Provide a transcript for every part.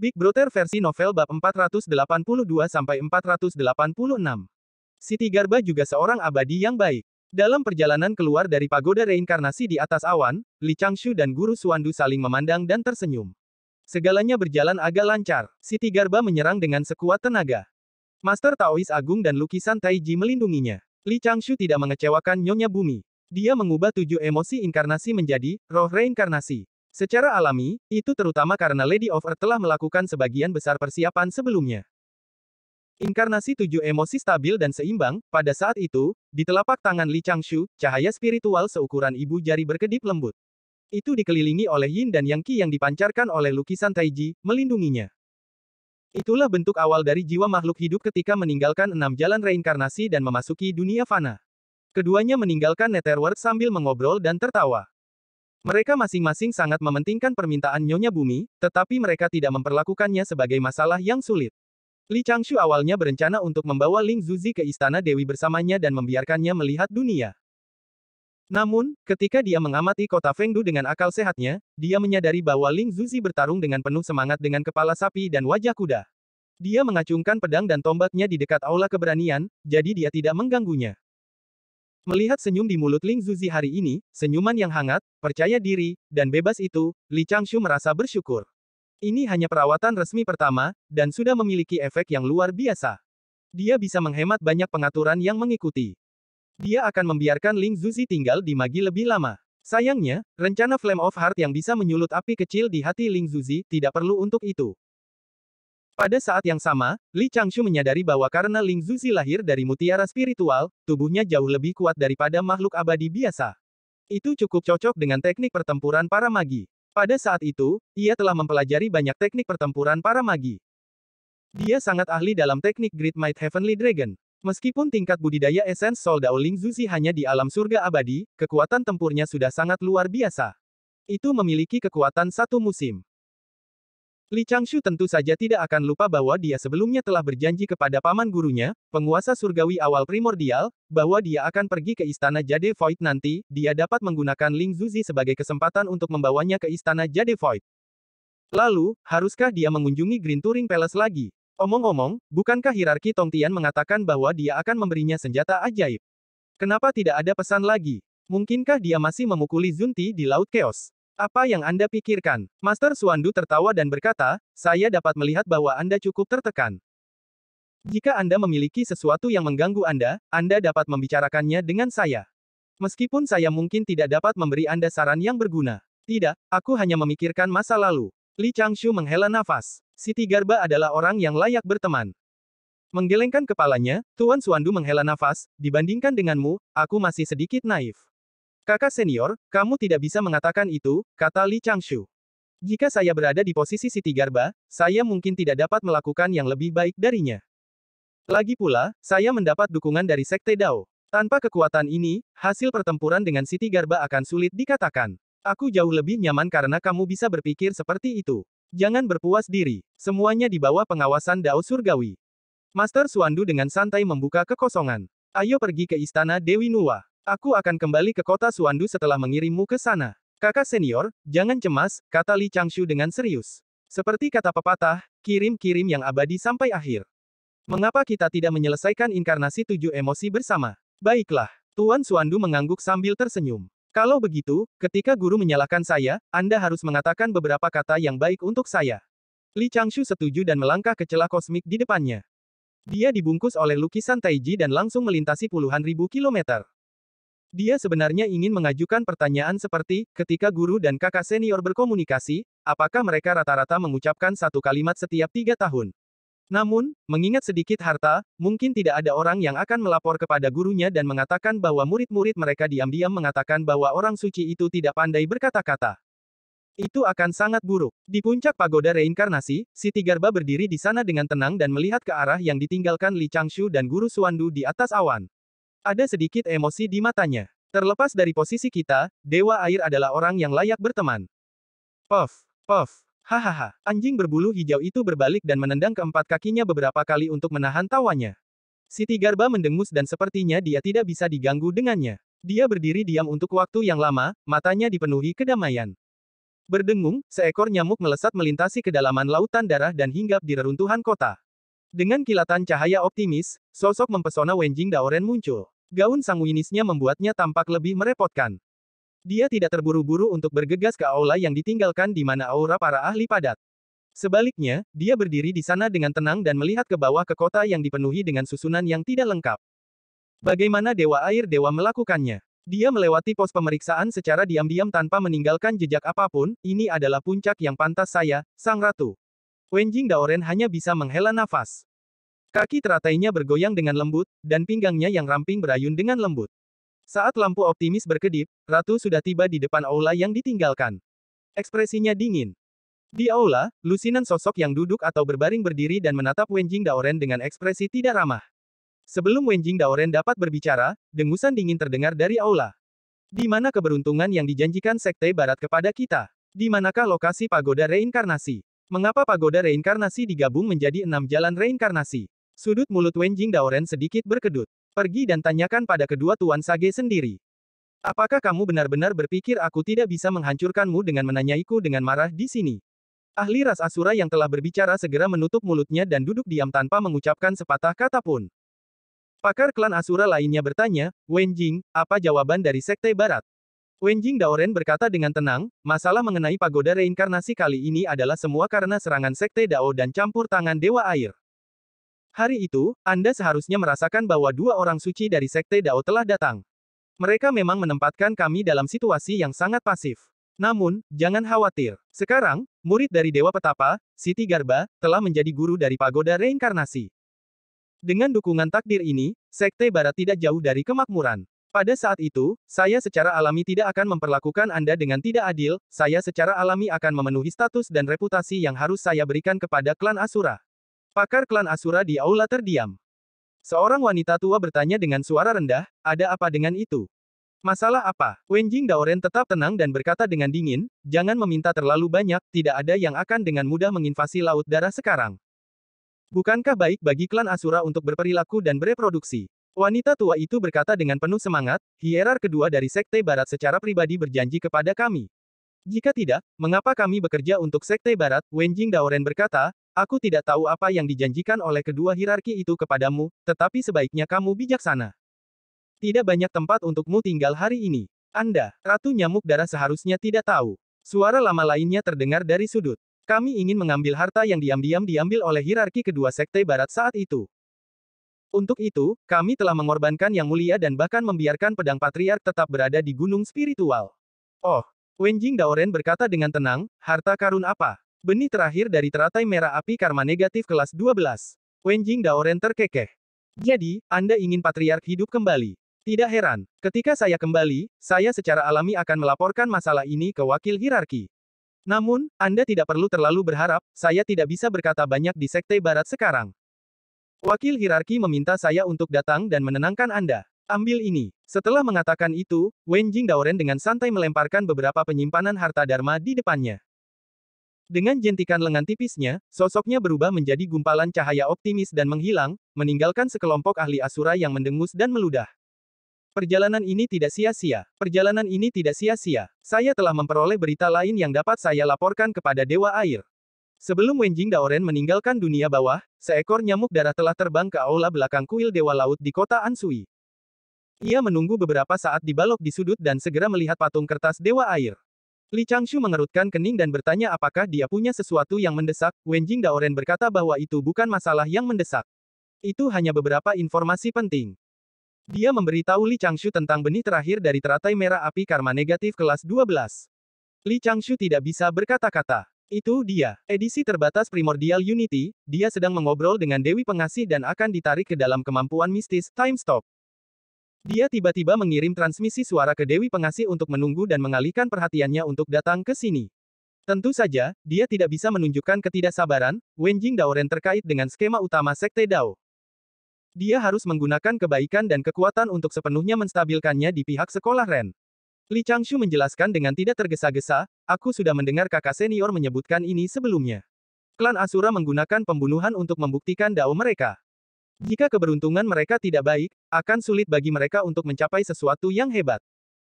Big Brother versi novel bab 482-486. Siti Garba juga seorang abadi yang baik. Dalam perjalanan keluar dari pagoda reinkarnasi di atas awan, Li Changshu dan Guru Suandu saling memandang dan tersenyum. Segalanya berjalan agak lancar. Siti Garba menyerang dengan sekuat tenaga. Master Taois Agung dan lukisan Taiji melindunginya. Li Changshu tidak mengecewakan Nyonya Bumi. Dia mengubah tujuh emosi inkarnasi menjadi roh reinkarnasi. Secara alami, itu terutama karena Lady of Earth telah melakukan sebagian besar persiapan sebelumnya. Inkarnasi tujuh emosi stabil dan seimbang, pada saat itu, di telapak tangan Li Changshu, cahaya spiritual seukuran ibu jari berkedip lembut. Itu dikelilingi oleh yin dan yang qi yang dipancarkan oleh lukisan Taiji, melindunginya. Itulah bentuk awal dari jiwa makhluk hidup ketika meninggalkan enam jalan reinkarnasi dan memasuki dunia fana. Keduanya meninggalkan Netherworld sambil mengobrol dan tertawa. Mereka masing-masing sangat mementingkan permintaan Nyonya Bumi, tetapi mereka tidak memperlakukannya sebagai masalah yang sulit. Li Changshu awalnya berencana untuk membawa Ling Zuzi ke istana Dewi bersamanya dan membiarkannya melihat dunia. Namun, ketika dia mengamati kota Fengdu dengan akal sehatnya, dia menyadari bahwa Ling Zuzi bertarung dengan penuh semangat dengan kepala sapi dan wajah kuda. Dia mengacungkan pedang dan tombaknya di dekat aula keberanian, jadi dia tidak mengganggunya. Melihat senyum di mulut Ling Zuzi hari ini, senyuman yang hangat, percaya diri, dan bebas itu, Li Changshu merasa bersyukur. Ini hanya perawatan resmi pertama, dan sudah memiliki efek yang luar biasa. Dia bisa menghemat banyak pengaturan yang mengikuti. Dia akan membiarkan Ling Zuzi tinggal di Magi lebih lama. Sayangnya, rencana Flame of Heart yang bisa menyulut api kecil di hati Ling Zuzi tidak perlu untuk itu. Pada saat yang sama, Li Changshu menyadari bahwa karena Ling Zuzi lahir dari mutiara spiritual, tubuhnya jauh lebih kuat daripada makhluk abadi biasa. Itu cukup cocok dengan teknik pertempuran para magi. Pada saat itu, ia telah mempelajari banyak teknik pertempuran para magi. Dia sangat ahli dalam teknik Great Might Heavenly Dragon. Meskipun tingkat budidaya esens Sol Dao Ling Zuzi hanya di alam surga abadi, kekuatan tempurnya sudah sangat luar biasa. Itu memiliki kekuatan satu musim. Li Changshu tentu saja tidak akan lupa bahwa dia sebelumnya telah berjanji kepada paman gurunya, penguasa surgawi awal primordial, bahwa dia akan pergi ke istana Jade Void nanti, dia dapat menggunakan Ling Zuzi sebagai kesempatan untuk membawanya ke istana Jade Void. Lalu, haruskah dia mengunjungi Green Touring Palace lagi? Omong-omong, bukankah hierarki Tong Tian mengatakan bahwa dia akan memberinya senjata ajaib? Kenapa tidak ada pesan lagi? Mungkinkah dia masih memukuli Zunti di Laut Chaos? Apa yang Anda pikirkan? Master Suandu tertawa dan berkata, saya dapat melihat bahwa Anda cukup tertekan. Jika Anda memiliki sesuatu yang mengganggu Anda, Anda dapat membicarakannya dengan saya. Meskipun saya mungkin tidak dapat memberi Anda saran yang berguna. Tidak, aku hanya memikirkan masa lalu. Li Changshu menghela nafas. Siti Garba adalah orang yang layak berteman. Menggelengkan kepalanya, Tuan Suandu menghela nafas, dibandingkan denganmu, aku masih sedikit naif. Kakak senior, kamu tidak bisa mengatakan itu, kata Li Changshu. Jika saya berada di posisi Siti Garba, saya mungkin tidak dapat melakukan yang lebih baik darinya. Lagi pula, saya mendapat dukungan dari Sekte Dao. Tanpa kekuatan ini, hasil pertempuran dengan Siti Garba akan sulit dikatakan. Aku jauh lebih nyaman karena kamu bisa berpikir seperti itu. Jangan berpuas diri. Semuanya di bawah pengawasan Dao Surgawi. Master Suandu dengan santai membuka kekosongan. Ayo pergi ke istana Dewi Nuwa. Aku akan kembali ke kota Suandu setelah mengirimmu ke sana. Kakak senior, jangan cemas, kata Li Changshu dengan serius. Seperti kata pepatah, kirim-kirim yang abadi sampai akhir. Mengapa kita tidak menyelesaikan inkarnasi tujuh emosi bersama? Baiklah, Tuan Suandu mengangguk sambil tersenyum. Kalau begitu, ketika guru menyalahkan saya, Anda harus mengatakan beberapa kata yang baik untuk saya. Li Changshu setuju dan melangkah ke celah kosmik di depannya. Dia dibungkus oleh lukisan Taiji dan langsung melintasi puluhan ribu kilometer. Dia sebenarnya ingin mengajukan pertanyaan seperti, ketika guru dan kakak senior berkomunikasi, apakah mereka rata-rata mengucapkan satu kalimat setiap tiga tahun? Namun, mengingat sedikit harta, mungkin tidak ada orang yang akan melapor kepada gurunya dan mengatakan bahwa murid-murid mereka diam-diam mengatakan bahwa orang suci itu tidak pandai berkata-kata. Itu akan sangat buruk. Di puncak pagoda reinkarnasi, Siti Garba berdiri di sana dengan tenang dan melihat ke arah yang ditinggalkan Li Changshu dan Guru Suandu di atas awan. Ada sedikit emosi di matanya. Terlepas dari posisi kita, Dewa Air adalah orang yang layak berteman. Puff, puff, hahaha. Anjing berbulu hijau itu berbalik dan menendang keempat kakinya beberapa kali untuk menahan tawanya. Siti Garba mendengus dan sepertinya dia tidak bisa diganggu dengannya. Dia berdiri diam untuk waktu yang lama, matanya dipenuhi kedamaian. Berdengung, seekor nyamuk melesat melintasi kedalaman lautan darah dan hinggap di reruntuhan kota. Dengan kilatan cahaya optimis, sosok mempesona Wenjing Daoren muncul. Gaun sanguinisnya membuatnya tampak lebih merepotkan. Dia tidak terburu-buru untuk bergegas ke aula yang ditinggalkan di mana aura para ahli padat. Sebaliknya, dia berdiri di sana dengan tenang dan melihat ke bawah ke kota yang dipenuhi dengan susunan yang tidak lengkap. Bagaimana Dewa Air Dewa melakukannya? Dia melewati pos pemeriksaan secara diam-diam tanpa meninggalkan jejak apapun, ini adalah puncak yang pantas saya, Sang Ratu. Wenjing Daoren hanya bisa menghela nafas. Kaki teratainya bergoyang dengan lembut, dan pinggangnya yang ramping berayun dengan lembut. Saat lampu optimis berkedip, Ratu sudah tiba di depan aula yang ditinggalkan. Ekspresinya dingin. Di aula, lusinan sosok yang duduk atau berbaring berdiri dan menatap Wenjing Daoren dengan ekspresi tidak ramah. Sebelum Wenjing Daoren dapat berbicara, dengusan dingin terdengar dari aula. Di mana keberuntungan yang dijanjikan Sekte Barat kepada kita? Di manakah lokasi pagoda reinkarnasi? Mengapa pagoda reinkarnasi digabung menjadi enam jalan reinkarnasi? Sudut mulut Wenjing Daoren sedikit berkedut. Pergi dan tanyakan pada kedua tuan Sage sendiri. Apakah kamu benar-benar berpikir aku tidak bisa menghancurkanmu dengan menanyaiku dengan marah di sini? Ahli ras Asura yang telah berbicara segera menutup mulutnya dan duduk diam tanpa mengucapkan sepatah kata pun. Pakar klan Asura lainnya bertanya, Wenjing, apa jawaban dari Sekte Barat? Wenjing Daoren berkata dengan tenang, masalah mengenai pagoda reinkarnasi kali ini adalah semua karena serangan Sekte Dao dan campur tangan Dewa Air. Hari itu, Anda seharusnya merasakan bahwa dua orang suci dari sekte Dao telah datang. Mereka memang menempatkan kami dalam situasi yang sangat pasif. Namun, jangan khawatir. Sekarang, murid dari Dewa Petapa, Siti Garba, telah menjadi guru dari pagoda reinkarnasi. Dengan dukungan takdir ini, sekte barat tidak jauh dari kemakmuran. Pada saat itu, saya secara alami tidak akan memperlakukan Anda dengan tidak adil, saya secara alami akan memenuhi status dan reputasi yang harus saya berikan kepada klan Asura. Pakar klan Asura di aula terdiam. Seorang wanita tua bertanya dengan suara rendah, ada apa dengan itu? Masalah apa? Wenjing Daoren tetap tenang dan berkata dengan dingin, jangan meminta terlalu banyak, tidak ada yang akan dengan mudah menginvasi Laut Darah sekarang. Bukankah baik bagi klan Asura untuk berperilaku dan bereproduksi? Wanita tua itu berkata dengan penuh semangat, hierar kedua dari Sekte Barat secara pribadi berjanji kepada kami. Jika tidak, mengapa kami bekerja untuk Sekte Barat? Wenjing Daoren berkata, Aku tidak tahu apa yang dijanjikan oleh kedua hierarki itu kepadamu, tetapi sebaiknya kamu bijaksana. Tidak banyak tempat untukmu tinggal hari ini. Anda, Ratu Nyamuk Darah seharusnya tidak tahu. Suara lama lainnya terdengar dari sudut. Kami ingin mengambil harta yang diam-diam diambil oleh hierarki kedua sekte barat saat itu. Untuk itu, kami telah mengorbankan yang mulia dan bahkan membiarkan pedang patriark tetap berada di gunung spiritual. Oh, Wenjing Daoren berkata dengan tenang, harta karun apa? Benih terakhir dari teratai merah api karma negatif kelas 12. Wenjing Daoren terkekeh. Jadi, Anda ingin patriark hidup kembali. Tidak heran, ketika saya kembali, saya secara alami akan melaporkan masalah ini ke wakil hierarki. Namun, Anda tidak perlu terlalu berharap, saya tidak bisa berkata banyak di Sekte Barat sekarang. Wakil hierarki meminta saya untuk datang dan menenangkan Anda. Ambil ini. Setelah mengatakan itu, Wenjing Daoren dengan santai melemparkan beberapa penyimpanan harta Dharma di depannya. Dengan jentikan lengan tipisnya, sosoknya berubah menjadi gumpalan cahaya optimis dan menghilang, meninggalkan sekelompok ahli asura yang mendengus dan meludah. Perjalanan ini tidak sia-sia. Perjalanan ini tidak sia-sia. Saya telah memperoleh berita lain yang dapat saya laporkan kepada Dewa Air. Sebelum Wenjing Daoren meninggalkan dunia bawah, seekor nyamuk darah telah terbang ke aula belakang kuil Dewa Laut di kota Ansui. Ia menunggu beberapa saat di balok di sudut dan segera melihat patung kertas Dewa Air. Li Changshu mengerutkan kening dan bertanya apakah dia punya sesuatu yang mendesak, Wenjing Daoren berkata bahwa itu bukan masalah yang mendesak. Itu hanya beberapa informasi penting. Dia memberitahu Li Changshu tentang benih terakhir dari teratai merah api karma negatif kelas 12. Li Changshu tidak bisa berkata-kata. Itu dia. Edisi terbatas Primordial Unity, dia sedang mengobrol dengan Dewi Pengasih dan akan ditarik ke dalam kemampuan mistis, Time Stop. Dia tiba-tiba mengirim transmisi suara ke Dewi Pengasih untuk menunggu dan mengalihkan perhatiannya untuk datang ke sini. Tentu saja, dia tidak bisa menunjukkan ketidaksabaran, Wenjing Daoren terkait dengan skema utama Sekte Dao. Dia harus menggunakan kebaikan dan kekuatan untuk sepenuhnya menstabilkannya di pihak sekolah Ren. Li Changshu menjelaskan dengan tidak tergesa-gesa, aku sudah mendengar kakak senior menyebutkan ini sebelumnya. Klan Asura menggunakan pembunuhan untuk membuktikan Dao mereka. Jika keberuntungan mereka tidak baik, akan sulit bagi mereka untuk mencapai sesuatu yang hebat.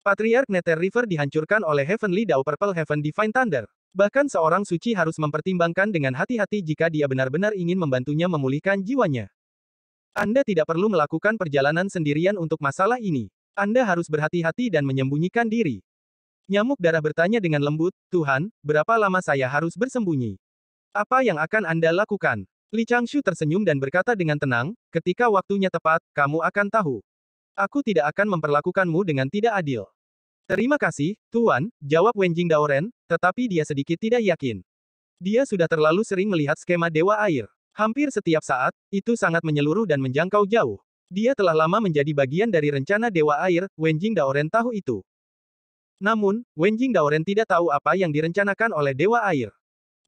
Patriark Nether River dihancurkan oleh Heavenly Dao Purple Heaven Divine Thunder. Bahkan seorang suci harus mempertimbangkan dengan hati-hati jika dia benar-benar ingin membantunya memulihkan jiwanya. Anda tidak perlu melakukan perjalanan sendirian untuk masalah ini. Anda harus berhati-hati dan menyembunyikan diri. Nyamuk darah bertanya dengan lembut, Tuhan, berapa lama saya harus bersembunyi? Apa yang akan Anda lakukan? Li Changshu tersenyum dan berkata dengan tenang, ketika waktunya tepat, kamu akan tahu. Aku tidak akan memperlakukanmu dengan tidak adil. Terima kasih, Tuan, jawab Wenjing Daoren, tetapi dia sedikit tidak yakin. Dia sudah terlalu sering melihat skema Dewa Air. Hampir setiap saat, itu sangat menyeluruh dan menjangkau jauh. Dia telah lama menjadi bagian dari rencana Dewa Air, Wenjing Daoren tahu itu. Namun, Wenjing Daoren tidak tahu apa yang direncanakan oleh Dewa Air.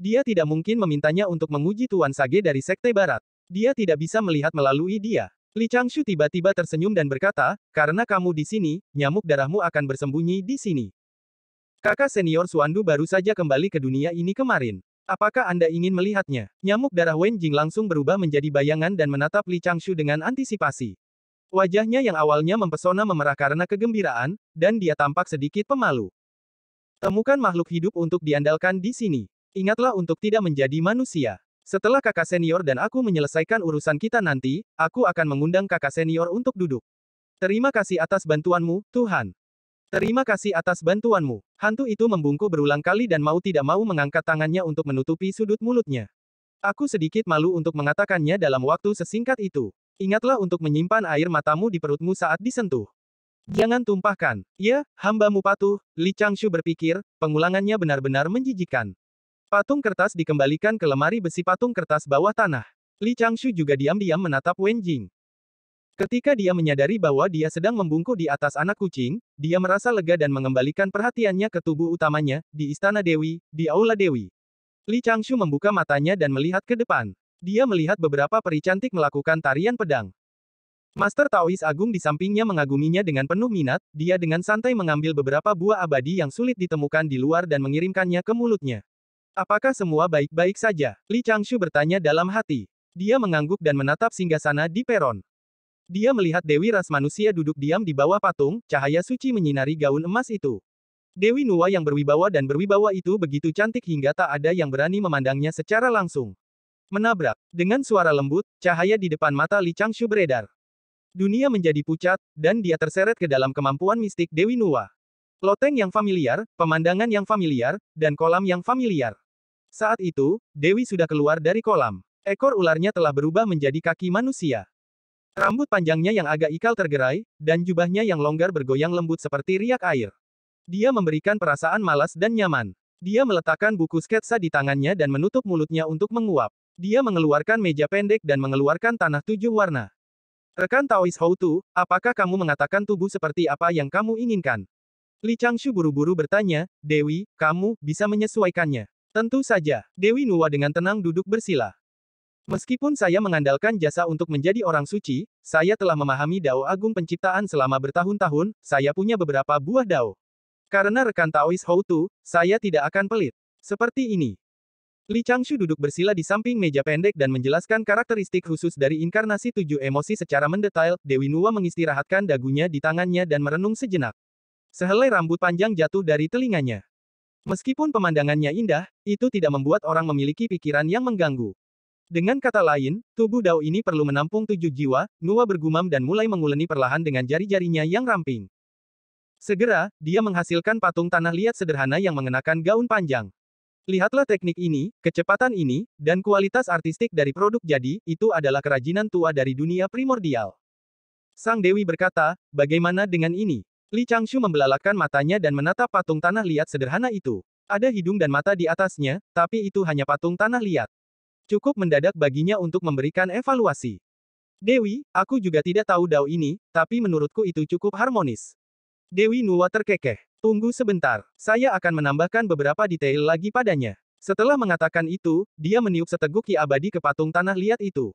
Dia tidak mungkin memintanya untuk menguji Tuan Sage dari Sekte Barat. Dia tidak bisa melihat melalui dia. Li Changshu tiba-tiba tersenyum dan berkata, karena kamu di sini, nyamuk darahmu akan bersembunyi di sini. Kakak senior Suandu baru saja kembali ke dunia ini kemarin. Apakah Anda ingin melihatnya? Nyamuk darah Wen Jing langsung berubah menjadi bayangan dan menatap Li Changshu dengan antisipasi. Wajahnya yang awalnya mempesona memerah karena kegembiraan, dan dia tampak sedikit pemalu. Temukan makhluk hidup untuk diandalkan di sini. Ingatlah untuk tidak menjadi manusia. Setelah kakak senior dan aku menyelesaikan urusan kita nanti, aku akan mengundang kakak senior untuk duduk. Terima kasih atas bantuanmu, Tuhan. Terima kasih atas bantuanmu. Hantu itu membungkuk berulang kali dan mau tidak mau mengangkat tangannya untuk menutupi sudut mulutnya. Aku sedikit malu untuk mengatakannya dalam waktu sesingkat itu. Ingatlah untuk menyimpan air matamu di perutmu saat disentuh. Jangan tumpahkan. Ya, hambamu patuh, Li Changshu berpikir, pengulangannya benar-benar menjijikan. Patung kertas dikembalikan ke lemari besi patung kertas bawah tanah. Li Changshu juga diam-diam menatap Wen Jing. Ketika dia menyadari bahwa dia sedang membungkuk di atas anak kucing, dia merasa lega dan mengembalikan perhatiannya ke tubuh utamanya, di Istana Dewi, di Aula Dewi. Li Changshu membuka matanya dan melihat ke depan. Dia melihat beberapa peri cantik melakukan tarian pedang. Master Taois Agung di sampingnya mengaguminya dengan penuh minat, dia dengan santai mengambil beberapa buah abadi yang sulit ditemukan di luar dan mengirimkannya ke mulutnya. Apakah semua baik-baik saja? Li Changshu bertanya dalam hati. Dia mengangguk dan menatap singgasana di peron. Dia melihat Dewi Ras manusia duduk diam di bawah patung, cahaya suci menyinari gaun emas itu. Dewi Nuwa yang berwibawa dan berwibawa itu begitu cantik hingga tak ada yang berani memandangnya secara langsung. Menabrak. Dengan suara lembut, cahaya di depan mata Li Changshu beredar. Dunia menjadi pucat, dan dia terseret ke dalam kemampuan mistik Dewi Nuwa. Loteng yang familiar, pemandangan yang familiar, dan kolam yang familiar. Saat itu, Dewi sudah keluar dari kolam. Ekor ularnya telah berubah menjadi kaki manusia. Rambut panjangnya yang agak ikal tergerai, dan jubahnya yang longgar bergoyang lembut seperti riak air. Dia memberikan perasaan malas dan nyaman. Dia meletakkan buku sketsa di tangannya dan menutup mulutnya untuk menguap. Dia mengeluarkan meja pendek dan mengeluarkan tanah tujuh warna. Rekan Taois Houtu, apakah kamu mengatakan tubuh seperti apa yang kamu inginkan? Li Changshu buru-buru bertanya, Dewi, kamu, bisa menyesuaikannya. Tentu saja, Dewi Nuwa dengan tenang duduk bersila. Meskipun saya mengandalkan jasa untuk menjadi orang suci, saya telah memahami dao agung penciptaan selama bertahun-tahun, saya punya beberapa buah dao. Karena rekan Taois Tu, saya tidak akan pelit. Seperti ini. Li Changshu duduk bersila di samping meja pendek dan menjelaskan karakteristik khusus dari inkarnasi tujuh emosi secara mendetail, Dewi Nuwa mengistirahatkan dagunya di tangannya dan merenung sejenak. Sehelai rambut panjang jatuh dari telinganya. Meskipun pemandangannya indah, itu tidak membuat orang memiliki pikiran yang mengganggu. Dengan kata lain, tubuh Dao ini perlu menampung tujuh jiwa, Nuwa bergumam dan mulai menguleni perlahan dengan jari-jarinya yang ramping. Segera, dia menghasilkan patung tanah liat sederhana yang mengenakan gaun panjang. Lihatlah teknik ini, kecepatan ini, dan kualitas artistik dari produk jadi, itu adalah kerajinan tua dari dunia primordial. Sang Dewi berkata, bagaimana dengan ini? Li Changshu membelalakan matanya dan menatap patung tanah liat sederhana itu. Ada hidung dan mata di atasnya, tapi itu hanya patung tanah liat. Cukup mendadak baginya untuk memberikan evaluasi. Dewi, aku juga tidak tahu dao ini, tapi menurutku itu cukup harmonis. Dewi Nuwa terkekeh. Tunggu sebentar, saya akan menambahkan beberapa detail lagi padanya. Setelah mengatakan itu, dia meniup seteguk ki abadi ke patung tanah liat itu.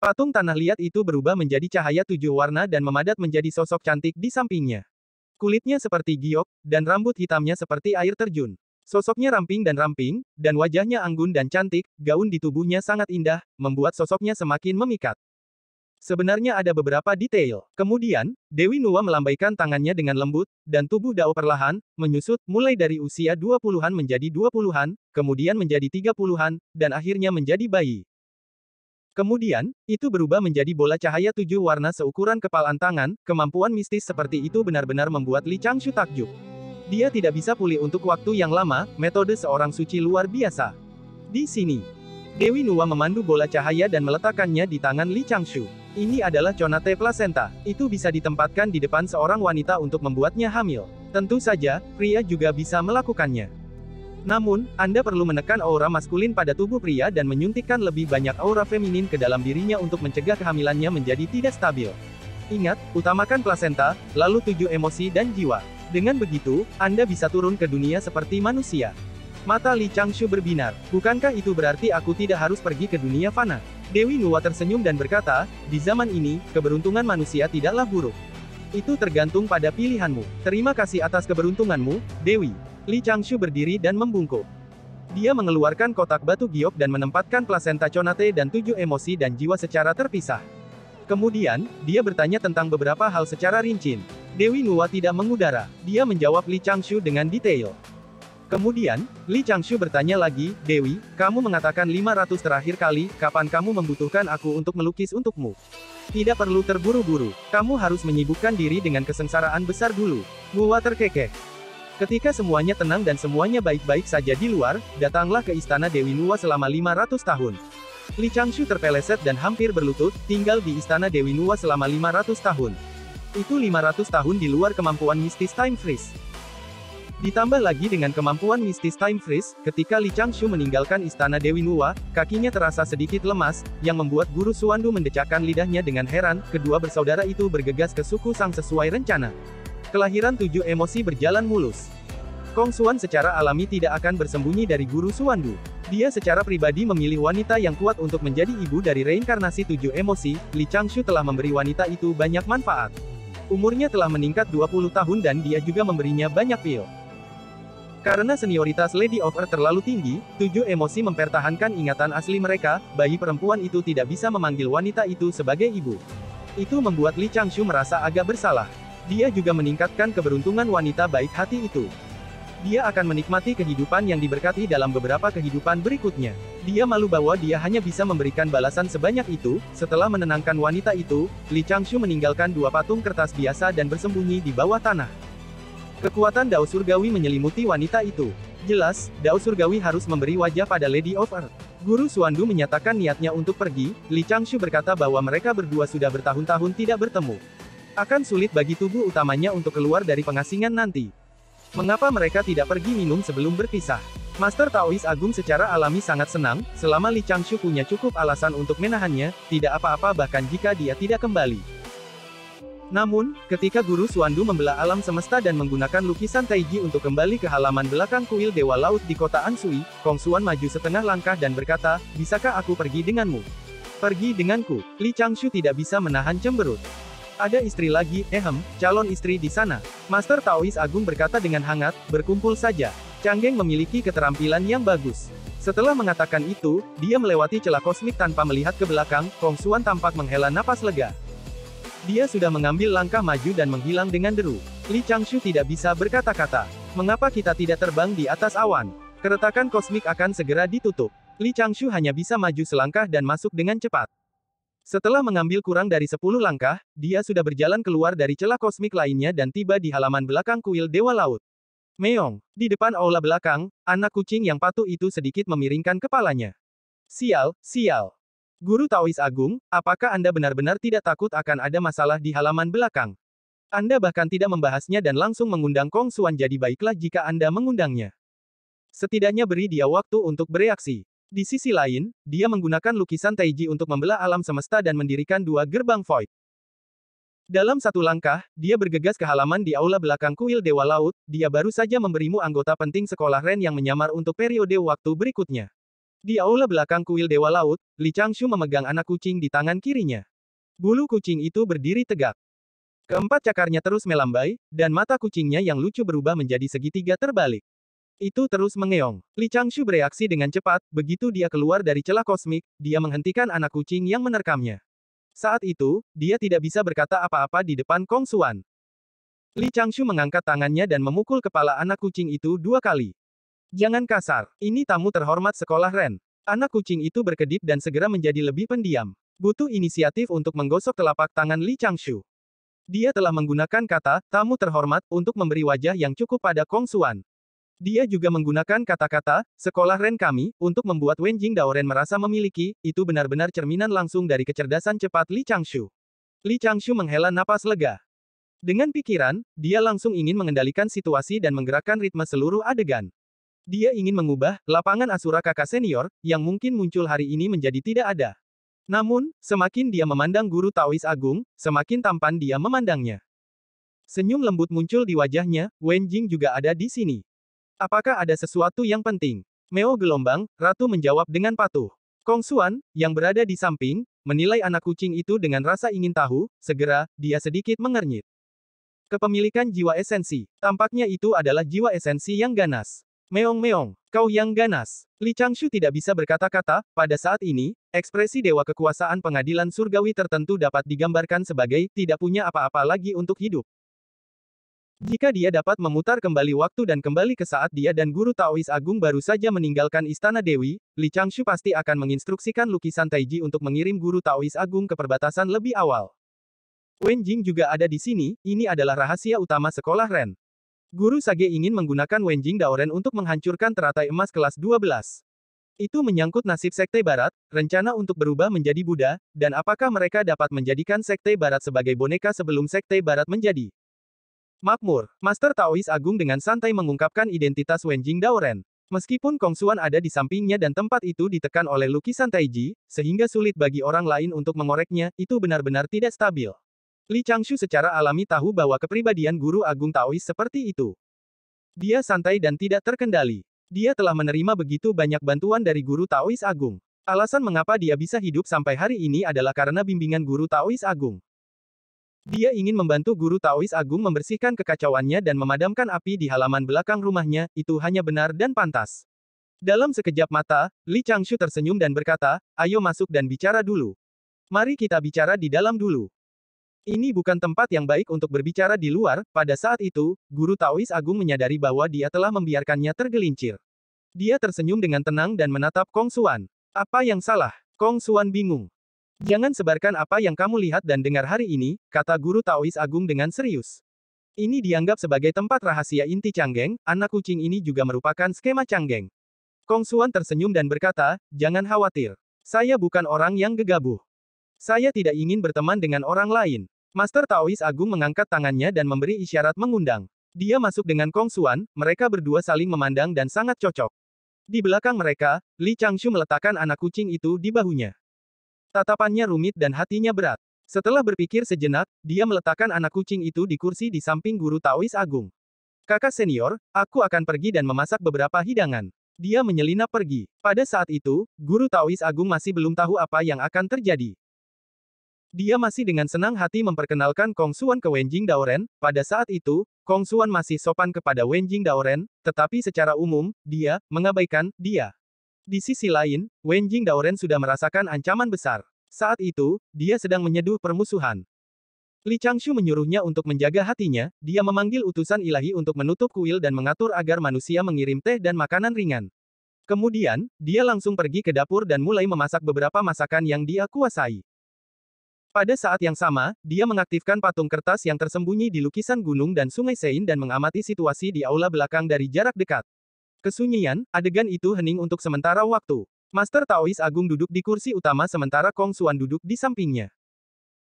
Patung tanah liat itu berubah menjadi cahaya tujuh warna dan memadat menjadi sosok cantik di sampingnya. Kulitnya seperti giok, dan rambut hitamnya seperti air terjun. Sosoknya ramping dan ramping, dan wajahnya anggun dan cantik, gaun di tubuhnya sangat indah, membuat sosoknya semakin memikat. Sebenarnya ada beberapa detail. Kemudian, Dewi Nuwa melambaikan tangannya dengan lembut, dan tubuh Dao perlahan, menyusut, mulai dari usia dua puluhan menjadi dua puluhan, kemudian menjadi tiga puluhan, dan akhirnya menjadi bayi. Kemudian, itu berubah menjadi bola cahaya tujuh warna seukuran kepalan tangan, kemampuan mistis seperti itu benar-benar membuat Li Changshu takjub. Dia tidak bisa pulih untuk waktu yang lama, metode seorang suci luar biasa. Di sini, Dewi Nuwa memandu bola cahaya dan meletakkannya di tangan Li Changshu. Ini adalah conate placenta, itu bisa ditempatkan di depan seorang wanita untuk membuatnya hamil. Tentu saja, pria juga bisa melakukannya. Namun, Anda perlu menekan aura maskulin pada tubuh pria dan menyuntikkan lebih banyak aura feminin ke dalam dirinya untuk mencegah kehamilannya menjadi tidak stabil. Ingat, utamakan plasenta, lalu tujuh emosi dan jiwa. Dengan begitu, Anda bisa turun ke dunia seperti manusia. Mata Li Changshu berbinar, bukankah itu berarti aku tidak harus pergi ke dunia fana? Dewi Nuwa tersenyum dan berkata, di zaman ini, keberuntungan manusia tidaklah buruk. Itu tergantung pada pilihanmu. Terima kasih atas keberuntunganmu, Dewi. Li Changshu berdiri dan membungkuk. Dia mengeluarkan kotak batu giok dan menempatkan plasenta conate dan tujuh emosi dan jiwa secara terpisah. Kemudian, dia bertanya tentang beberapa hal secara rinci. Dewi Nuwa tidak mengudara. Dia menjawab Li Changshu dengan detail. Kemudian, Li Changshu bertanya lagi, Dewi, kamu mengatakan 500 terakhir kali, kapan kamu membutuhkan aku untuk melukis untukmu? Tidak perlu terburu-buru, kamu harus menyibukkan diri dengan kesengsaraan besar dulu. Nuwa terkekeh. Ketika semuanya tenang dan semuanya baik-baik saja di luar, datanglah ke istana Dewi Nuwa selama 500 tahun. Li Changshu terpeleset dan hampir berlutut, tinggal di istana Dewi Nuwa selama 500 tahun. Itu 500 tahun di luar kemampuan mistis Time Freeze. Ditambah lagi dengan kemampuan mistis Time Freeze, ketika Li Changshu meninggalkan istana Dewi Nuwa, kakinya terasa sedikit lemas, yang membuat guru Suandu mendecakkan lidahnya dengan heran, kedua bersaudara itu bergegas ke suku Sang sesuai rencana. Kelahiran tujuh emosi berjalan mulus. Kong Suan secara alami tidak akan bersembunyi dari guru Suandu. Dia secara pribadi memilih wanita yang kuat untuk menjadi ibu dari reinkarnasi tujuh emosi, Li Changshu telah memberi wanita itu banyak manfaat. Umurnya telah meningkat 20 tahun dan dia juga memberinya banyak pil. Karena senioritas Lady of Earth terlalu tinggi, tujuh emosi mempertahankan ingatan asli mereka, bayi perempuan itu tidak bisa memanggil wanita itu sebagai ibu. Itu membuat Li Changshu merasa agak bersalah. Dia juga meningkatkan keberuntungan wanita baik hati itu. Dia akan menikmati kehidupan yang diberkati dalam beberapa kehidupan berikutnya. Dia malu bahwa dia hanya bisa memberikan balasan sebanyak itu, setelah menenangkan wanita itu, Li Changshu meninggalkan dua patung kertas biasa dan bersembunyi di bawah tanah. Kekuatan Dao Surgawi menyelimuti wanita itu. Jelas, Dao Surgawi harus memberi wajah pada Lady of Earth. Guru Suandu menyatakan niatnya untuk pergi, Li Changshu berkata bahwa mereka berdua sudah bertahun-tahun tidak bertemu. Akan sulit bagi tubuh utamanya untuk keluar dari pengasingan nanti. Mengapa mereka tidak pergi minum sebelum berpisah? Master Taois Agung secara alami sangat senang, selama Li Changshu punya cukup alasan untuk menahannya, tidak apa-apa bahkan jika dia tidak kembali. Namun, ketika Guru Suandu membelah alam semesta dan menggunakan lukisan Taiji untuk kembali ke halaman belakang kuil Dewa Laut di kota Ansui, Kong Suan maju setengah langkah dan berkata, Bisakah aku pergi denganmu? Pergi denganku, Li Changshu tidak bisa menahan cemberut. Ada istri lagi, ehem, calon istri di sana. Master Taois Agung berkata dengan hangat, berkumpul saja. Canggeng memiliki keterampilan yang bagus. Setelah mengatakan itu, dia melewati celah kosmik tanpa melihat ke belakang, Kong Suan tampak menghela napas lega. Dia sudah mengambil langkah maju dan menghilang dengan deru. Li Changshu tidak bisa berkata-kata. Mengapa kita tidak terbang di atas awan? Keretakan kosmik akan segera ditutup. Li Changshu hanya bisa maju selangkah dan masuk dengan cepat. Setelah mengambil kurang dari 10 langkah, dia sudah berjalan keluar dari celah kosmik lainnya dan tiba di halaman belakang kuil Dewa Laut. Meong, di depan aula belakang, anak kucing yang patuh itu sedikit memiringkan kepalanya. Sial, sial. Guru Taois Agung, apakah Anda benar-benar tidak takut akan ada masalah di halaman belakang? Anda bahkan tidak membahasnya dan langsung mengundang Kong Suan jadi baiklah jika Anda mengundangnya. Setidaknya beri dia waktu untuk bereaksi. Di sisi lain, dia menggunakan lukisan Taiji untuk membelah alam semesta dan mendirikan dua gerbang void. Dalam satu langkah, dia bergegas ke halaman di aula belakang kuil Dewa Laut, dia baru saja memberimu anggota penting sekolah Ren yang menyamar untuk periode waktu berikutnya. Di aula belakang kuil Dewa Laut, Li Changshu memegang anak kucing di tangan kirinya. Bulu kucing itu berdiri tegak. Keempat cakarnya terus melambai, dan mata kucingnya yang lucu berubah menjadi segitiga terbalik. Itu terus mengeong. Li Changshu bereaksi dengan cepat, begitu dia keluar dari celah kosmik, dia menghentikan anak kucing yang menerkamnya. Saat itu, dia tidak bisa berkata apa-apa di depan Kong Suan. Li Changshu mengangkat tangannya dan memukul kepala anak kucing itu dua kali. Jangan kasar, ini tamu terhormat sekolah Ren. Anak kucing itu berkedip dan segera menjadi lebih pendiam. Butuh inisiatif untuk menggosok telapak tangan Li Changshu. Dia telah menggunakan kata, tamu terhormat, untuk memberi wajah yang cukup pada Kong Suan. Dia juga menggunakan kata-kata, sekolah Ren kami, untuk membuat Wenjing ren merasa memiliki, itu benar-benar cerminan langsung dari kecerdasan cepat Li Changshu. Li Changshu menghela napas lega. Dengan pikiran, dia langsung ingin mengendalikan situasi dan menggerakkan ritme seluruh adegan. Dia ingin mengubah lapangan Asura kakak senior, yang mungkin muncul hari ini menjadi tidak ada. Namun, semakin dia memandang guru Taois Agung, semakin tampan dia memandangnya. Senyum lembut muncul di wajahnya, Wen Jing juga ada di sini. Apakah ada sesuatu yang penting? Meo gelombang, Ratu menjawab dengan patuh. Kong Suan, yang berada di samping, menilai anak kucing itu dengan rasa ingin tahu, segera, dia sedikit mengernyit. Kepemilikan jiwa esensi, tampaknya itu adalah jiwa esensi yang ganas. Meong-meong, kau yang ganas. Li Changshu tidak bisa berkata-kata, pada saat ini, ekspresi dewa kekuasaan pengadilan surgawi tertentu dapat digambarkan sebagai tidak punya apa-apa lagi untuk hidup. Jika dia dapat memutar kembali waktu dan kembali ke saat dia dan guru Taois Agung baru saja meninggalkan Istana Dewi, Li Changshu pasti akan menginstruksikan lukisan Taiji untuk mengirim guru Taois Agung ke perbatasan lebih awal. Wen Jing juga ada di sini, ini adalah rahasia utama sekolah Ren. Guru Sage ingin menggunakan Wen Jing Daoren untuk menghancurkan teratai emas kelas 12. Itu menyangkut nasib Sekte Barat, rencana untuk berubah menjadi Buddha, dan apakah mereka dapat menjadikan Sekte Barat sebagai boneka sebelum Sekte Barat menjadi Makmur, Master Taois Agung dengan santai mengungkapkan identitas Wenjing Daoren. Meskipun Kong Suan ada di sampingnya dan tempat itu ditekan oleh lukisan Taiji, sehingga sulit bagi orang lain untuk mengoreknya, itu benar-benar tidak stabil. Li Changshu secara alami tahu bahwa kepribadian guru agung Taois seperti itu. Dia santai dan tidak terkendali. Dia telah menerima begitu banyak bantuan dari guru Taois Agung. Alasan mengapa dia bisa hidup sampai hari ini adalah karena bimbingan guru Taois Agung. Dia ingin membantu guru Taois Agung membersihkan kekacauannya dan memadamkan api di halaman belakang rumahnya, itu hanya benar dan pantas. Dalam sekejap mata, Li Changshu tersenyum dan berkata, ayo masuk dan bicara dulu. Mari kita bicara di dalam dulu. Ini bukan tempat yang baik untuk berbicara di luar, pada saat itu, guru Taois Agung menyadari bahwa dia telah membiarkannya tergelincir. Dia tersenyum dengan tenang dan menatap Kong Suan. Apa yang salah? Kong Suan bingung. Jangan sebarkan apa yang kamu lihat dan dengar hari ini, kata guru Taois Agung dengan serius. Ini dianggap sebagai tempat rahasia inti canggeng. anak kucing ini juga merupakan skema canggeng. Kong Suan tersenyum dan berkata, jangan khawatir. Saya bukan orang yang gegabah. Saya tidak ingin berteman dengan orang lain. Master Taois Agung mengangkat tangannya dan memberi isyarat mengundang. Dia masuk dengan Kong Suan, mereka berdua saling memandang dan sangat cocok. Di belakang mereka, Li Changshu meletakkan anak kucing itu di bahunya. Tatapannya rumit dan hatinya berat. Setelah berpikir sejenak, dia meletakkan anak kucing itu di kursi di samping guru Taois Agung. Kakak senior, aku akan pergi dan memasak beberapa hidangan. Dia menyelinap pergi. Pada saat itu, guru Taois Agung masih belum tahu apa yang akan terjadi. Dia masih dengan senang hati memperkenalkan Kong Suan ke Wenjing Daoren, pada saat itu, Kong Suan masih sopan kepada Wenjing Daoren, tetapi secara umum, dia, mengabaikan, dia. Di sisi lain, Wen Jing Daoren sudah merasakan ancaman besar. Saat itu, dia sedang menyeduh permusuhan. Li Changshu menyuruhnya untuk menjaga hatinya, dia memanggil utusan ilahi untuk menutup kuil dan mengatur agar manusia mengirim teh dan makanan ringan. Kemudian, dia langsung pergi ke dapur dan mulai memasak beberapa masakan yang dia kuasai. Pada saat yang sama, dia mengaktifkan patung kertas yang tersembunyi di lukisan gunung dan sungai Sein dan mengamati situasi di aula belakang dari jarak dekat. Kesunyian, adegan itu hening untuk sementara waktu. Master Taois Agung duduk di kursi utama sementara Kong Suan duduk di sampingnya.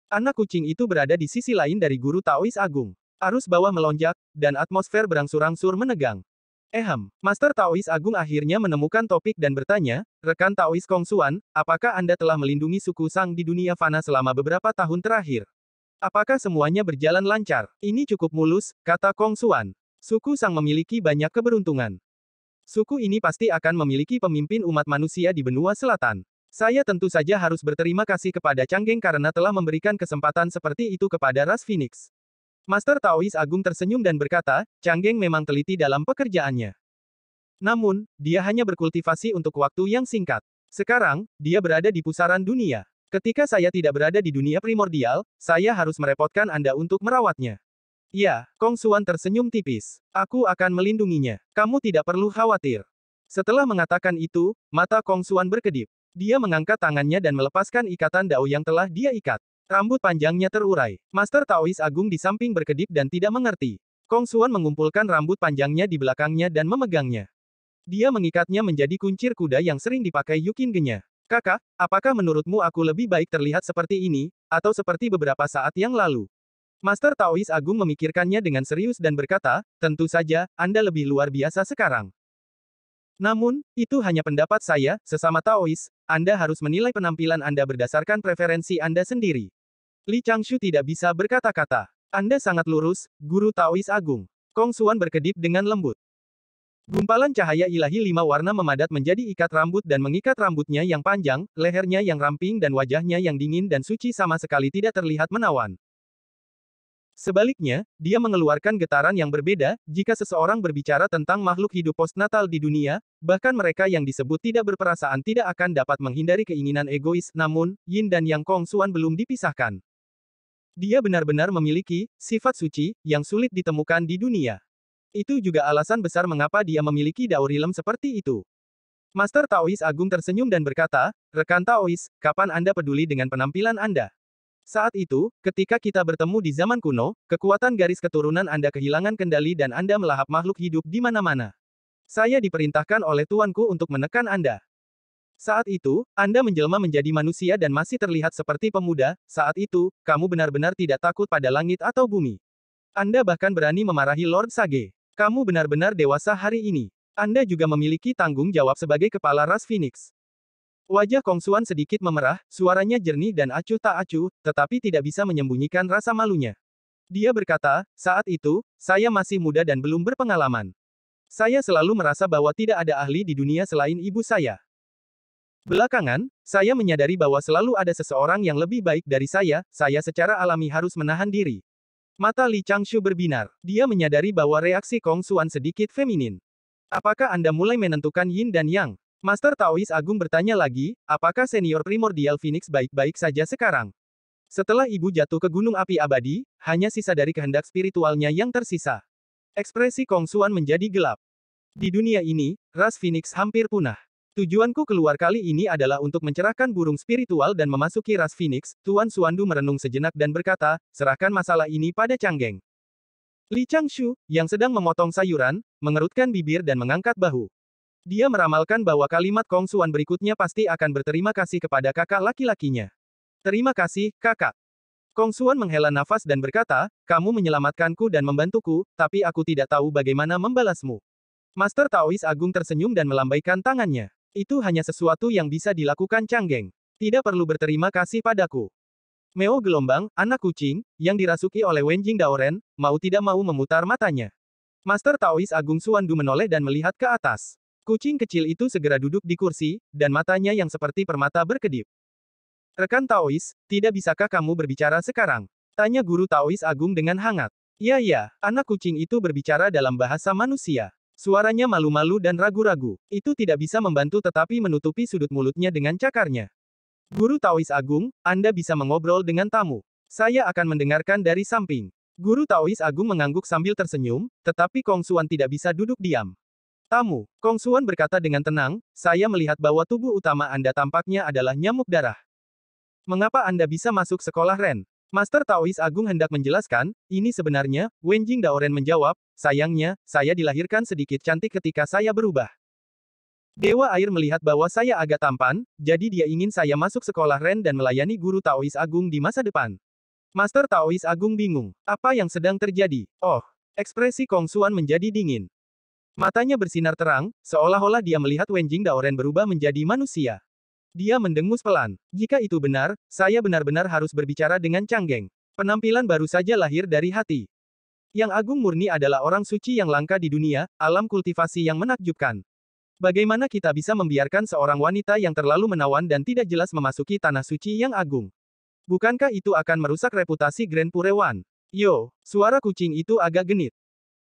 Anak kucing itu berada di sisi lain dari guru Taois Agung. Arus bawah melonjak, dan atmosfer berangsur-angsur menegang. Ehem. Master Taois Agung akhirnya menemukan topik dan bertanya, rekan Taois Kong Suan, apakah Anda telah melindungi suku Sang di dunia fana selama beberapa tahun terakhir? Apakah semuanya berjalan lancar? Ini cukup mulus, kata Kong Suan. Suku Sang memiliki banyak keberuntungan. Suku ini pasti akan memiliki pemimpin umat manusia di benua selatan. Saya tentu saja harus berterima kasih kepada Changgeng karena telah memberikan kesempatan seperti itu kepada Ras Phoenix. Master Taois Agung tersenyum dan berkata, Changgeng memang teliti dalam pekerjaannya. Namun, dia hanya berkultivasi untuk waktu yang singkat. Sekarang, dia berada di pusaran dunia. Ketika saya tidak berada di dunia primordial, saya harus merepotkan Anda untuk merawatnya. Ya, Kong Suan tersenyum tipis. Aku akan melindunginya. Kamu tidak perlu khawatir. Setelah mengatakan itu, mata Kong Suan berkedip. Dia mengangkat tangannya dan melepaskan ikatan dao yang telah dia ikat. Rambut panjangnya terurai. Master Taois Agung di samping berkedip dan tidak mengerti. Kong Suan mengumpulkan rambut panjangnya di belakangnya dan memegangnya. Dia mengikatnya menjadi kuncir kuda yang sering dipakai Yukin Genya. Kakak, apakah menurutmu aku lebih baik terlihat seperti ini, atau seperti beberapa saat yang lalu? Master Taois Agung memikirkannya dengan serius dan berkata, tentu saja, Anda lebih luar biasa sekarang. Namun, itu hanya pendapat saya, sesama Taois, Anda harus menilai penampilan Anda berdasarkan preferensi Anda sendiri. Li Changshu tidak bisa berkata-kata. Anda sangat lurus, Guru Taois Agung. Kong Suan berkedip dengan lembut. Gumpalan cahaya ilahi lima warna memadat menjadi ikat rambut dan mengikat rambutnya yang panjang, lehernya yang ramping dan wajahnya yang dingin dan suci sama sekali tidak terlihat menawan. Sebaliknya, dia mengeluarkan getaran yang berbeda jika seseorang berbicara tentang makhluk hidup postnatal di dunia, bahkan mereka yang disebut tidak berperasaan tidak akan dapat menghindari keinginan egois, namun, Yin dan Yang Kong Suan belum dipisahkan. Dia benar-benar memiliki sifat suci yang sulit ditemukan di dunia. Itu juga alasan besar mengapa dia memiliki daurilem seperti itu. Master Taois Agung tersenyum dan berkata, Rekan Taois, kapan Anda peduli dengan penampilan Anda? Saat itu, ketika kita bertemu di zaman kuno, kekuatan garis keturunan Anda kehilangan kendali dan Anda melahap makhluk hidup di mana-mana. Saya diperintahkan oleh tuanku untuk menekan Anda. Saat itu, Anda menjelma menjadi manusia dan masih terlihat seperti pemuda, saat itu, kamu benar-benar tidak takut pada langit atau bumi. Anda bahkan berani memarahi Lord Sage. Kamu benar-benar dewasa hari ini. Anda juga memiliki tanggung jawab sebagai kepala ras Phoenix. Wajah Kong Suan sedikit memerah, suaranya jernih dan acuh tak acuh, tetapi tidak bisa menyembunyikan rasa malunya. Dia berkata, saat itu, saya masih muda dan belum berpengalaman. Saya selalu merasa bahwa tidak ada ahli di dunia selain ibu saya. Belakangan, saya menyadari bahwa selalu ada seseorang yang lebih baik dari saya, saya secara alami harus menahan diri. Mata Li Changshu berbinar. Dia menyadari bahwa reaksi Kong Suan sedikit feminin. Apakah Anda mulai menentukan yin dan yang? Master Taois Agung bertanya lagi, apakah senior primordial Phoenix baik-baik saja sekarang? Setelah ibu jatuh ke gunung api abadi, hanya sisa dari kehendak spiritualnya yang tersisa. Ekspresi Kong Suan menjadi gelap. Di dunia ini, ras Phoenix hampir punah. Tujuanku keluar kali ini adalah untuk mencerahkan burung spiritual dan memasuki ras Phoenix, Tuan Suandu merenung sejenak dan berkata, serahkan masalah ini pada Changgeng. Li Changshu, yang sedang memotong sayuran, mengerutkan bibir dan mengangkat bahu. Dia meramalkan bahwa kalimat Kong Suan berikutnya pasti akan berterima kasih kepada kakak laki-lakinya. Terima kasih, kakak. Kong Suan menghela nafas dan berkata, kamu menyelamatkanku dan membantuku, tapi aku tidak tahu bagaimana membalasmu. Master Taois Agung tersenyum dan melambaikan tangannya. Itu hanya sesuatu yang bisa dilakukan canggeng. Tidak perlu berterima kasih padaku. Meo gelombang, anak kucing, yang dirasuki oleh Wenjing Daoren, mau tidak mau memutar matanya. Master Taois Agung Suandu menoleh dan melihat ke atas. Kucing kecil itu segera duduk di kursi, dan matanya yang seperti permata berkedip. Rekan Taois, tidak bisakah kamu berbicara sekarang? Tanya guru Taois Agung dengan hangat. Ya ya, anak kucing itu berbicara dalam bahasa manusia. Suaranya malu-malu dan ragu-ragu. Itu tidak bisa membantu tetapi menutupi sudut mulutnya dengan cakarnya. Guru Taois Agung, Anda bisa mengobrol dengan tamu. Saya akan mendengarkan dari samping. Guru Taois Agung mengangguk sambil tersenyum, tetapi Kong Suan tidak bisa duduk diam. Tamu, Kong Suan berkata dengan tenang, saya melihat bahwa tubuh utama Anda tampaknya adalah nyamuk darah. Mengapa Anda bisa masuk sekolah Ren? Master Taois Agung hendak menjelaskan, ini sebenarnya, Wenjing Daoren menjawab, sayangnya, saya dilahirkan sedikit cantik ketika saya berubah. Dewa Air melihat bahwa saya agak tampan, jadi dia ingin saya masuk sekolah Ren dan melayani guru Taois Agung di masa depan. Master Taois Agung bingung. Apa yang sedang terjadi? Oh, ekspresi Kong Suan menjadi dingin. Matanya bersinar terang, seolah-olah dia melihat Wenjing Daoren berubah menjadi manusia. Dia mendengus pelan. Jika itu benar, saya benar-benar harus berbicara dengan Changgeng. Penampilan baru saja lahir dari hati. Yang Agung Murni adalah orang suci yang langka di dunia, alam kultivasi yang menakjubkan. Bagaimana kita bisa membiarkan seorang wanita yang terlalu menawan dan tidak jelas memasuki tanah suci yang agung? Bukankah itu akan merusak reputasi Grand Purewan? Yo, suara kucing itu agak genit.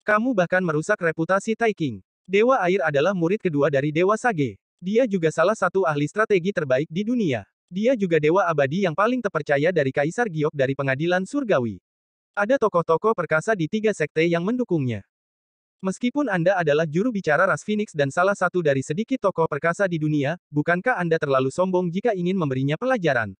Kamu bahkan merusak reputasi Taiking. Dewa Air adalah murid kedua dari Dewa Sage. Dia juga salah satu ahli strategi terbaik di dunia. Dia juga dewa abadi yang paling terpercaya dari Kaisar Giok dari pengadilan surgawi. Ada tokoh-tokoh perkasa di tiga sekte yang mendukungnya. Meskipun Anda adalah juru bicara ras Phoenix dan salah satu dari sedikit tokoh perkasa di dunia, bukankah Anda terlalu sombong jika ingin memberinya pelajaran?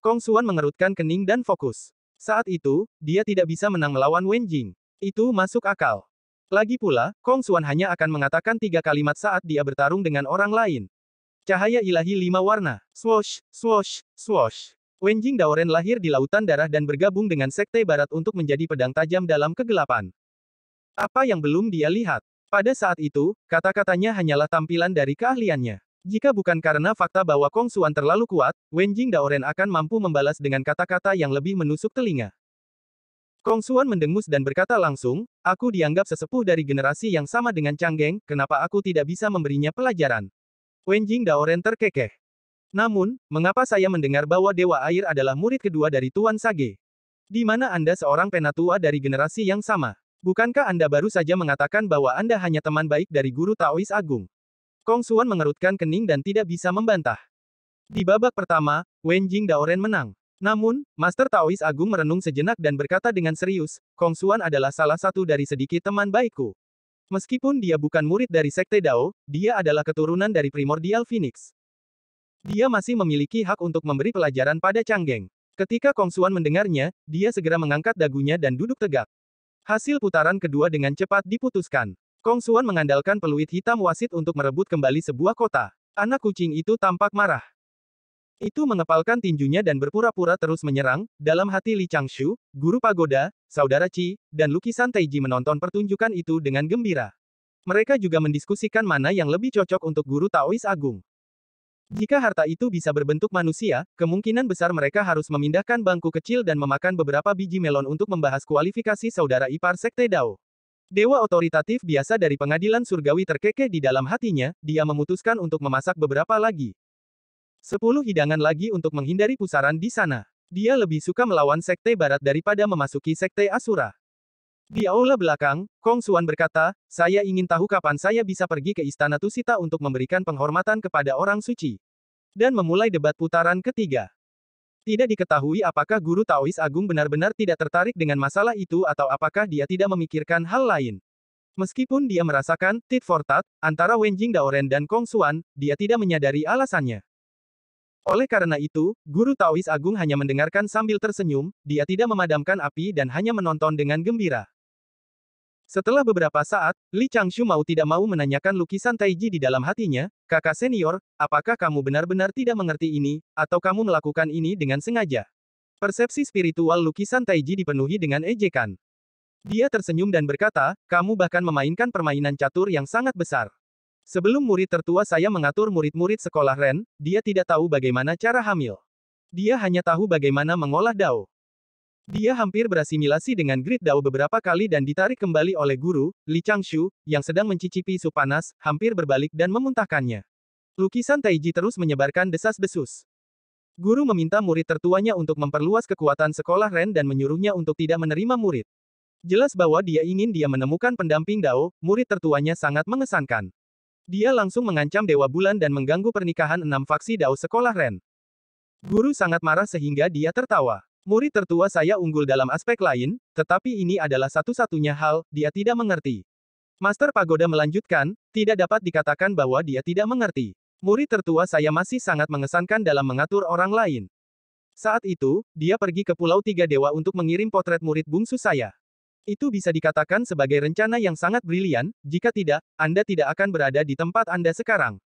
Kong Suan mengerutkan kening dan fokus. Saat itu, dia tidak bisa menang melawan Wen Jing. Itu masuk akal. Lagi pula, Kong Xuan hanya akan mengatakan tiga kalimat saat dia bertarung dengan orang lain. Cahaya ilahi lima warna, swosh, swosh, swosh. Wenjing Daoren lahir di Lautan Darah dan bergabung dengan Sekte Barat untuk menjadi pedang tajam dalam kegelapan. Apa yang belum dia lihat? Pada saat itu, kata-katanya hanyalah tampilan dari keahliannya. Jika bukan karena fakta bahwa Kong Xuan terlalu kuat, Wenjing Daoren akan mampu membalas dengan kata-kata yang lebih menusuk telinga. Kong Suan mendengus dan berkata langsung, aku dianggap sesepuh dari generasi yang sama dengan Chang kenapa aku tidak bisa memberinya pelajaran? Wenjing Daoren terkekeh. Namun, mengapa saya mendengar bahwa Dewa Air adalah murid kedua dari Tuan Sage? Di mana Anda seorang penatua dari generasi yang sama? Bukankah Anda baru saja mengatakan bahwa Anda hanya teman baik dari guru Taois Agung? Kong Suan mengerutkan kening dan tidak bisa membantah. Di babak pertama, Wenjing Daoren menang. Namun, Master Taois Agung merenung sejenak dan berkata dengan serius, Kong Xuan adalah salah satu dari sedikit teman baikku. Meskipun dia bukan murid dari Sekte Dao, dia adalah keturunan dari Primordial Phoenix. Dia masih memiliki hak untuk memberi pelajaran pada Changgeng. Ketika Kong Xuan mendengarnya, dia segera mengangkat dagunya dan duduk tegak. Hasil putaran kedua dengan cepat diputuskan. Kong Xuan mengandalkan peluit hitam wasit untuk merebut kembali sebuah kota. Anak kucing itu tampak marah. Itu mengepalkan tinjunya dan berpura-pura terus menyerang, dalam hati Li Changshu, guru pagoda, saudara Chi, dan lukisan Taiji menonton pertunjukan itu dengan gembira. Mereka juga mendiskusikan mana yang lebih cocok untuk guru Taois Agung. Jika harta itu bisa berbentuk manusia, kemungkinan besar mereka harus memindahkan bangku kecil dan memakan beberapa biji melon untuk membahas kualifikasi saudara ipar Sekte Dao. Dewa otoritatif biasa dari pengadilan surgawi terkekeh di dalam hatinya, dia memutuskan untuk memasak beberapa lagi. Sepuluh hidangan lagi untuk menghindari pusaran di sana. Dia lebih suka melawan Sekte Barat daripada memasuki Sekte Asura. Di aula belakang, Kong Suan berkata, saya ingin tahu kapan saya bisa pergi ke Istana Tusita untuk memberikan penghormatan kepada orang suci. Dan memulai debat putaran ketiga. Tidak diketahui apakah Guru Taois Agung benar-benar tidak tertarik dengan masalah itu atau apakah dia tidak memikirkan hal lain. Meskipun dia merasakan tit for tat antara Wenjing Daoren dan Kong Suan, dia tidak menyadari alasannya. Oleh karena itu, Guru Taois Agung hanya mendengarkan sambil tersenyum, dia tidak memadamkan api dan hanya menonton dengan gembira. Setelah beberapa saat, Li Changshu mau tidak mau menanyakan lukisan Taiji di dalam hatinya, kakak senior, apakah kamu benar-benar tidak mengerti ini, atau kamu melakukan ini dengan sengaja? Persepsi spiritual lukisan Taiji dipenuhi dengan ejekan. Dia tersenyum dan berkata, kamu bahkan memainkan permainan catur yang sangat besar. Sebelum murid tertua saya mengatur murid-murid sekolah Ren, dia tidak tahu bagaimana cara hamil. Dia hanya tahu bagaimana mengolah dao. Dia hampir berasimilasi dengan grid dao beberapa kali dan ditarik kembali oleh guru, Li Changshu, yang sedang mencicipi sup panas, hampir berbalik dan memuntahkannya. Lukisan Taiji terus menyebarkan desas-desus. Guru meminta murid tertuanya untuk memperluas kekuatan sekolah Ren dan menyuruhnya untuk tidak menerima murid. Jelas bahwa dia ingin dia menemukan pendamping Dao, murid tertuanya sangat mengesankan. Dia langsung mengancam Dewa Bulan dan mengganggu pernikahan enam faksi Dao Sekolah Ren. Guru sangat marah sehingga dia tertawa. Murid tertua saya unggul dalam aspek lain, tetapi ini adalah satu-satunya hal, dia tidak mengerti. Master Pagoda melanjutkan, tidak dapat dikatakan bahwa dia tidak mengerti. Murid tertua saya masih sangat mengesankan dalam mengatur orang lain. Saat itu, dia pergi ke Pulau Tiga Dewa untuk mengirim potret murid bungsu saya. Itu bisa dikatakan sebagai rencana yang sangat brilian, jika tidak, Anda tidak akan berada di tempat Anda sekarang.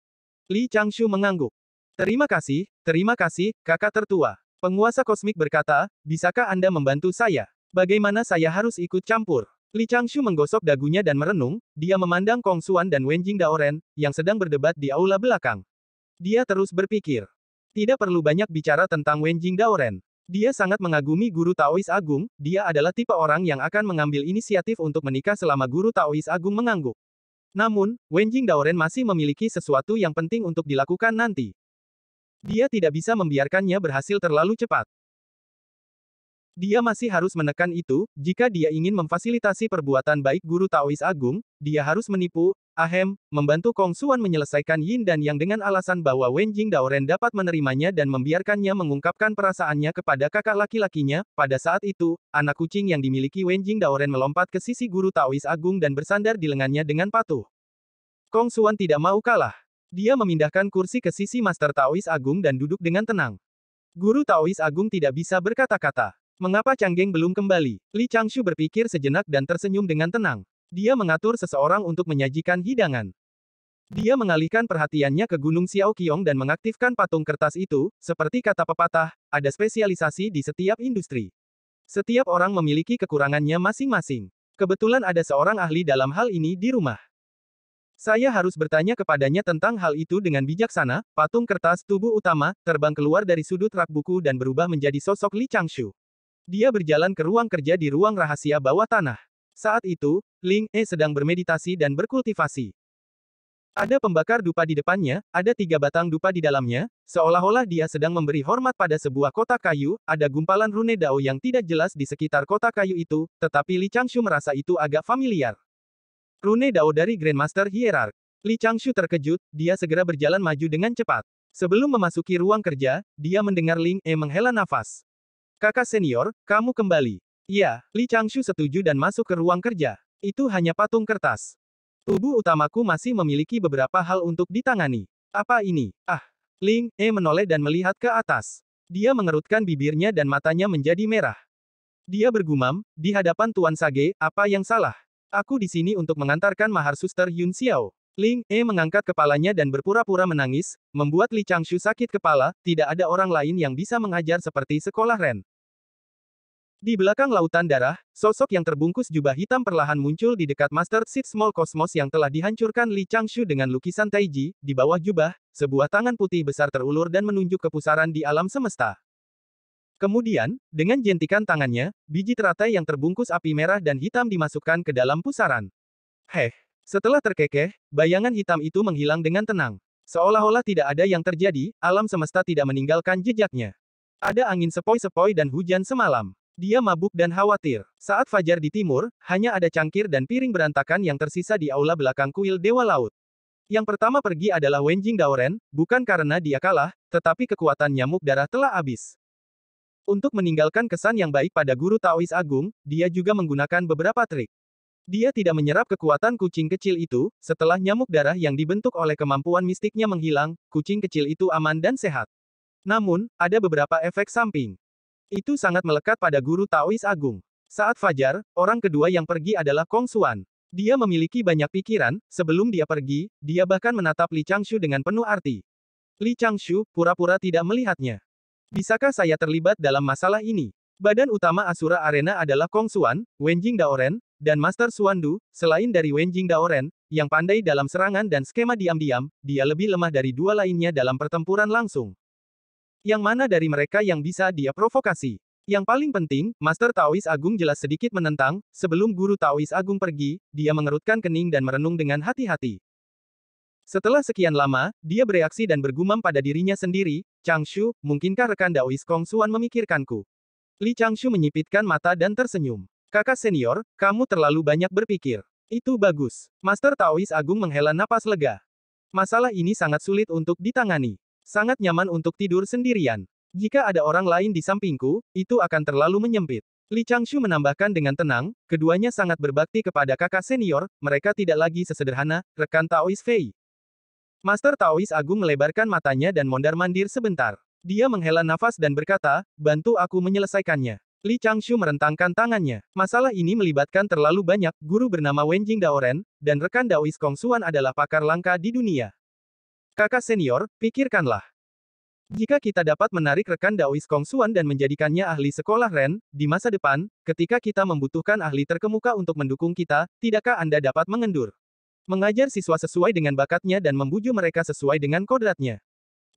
Li Changshu mengangguk. Terima kasih, terima kasih, kakak tertua. Penguasa kosmik berkata, bisakah Anda membantu saya? Bagaimana saya harus ikut campur? Li Changshu menggosok dagunya dan merenung, dia memandang Kong Xuan dan Wen Wenjing Daoren, yang sedang berdebat di aula belakang. Dia terus berpikir. Tidak perlu banyak bicara tentang Wen Wenjing Daoren. Dia sangat mengagumi guru Taois Agung, dia adalah tipe orang yang akan mengambil inisiatif untuk menikah selama guru Taois Agung mengangguk. Namun, Wenjing Daoren masih memiliki sesuatu yang penting untuk dilakukan nanti. Dia tidak bisa membiarkannya berhasil terlalu cepat. Dia masih harus menekan itu, jika dia ingin memfasilitasi perbuatan baik guru Taois Agung, dia harus menipu, Ahem, membantu Kong Xuan menyelesaikan Yin dan Yang dengan alasan bahwa Wen Jing Daoren dapat menerimanya dan membiarkannya mengungkapkan perasaannya kepada kakak laki-lakinya. Pada saat itu, anak kucing yang dimiliki Wen Jing Daoren melompat ke sisi guru Taois Agung dan bersandar di lengannya dengan patuh. Kong Xuan tidak mau kalah. Dia memindahkan kursi ke sisi Master Taois Agung dan duduk dengan tenang. Guru Taois Agung tidak bisa berkata-kata. Mengapa Changgeng belum kembali? Li Changshu berpikir sejenak dan tersenyum dengan tenang. Dia mengatur seseorang untuk menyajikan hidangan. Dia mengalihkan perhatiannya ke Gunung Xiaoqiong dan mengaktifkan patung kertas itu, seperti kata pepatah, ada spesialisasi di setiap industri. Setiap orang memiliki kekurangannya masing-masing. Kebetulan ada seorang ahli dalam hal ini di rumah. Saya harus bertanya kepadanya tentang hal itu dengan bijaksana, patung kertas tubuh utama, terbang keluar dari sudut rak buku dan berubah menjadi sosok Li Changshu. Dia berjalan ke ruang kerja di ruang rahasia bawah tanah. Saat itu, Ling E sedang bermeditasi dan berkultivasi. Ada pembakar dupa di depannya, ada tiga batang dupa di dalamnya, seolah-olah dia sedang memberi hormat pada sebuah kota kayu, ada gumpalan rune dao yang tidak jelas di sekitar kota kayu itu, tetapi Li Changshu merasa itu agak familiar. Rune dao dari Grandmaster Hierarch. Li Changshu terkejut, dia segera berjalan maju dengan cepat. Sebelum memasuki ruang kerja, dia mendengar Ling E menghela nafas. Kakak senior, kamu kembali. Ya, Li Changshu setuju dan masuk ke ruang kerja. Itu hanya patung kertas. Tubuh utamaku masih memiliki beberapa hal untuk ditangani. Apa ini? Ah! Ling, E menoleh dan melihat ke atas. Dia mengerutkan bibirnya dan matanya menjadi merah. Dia bergumam, di hadapan Tuan Sage, apa yang salah? Aku di sini untuk mengantarkan mahar suster Yun Xiao. Ling E mengangkat kepalanya dan berpura-pura menangis, membuat Li Changshu sakit kepala, tidak ada orang lain yang bisa mengajar seperti sekolah Ren. Di belakang lautan darah, sosok yang terbungkus jubah hitam perlahan muncul di dekat Master Seed Small Cosmos yang telah dihancurkan Li Changshu dengan lukisan Taiji, di bawah jubah, sebuah tangan putih besar terulur dan menunjuk ke pusaran di alam semesta. Kemudian, dengan jentikan tangannya, biji teratai yang terbungkus api merah dan hitam dimasukkan ke dalam pusaran. Heh! Setelah terkekeh, bayangan hitam itu menghilang dengan tenang. Seolah-olah tidak ada yang terjadi, alam semesta tidak meninggalkan jejaknya. Ada angin sepoi-sepoi dan hujan semalam. Dia mabuk dan khawatir. Saat fajar di timur, hanya ada cangkir dan piring berantakan yang tersisa di aula belakang kuil Dewa Laut. Yang pertama pergi adalah Wenjing Daoren, bukan karena dia kalah, tetapi kekuatan nyamuk darah telah habis. Untuk meninggalkan kesan yang baik pada guru Taois Agung, dia juga menggunakan beberapa trik. Dia tidak menyerap kekuatan kucing kecil itu, setelah nyamuk darah yang dibentuk oleh kemampuan mistiknya menghilang, kucing kecil itu aman dan sehat. Namun, ada beberapa efek samping. Itu sangat melekat pada guru Taois Agung. Saat fajar, orang kedua yang pergi adalah Kong Suan. Dia memiliki banyak pikiran, sebelum dia pergi, dia bahkan menatap Li Changshu dengan penuh arti. Li Changshu pura-pura tidak melihatnya. Bisakah saya terlibat dalam masalah ini? Badan utama Asura Arena adalah Kong Suan, Wenjing Daoren, dan Master Suandu, selain dari Wenjing Daoren, yang pandai dalam serangan dan skema diam-diam, dia lebih lemah dari dua lainnya dalam pertempuran langsung. Yang mana dari mereka yang bisa dia provokasi? Yang paling penting, Master Taois Agung jelas sedikit menentang, sebelum Guru Taois Agung pergi, dia mengerutkan kening dan merenung dengan hati-hati. Setelah sekian lama, dia bereaksi dan bergumam pada dirinya sendiri, Chang Shu, mungkinkah rekan Daois Kong Suan memikirkanku? Li Chang Shu menyipitkan mata dan tersenyum. Kakak senior, kamu terlalu banyak berpikir. Itu bagus. Master Taois Agung menghela napas lega. Masalah ini sangat sulit untuk ditangani. Sangat nyaman untuk tidur sendirian. Jika ada orang lain di sampingku, itu akan terlalu menyempit. Li Changshu menambahkan dengan tenang, keduanya sangat berbakti kepada kakak senior, mereka tidak lagi sesederhana, rekan Taois Fei. Master Taois Agung melebarkan matanya dan mondar-mandir sebentar. Dia menghela nafas dan berkata, bantu aku menyelesaikannya. Li Changshu merentangkan tangannya. Masalah ini melibatkan terlalu banyak guru bernama Wenjing Daoren, dan rekan Daois Kongsuan adalah pakar langka di dunia. Kakak senior, pikirkanlah. Jika kita dapat menarik rekan Daois Kong Suan dan menjadikannya ahli sekolah Ren, di masa depan, ketika kita membutuhkan ahli terkemuka untuk mendukung kita, tidakkah Anda dapat mengendur? Mengajar siswa sesuai dengan bakatnya dan membujuk mereka sesuai dengan kodratnya.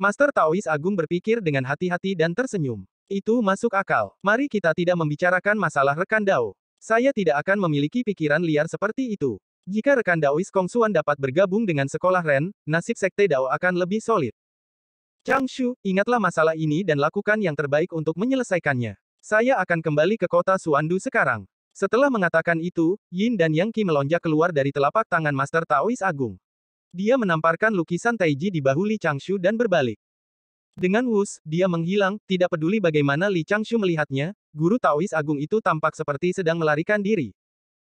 Master Taois Agung berpikir dengan hati-hati dan tersenyum. Itu masuk akal. Mari kita tidak membicarakan masalah rekan Dao. Saya tidak akan memiliki pikiran liar seperti itu. Jika rekan Daois Kong Suan dapat bergabung dengan sekolah Ren, nasib sekte Dao akan lebih solid. Chang Shu, ingatlah masalah ini dan lakukan yang terbaik untuk menyelesaikannya. Saya akan kembali ke kota Suandu sekarang. Setelah mengatakan itu, Yin dan Yang Qi melonjak keluar dari telapak tangan Master Taois Agung. Dia menamparkan lukisan Taiji di bahu Li Changshu dan berbalik. Dengan wus, dia menghilang, tidak peduli bagaimana Li Changshu melihatnya, guru Taois Agung itu tampak seperti sedang melarikan diri.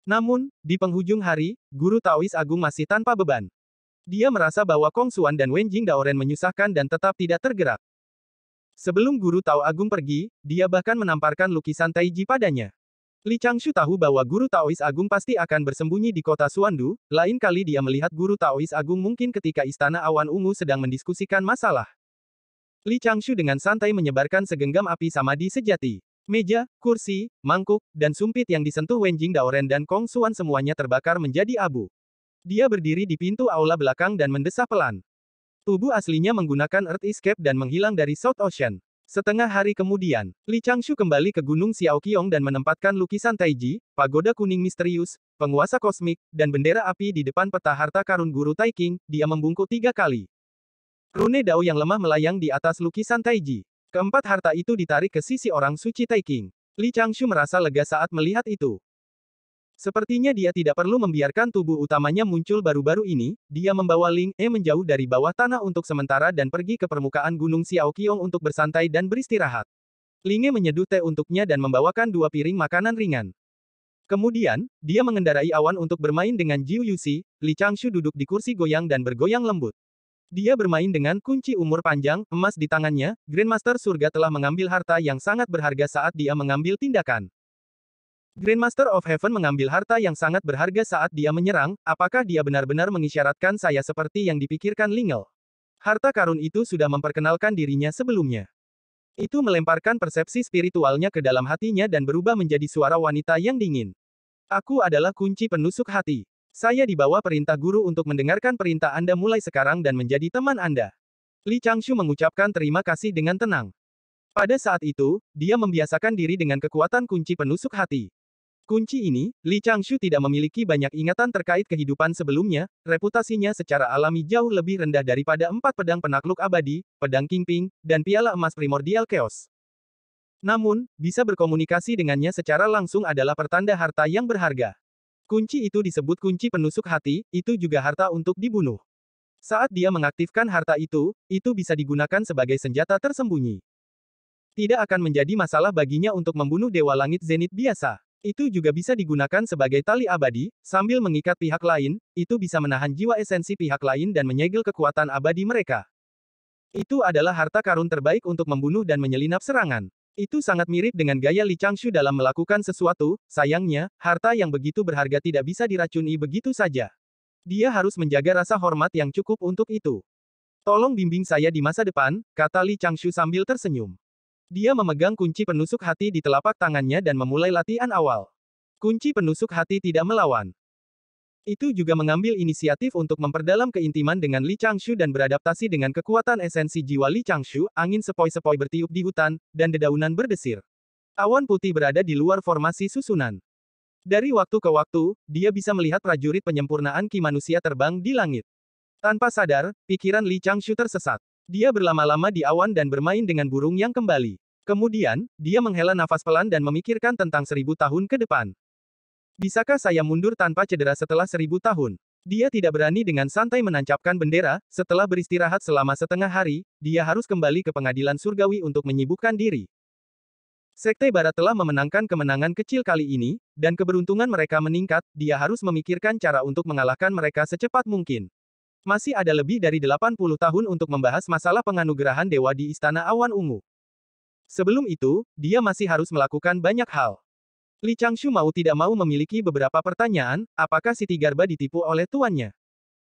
Namun, di penghujung hari, Guru Taois Agung masih tanpa beban. Dia merasa bahwa Kong Xuan dan Wen Jing Daoren menyusahkan dan tetap tidak tergerak. Sebelum Guru Tao Agung pergi, dia bahkan menamparkan lukisan Taiji padanya. Li Changshu tahu bahwa Guru Taois Agung pasti akan bersembunyi di kota Suandu, lain kali dia melihat Guru Taois Agung mungkin ketika Istana Awan Ungu sedang mendiskusikan masalah. Li Changshu dengan santai menyebarkan segenggam api samadi sejati. Meja, kursi, mangkuk, dan sumpit yang disentuh Wenjing Daoren dan Kong Suan semuanya terbakar menjadi abu. Dia berdiri di pintu aula belakang dan mendesah pelan. Tubuh aslinya menggunakan Earth Escape dan menghilang dari South Ocean. Setengah hari kemudian, Li Changshu kembali ke Gunung Xiaoqiong dan menempatkan lukisan Taiji, pagoda kuning misterius, penguasa kosmik, dan bendera api di depan peta harta karun guru Taiking, dia membungkuk tiga kali. Rune Dao yang lemah melayang di atas lukisan Taiji. Keempat harta itu ditarik ke sisi orang suci Taiking. Li Changshu merasa lega saat melihat itu. Sepertinya dia tidak perlu membiarkan tubuh utamanya muncul baru-baru ini, dia membawa Ling E menjauh dari bawah tanah untuk sementara dan pergi ke permukaan Gunung Xiaoqiong untuk bersantai dan beristirahat. Ling E menyeduh teh untuknya dan membawakan dua piring makanan ringan. Kemudian, dia mengendarai awan untuk bermain dengan Jiu Yuxi, Li Changshu duduk di kursi goyang dan bergoyang lembut. Dia bermain dengan kunci umur panjang, emas di tangannya, Grandmaster Surga telah mengambil harta yang sangat berharga saat dia mengambil tindakan. Grandmaster of Heaven mengambil harta yang sangat berharga saat dia menyerang, apakah dia benar-benar mengisyaratkan saya seperti yang dipikirkan Lingel? Harta karun itu sudah memperkenalkan dirinya sebelumnya. Itu melemparkan persepsi spiritualnya ke dalam hatinya dan berubah menjadi suara wanita yang dingin. Aku adalah kunci penusuk hati. Saya di bawah perintah guru untuk mendengarkan perintah Anda mulai sekarang dan menjadi teman Anda. Li Changshu mengucapkan terima kasih dengan tenang. Pada saat itu, dia membiasakan diri dengan kekuatan kunci penusuk hati. Kunci ini, Li Changshu tidak memiliki banyak ingatan terkait kehidupan sebelumnya, reputasinya secara alami jauh lebih rendah daripada empat pedang penakluk abadi, pedang Kingping, dan piala emas primordial chaos. Namun, bisa berkomunikasi dengannya secara langsung adalah pertanda harta yang berharga. Kunci itu disebut kunci penusuk hati, itu juga harta untuk dibunuh. Saat dia mengaktifkan harta itu, itu bisa digunakan sebagai senjata tersembunyi. Tidak akan menjadi masalah baginya untuk membunuh Dewa Langit Zenit biasa. Itu juga bisa digunakan sebagai tali abadi, sambil mengikat pihak lain, itu bisa menahan jiwa esensi pihak lain dan menyegel kekuatan abadi mereka. Itu adalah harta karun terbaik untuk membunuh dan menyelinap serangan. Itu sangat mirip dengan gaya Li Changshu dalam melakukan sesuatu, sayangnya, harta yang begitu berharga tidak bisa diracuni begitu saja. Dia harus menjaga rasa hormat yang cukup untuk itu. Tolong bimbing saya di masa depan, kata Li Changshu sambil tersenyum. Dia memegang kunci penusuk hati di telapak tangannya dan memulai latihan awal. Kunci penusuk hati tidak melawan. Itu juga mengambil inisiatif untuk memperdalam keintiman dengan Li Changshu dan beradaptasi dengan kekuatan esensi jiwa Li Changshu, angin sepoi-sepoi bertiup di hutan, dan dedaunan berdesir. Awan putih berada di luar formasi susunan. Dari waktu ke waktu, dia bisa melihat prajurit penyempurnaan ki manusia terbang di langit. Tanpa sadar, pikiran Li Changshu tersesat. Dia berlama-lama di awan dan bermain dengan burung yang kembali. Kemudian, dia menghela nafas pelan dan memikirkan tentang seribu tahun ke depan. Bisakah saya mundur tanpa cedera setelah seribu tahun? Dia tidak berani dengan santai menancapkan bendera, setelah beristirahat selama setengah hari, dia harus kembali ke pengadilan surgawi untuk menyibukkan diri. Sekte Barat telah memenangkan kemenangan kecil kali ini, dan keberuntungan mereka meningkat, dia harus memikirkan cara untuk mengalahkan mereka secepat mungkin. Masih ada lebih dari 80 tahun untuk membahas masalah penganugerahan dewa di Istana Awan Ungu. Sebelum itu, dia masih harus melakukan banyak hal. Li Changshu mau tidak mau memiliki beberapa pertanyaan, apakah Siti Garba ditipu oleh tuannya?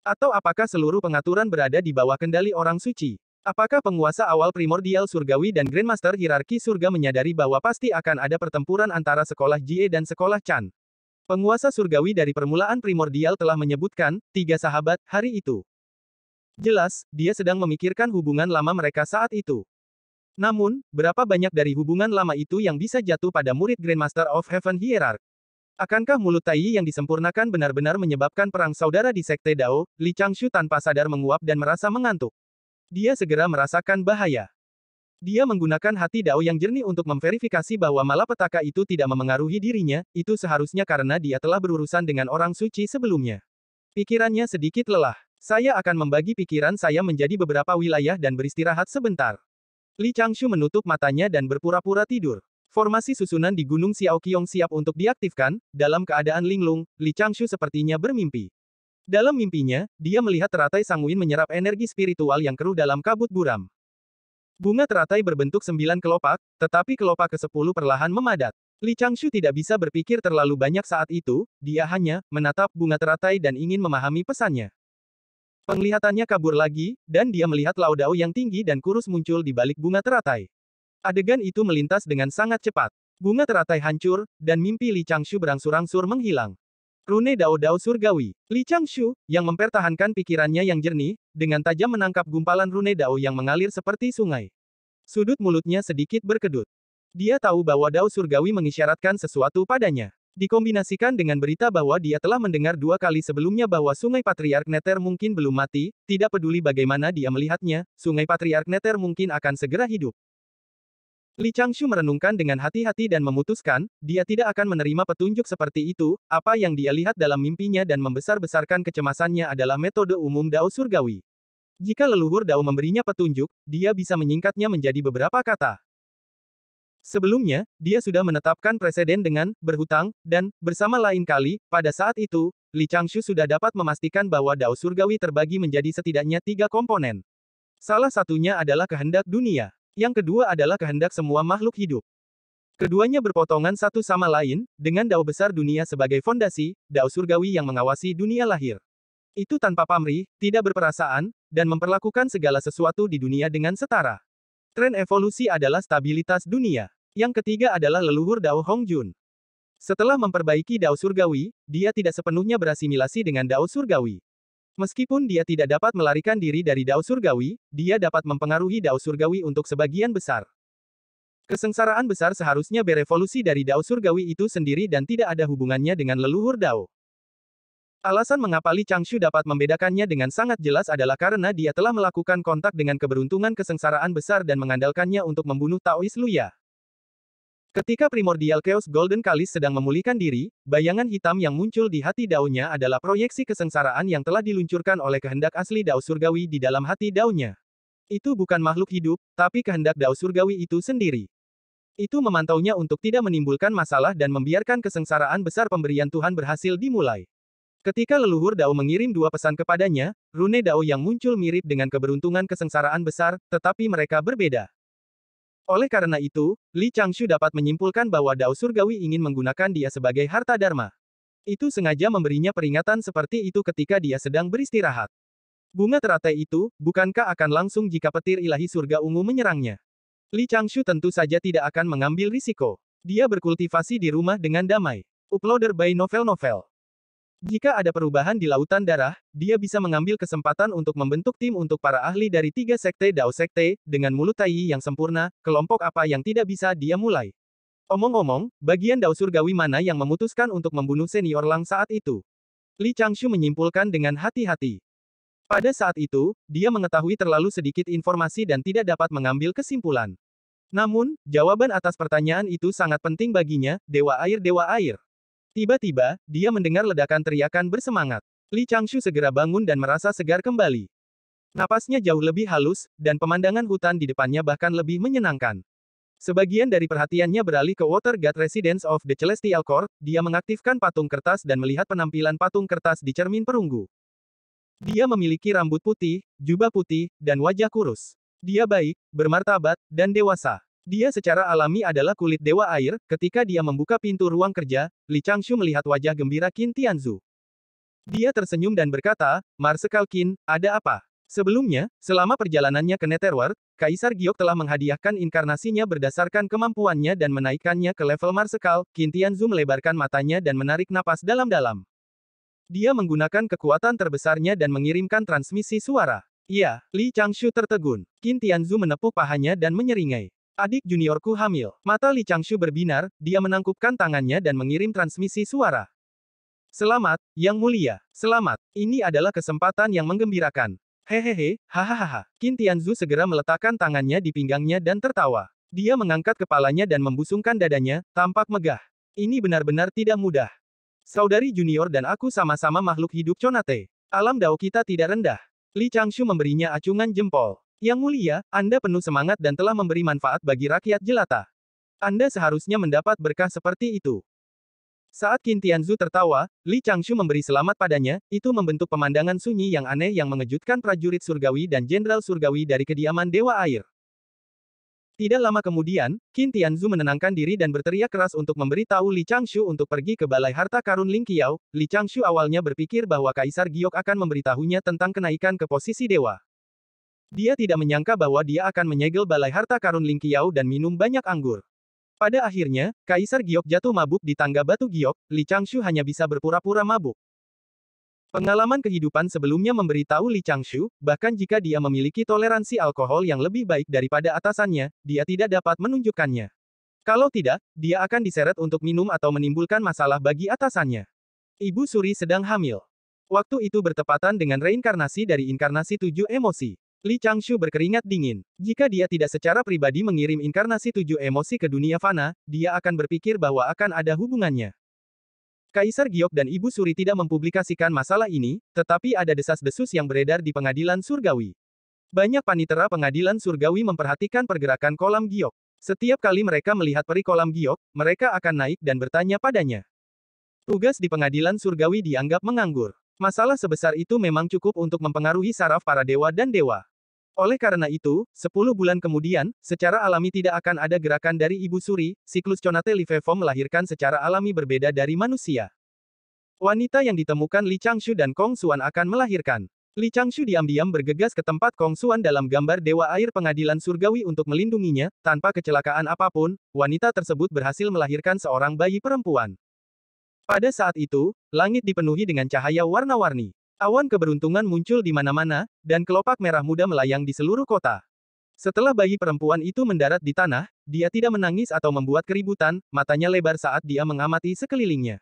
Atau apakah seluruh pengaturan berada di bawah kendali orang suci? Apakah penguasa awal primordial surgawi dan Grandmaster hierarki surga menyadari bahwa pasti akan ada pertempuran antara sekolah Jie dan sekolah Chan? Penguasa surgawi dari permulaan primordial telah menyebutkan, tiga sahabat, hari itu. Jelas, dia sedang memikirkan hubungan lama mereka saat itu. Namun, berapa banyak dari hubungan lama itu yang bisa jatuh pada murid Grandmaster of Heaven Hierarch? Akankah mulut Tai yang disempurnakan benar-benar menyebabkan perang saudara di Sekte Dao, Li Changshu tanpa sadar menguap dan merasa mengantuk? Dia segera merasakan bahaya. Dia menggunakan hati Dao yang jernih untuk memverifikasi bahwa malapetaka itu tidak memengaruhi dirinya, itu seharusnya karena dia telah berurusan dengan orang suci sebelumnya. Pikirannya sedikit lelah. Saya akan membagi pikiran saya menjadi beberapa wilayah dan beristirahat sebentar. Li Changshu menutup matanya dan berpura-pura tidur. Formasi susunan di Gunung Xiaoqiong siap untuk diaktifkan, dalam keadaan linglung, Li Changshu sepertinya bermimpi. Dalam mimpinya, dia melihat teratai sanguin menyerap energi spiritual yang keruh dalam kabut buram. Bunga teratai berbentuk sembilan kelopak, tetapi kelopak ke-10 perlahan memadat. Li Changshu tidak bisa berpikir terlalu banyak saat itu, dia hanya menatap bunga teratai dan ingin memahami pesannya. Penglihatannya kabur lagi, dan dia melihat Laudao yang tinggi dan kurus muncul di balik bunga teratai. Adegan itu melintas dengan sangat cepat. Bunga teratai hancur, dan mimpi Li Changshu berangsur-angsur menghilang. Rune Dao Dao Surgawi. Li Changshu, yang mempertahankan pikirannya yang jernih, dengan tajam menangkap gumpalan Rune Dao yang mengalir seperti sungai. Sudut mulutnya sedikit berkedut. Dia tahu bahwa Dao Surgawi mengisyaratkan sesuatu padanya. Dikombinasikan dengan berita bahwa dia telah mendengar dua kali sebelumnya bahwa Sungai Patriark Neter mungkin belum mati, tidak peduli bagaimana dia melihatnya, Sungai Patriark Neter mungkin akan segera hidup. Li Changshu merenungkan dengan hati-hati dan memutuskan, dia tidak akan menerima petunjuk seperti itu, apa yang dia lihat dalam mimpinya dan membesar-besarkan kecemasannya adalah metode umum Dao Surgawi. Jika leluhur Dao memberinya petunjuk, dia bisa menyingkatnya menjadi beberapa kata. Sebelumnya, dia sudah menetapkan presiden dengan berhutang, dan bersama lain kali, pada saat itu, Li Changshu sudah dapat memastikan bahwa Dao Surgawi terbagi menjadi setidaknya tiga komponen. Salah satunya adalah kehendak dunia. Yang kedua adalah kehendak semua makhluk hidup. Keduanya berpotongan satu sama lain, dengan Dao besar dunia sebagai fondasi, Dao Surgawi yang mengawasi dunia lahir. Itu tanpa pamrih, tidak berperasaan, dan memperlakukan segala sesuatu di dunia dengan setara. Tren evolusi adalah stabilitas dunia. Yang ketiga adalah leluhur Dao Hongjun. Setelah memperbaiki Dao Surgawi, dia tidak sepenuhnya berasimilasi dengan Dao Surgawi. Meskipun dia tidak dapat melarikan diri dari Dao Surgawi, dia dapat mempengaruhi Dao Surgawi untuk sebagian besar. Kesengsaraan besar seharusnya berevolusi dari Dao Surgawi itu sendiri dan tidak ada hubungannya dengan leluhur Dao. Alasan mengapa Li Changshu dapat membedakannya dengan sangat jelas adalah karena dia telah melakukan kontak dengan keberuntungan kesengsaraan besar dan mengandalkannya untuk membunuh Taois Luya. Ketika primordial Chaos Golden Kalis sedang memulihkan diri, bayangan hitam yang muncul di hati daunnya adalah proyeksi kesengsaraan yang telah diluncurkan oleh kehendak asli Dao Surgawi di dalam hati daunnya. Itu bukan makhluk hidup, tapi kehendak Dao Surgawi itu sendiri. Itu memantaunya untuk tidak menimbulkan masalah dan membiarkan kesengsaraan besar pemberian Tuhan berhasil dimulai. Ketika leluhur Dao mengirim dua pesan kepadanya, rune Dao yang muncul mirip dengan keberuntungan kesengsaraan besar, tetapi mereka berbeda. Oleh karena itu, Li Changshu dapat menyimpulkan bahwa Dao Surgawi ingin menggunakan dia sebagai harta dharma. Itu sengaja memberinya peringatan seperti itu ketika dia sedang beristirahat. Bunga teratai itu, bukankah akan langsung jika petir ilahi surga ungu menyerangnya? Li Changshu tentu saja tidak akan mengambil risiko. Dia berkultivasi di rumah dengan damai. Uploader by Novel Novel jika ada perubahan di lautan darah, dia bisa mengambil kesempatan untuk membentuk tim untuk para ahli dari tiga sekte Dao Sekte, dengan mulut Taiyi yang sempurna, kelompok apa yang tidak bisa dia mulai. Omong-omong, bagian Dao Surgawi mana yang memutuskan untuk membunuh senior Lang saat itu? Li Changshu menyimpulkan dengan hati-hati. Pada saat itu, dia mengetahui terlalu sedikit informasi dan tidak dapat mengambil kesimpulan. Namun, jawaban atas pertanyaan itu sangat penting baginya, Dewa Air Dewa Air. Tiba-tiba, dia mendengar ledakan teriakan bersemangat. Li Changshu segera bangun dan merasa segar kembali. Napasnya jauh lebih halus, dan pemandangan hutan di depannya bahkan lebih menyenangkan. Sebagian dari perhatiannya beralih ke Watergate Residence of the Celestial Court. dia mengaktifkan patung kertas dan melihat penampilan patung kertas di cermin perunggu. Dia memiliki rambut putih, jubah putih, dan wajah kurus. Dia baik, bermartabat, dan dewasa. Dia secara alami adalah kulit dewa air, ketika dia membuka pintu ruang kerja, Li Changshu melihat wajah gembira Qin Tianzu. Dia tersenyum dan berkata, Marsekal Qin, ada apa? Sebelumnya, selama perjalanannya ke Netherworld, Kaisar Giok telah menghadiahkan inkarnasinya berdasarkan kemampuannya dan menaikkannya ke level Marsekal, Qin Tianzu melebarkan matanya dan menarik napas dalam-dalam. Dia menggunakan kekuatan terbesarnya dan mengirimkan transmisi suara. Iya, Li Changshu tertegun. Qin Tianzu menepuk pahanya dan menyeringai. Adik juniorku hamil. Mata Li Changshu berbinar, dia menangkupkan tangannya dan mengirim transmisi suara. Selamat, Yang Mulia. Selamat. Ini adalah kesempatan yang menggembirakan. Hehehe, hahaha. Qin Tianzu segera meletakkan tangannya di pinggangnya dan tertawa. Dia mengangkat kepalanya dan membusungkan dadanya, tampak megah. Ini benar-benar tidak mudah. Saudari junior dan aku sama-sama makhluk hidup conate. Alam dao kita tidak rendah. Li Changshu memberinya acungan jempol. Yang mulia, Anda penuh semangat dan telah memberi manfaat bagi rakyat jelata. Anda seharusnya mendapat berkah seperti itu. Saat Qin Tianzu tertawa, Li Changshu memberi selamat padanya, itu membentuk pemandangan sunyi yang aneh yang mengejutkan prajurit surgawi dan jenderal surgawi dari kediaman Dewa Air. Tidak lama kemudian, Qin Tianzu menenangkan diri dan berteriak keras untuk memberitahu Li Changshu untuk pergi ke Balai Harta Karun Ling Qiao. Li Changshu awalnya berpikir bahwa Kaisar Giok akan memberitahunya tentang kenaikan ke posisi dewa. Dia tidak menyangka bahwa dia akan menyegel balai harta karun Ling Qiao dan minum banyak anggur. Pada akhirnya, Kaisar Giok jatuh mabuk di tangga batu Giok, Li Changshu hanya bisa berpura-pura mabuk. Pengalaman kehidupan sebelumnya memberitahu Li Changshu, bahkan jika dia memiliki toleransi alkohol yang lebih baik daripada atasannya, dia tidak dapat menunjukkannya. Kalau tidak, dia akan diseret untuk minum atau menimbulkan masalah bagi atasannya. Ibu Suri sedang hamil. Waktu itu bertepatan dengan reinkarnasi dari inkarnasi tujuh emosi. Li Changshu berkeringat dingin. Jika dia tidak secara pribadi mengirim inkarnasi tujuh emosi ke dunia fana, dia akan berpikir bahwa akan ada hubungannya. Kaisar Giok dan Ibu Suri tidak mempublikasikan masalah ini, tetapi ada desas-desus yang beredar di pengadilan surgawi. Banyak panitera pengadilan surgawi memperhatikan pergerakan kolam Giok. Setiap kali mereka melihat peri kolam Giok, mereka akan naik dan bertanya padanya. Tugas di pengadilan surgawi dianggap menganggur. Masalah sebesar itu memang cukup untuk mempengaruhi saraf para dewa dan dewa. Oleh karena itu, 10 bulan kemudian, secara alami tidak akan ada gerakan dari Ibu Suri, siklus Conate Livevo melahirkan secara alami berbeda dari manusia. Wanita yang ditemukan Li Changshu dan Kong Suan akan melahirkan. Li Changshu diam-diam bergegas ke tempat Kong Suan dalam gambar Dewa Air Pengadilan Surgawi untuk melindunginya, tanpa kecelakaan apapun, wanita tersebut berhasil melahirkan seorang bayi perempuan. Pada saat itu, langit dipenuhi dengan cahaya warna-warni. Awan keberuntungan muncul di mana-mana, dan kelopak merah muda melayang di seluruh kota. Setelah bayi perempuan itu mendarat di tanah, dia tidak menangis atau membuat keributan, matanya lebar saat dia mengamati sekelilingnya.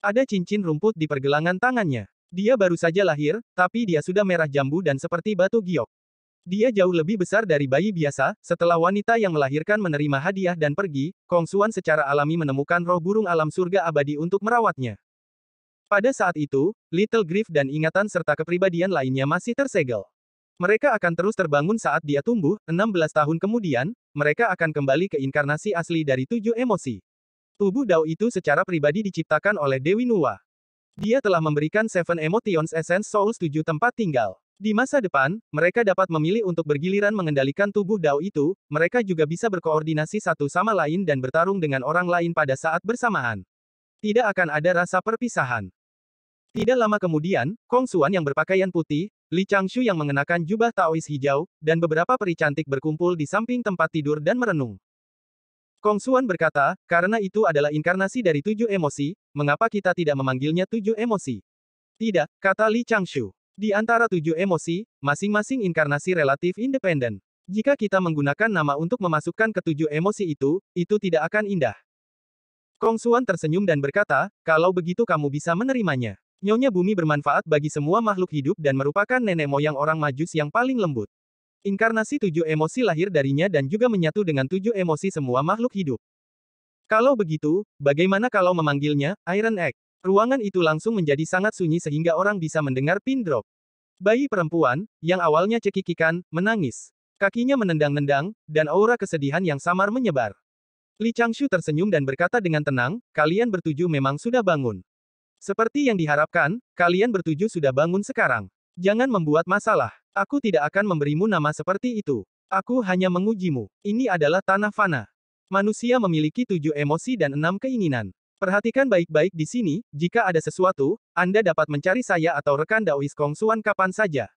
Ada cincin rumput di pergelangan tangannya. Dia baru saja lahir, tapi dia sudah merah jambu dan seperti batu giok. Dia jauh lebih besar dari bayi biasa, setelah wanita yang melahirkan menerima hadiah dan pergi, Kong Xuan secara alami menemukan roh burung alam surga abadi untuk merawatnya. Pada saat itu, Little Grief dan ingatan serta kepribadian lainnya masih tersegel. Mereka akan terus terbangun saat dia tumbuh, 16 tahun kemudian, mereka akan kembali ke inkarnasi asli dari tujuh emosi. Tubuh Dao itu secara pribadi diciptakan oleh Dewi Nuwa. Dia telah memberikan Seven Emotions Essence Souls tujuh tempat tinggal. Di masa depan, mereka dapat memilih untuk bergiliran mengendalikan tubuh Dao itu, mereka juga bisa berkoordinasi satu sama lain dan bertarung dengan orang lain pada saat bersamaan. Tidak akan ada rasa perpisahan. Tidak lama kemudian, Kong Xuan yang berpakaian putih, Li Changshu yang mengenakan jubah Taois hijau, dan beberapa peri cantik berkumpul di samping tempat tidur dan merenung. Kong Xuan berkata, karena itu adalah inkarnasi dari tujuh emosi, mengapa kita tidak memanggilnya tujuh emosi? Tidak, kata Li Changshu. Di antara tujuh emosi, masing-masing inkarnasi relatif independen. Jika kita menggunakan nama untuk memasukkan ketujuh emosi itu, itu tidak akan indah. Kong Suan tersenyum dan berkata, kalau begitu kamu bisa menerimanya. Nyonya bumi bermanfaat bagi semua makhluk hidup dan merupakan nenek moyang orang majus yang paling lembut. Inkarnasi tujuh emosi lahir darinya dan juga menyatu dengan tujuh emosi semua makhluk hidup. Kalau begitu, bagaimana kalau memanggilnya Iron Egg? Ruangan itu langsung menjadi sangat sunyi sehingga orang bisa mendengar pin drop. Bayi perempuan, yang awalnya cekikikan, menangis. Kakinya menendang-nendang, dan aura kesedihan yang samar menyebar. Li Changshu tersenyum dan berkata dengan tenang, kalian bertuju memang sudah bangun. Seperti yang diharapkan, kalian bertuju sudah bangun sekarang. Jangan membuat masalah. Aku tidak akan memberimu nama seperti itu. Aku hanya mengujimu. Ini adalah tanah fana. Manusia memiliki tujuh emosi dan enam keinginan. Perhatikan baik-baik di sini, jika ada sesuatu, Anda dapat mencari saya atau rekan Daois Kong Suan kapan saja.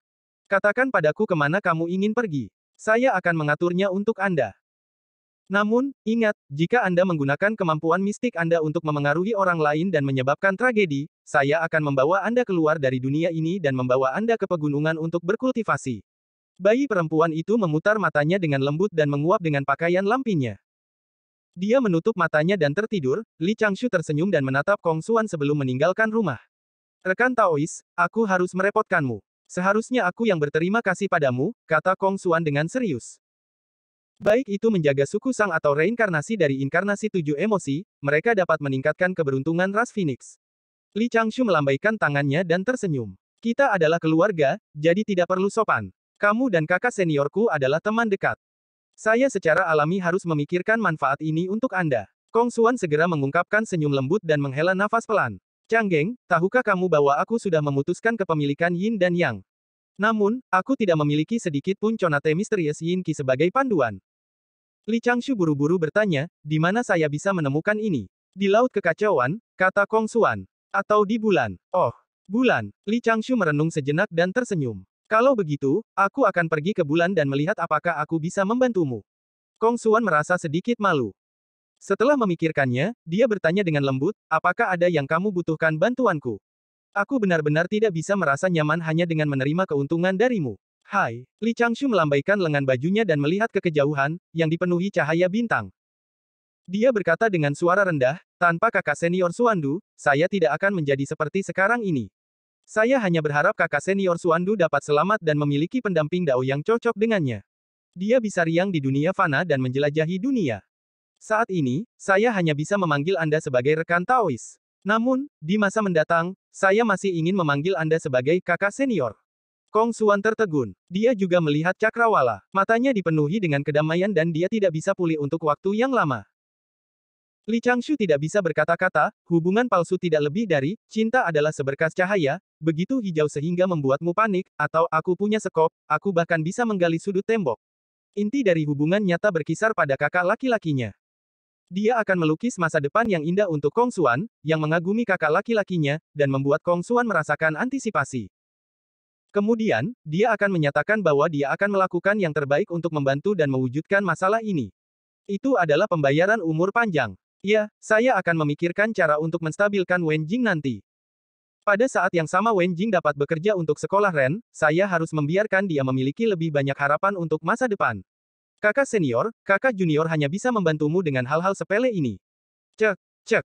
Katakan padaku kemana kamu ingin pergi. Saya akan mengaturnya untuk Anda. Namun, ingat, jika Anda menggunakan kemampuan mistik Anda untuk memengaruhi orang lain dan menyebabkan tragedi, saya akan membawa Anda keluar dari dunia ini dan membawa Anda ke pegunungan untuk berkultivasi. Bayi perempuan itu memutar matanya dengan lembut dan menguap dengan pakaian lampinya. Dia menutup matanya dan tertidur, Li Changshu tersenyum dan menatap Kong Xuan sebelum meninggalkan rumah. Rekan Taois, aku harus merepotkanmu. Seharusnya aku yang berterima kasih padamu, kata Kong Xuan dengan serius. Baik itu menjaga suku sang atau reinkarnasi dari inkarnasi tujuh emosi, mereka dapat meningkatkan keberuntungan ras Phoenix. Li Changshu melambaikan tangannya dan tersenyum. Kita adalah keluarga, jadi tidak perlu sopan. Kamu dan kakak seniorku adalah teman dekat. Saya secara alami harus memikirkan manfaat ini untuk Anda. Kong Suan segera mengungkapkan senyum lembut dan menghela nafas pelan. Changgeng, tahukah kamu bahwa aku sudah memutuskan kepemilikan Yin dan Yang? Namun, aku tidak memiliki sedikit pun conate misterius Yin Qi sebagai panduan. Li Changshu buru-buru bertanya, di mana saya bisa menemukan ini? Di laut kekacauan, kata Kong Suan. Atau di bulan. Oh, bulan. Li Changshu merenung sejenak dan tersenyum. Kalau begitu, aku akan pergi ke bulan dan melihat apakah aku bisa membantumu. Kong Suan merasa sedikit malu. Setelah memikirkannya, dia bertanya dengan lembut, apakah ada yang kamu butuhkan bantuanku? Aku benar-benar tidak bisa merasa nyaman hanya dengan menerima keuntungan darimu. Hai, Li Changshu melambaikan lengan bajunya dan melihat ke kejauhan, yang dipenuhi cahaya bintang. Dia berkata dengan suara rendah, tanpa kakak senior Suandu, saya tidak akan menjadi seperti sekarang ini. Saya hanya berharap kakak senior Suandu dapat selamat dan memiliki pendamping Dao yang cocok dengannya. Dia bisa riang di dunia fana dan menjelajahi dunia. Saat ini, saya hanya bisa memanggil Anda sebagai rekan Taois. Namun, di masa mendatang, saya masih ingin memanggil Anda sebagai kakak senior. Kong Suan tertegun. Dia juga melihat cakrawala. Matanya dipenuhi dengan kedamaian dan dia tidak bisa pulih untuk waktu yang lama. Li Changshu tidak bisa berkata-kata, hubungan palsu tidak lebih dari, cinta adalah seberkas cahaya, begitu hijau sehingga membuatmu panik, atau aku punya sekop, aku bahkan bisa menggali sudut tembok. Inti dari hubungan nyata berkisar pada kakak laki-lakinya. Dia akan melukis masa depan yang indah untuk Kong Suan, yang mengagumi kakak laki-lakinya, dan membuat Kong Suan merasakan antisipasi. Kemudian, dia akan menyatakan bahwa dia akan melakukan yang terbaik untuk membantu dan mewujudkan masalah ini. Itu adalah pembayaran umur panjang. Ya, saya akan memikirkan cara untuk menstabilkan Wen Jing nanti. Pada saat yang sama Wen Jing dapat bekerja untuk sekolah Ren, saya harus membiarkan dia memiliki lebih banyak harapan untuk masa depan. Kakak senior, kakak junior hanya bisa membantumu dengan hal-hal sepele ini. Cek, cek.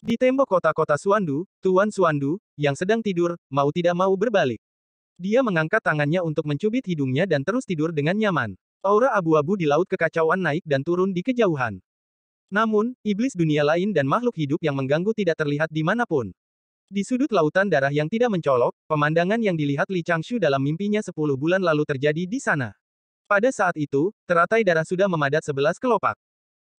Di tembok kota-kota Suandu, Tuan Suandu, yang sedang tidur, mau tidak mau berbalik. Dia mengangkat tangannya untuk mencubit hidungnya dan terus tidur dengan nyaman. Aura abu-abu di laut kekacauan naik dan turun di kejauhan. Namun, iblis dunia lain dan makhluk hidup yang mengganggu tidak terlihat di manapun. Di sudut lautan darah yang tidak mencolok, pemandangan yang dilihat Li Changshu dalam mimpinya 10 bulan lalu terjadi di sana. Pada saat itu, teratai darah sudah memadat sebelas kelopak.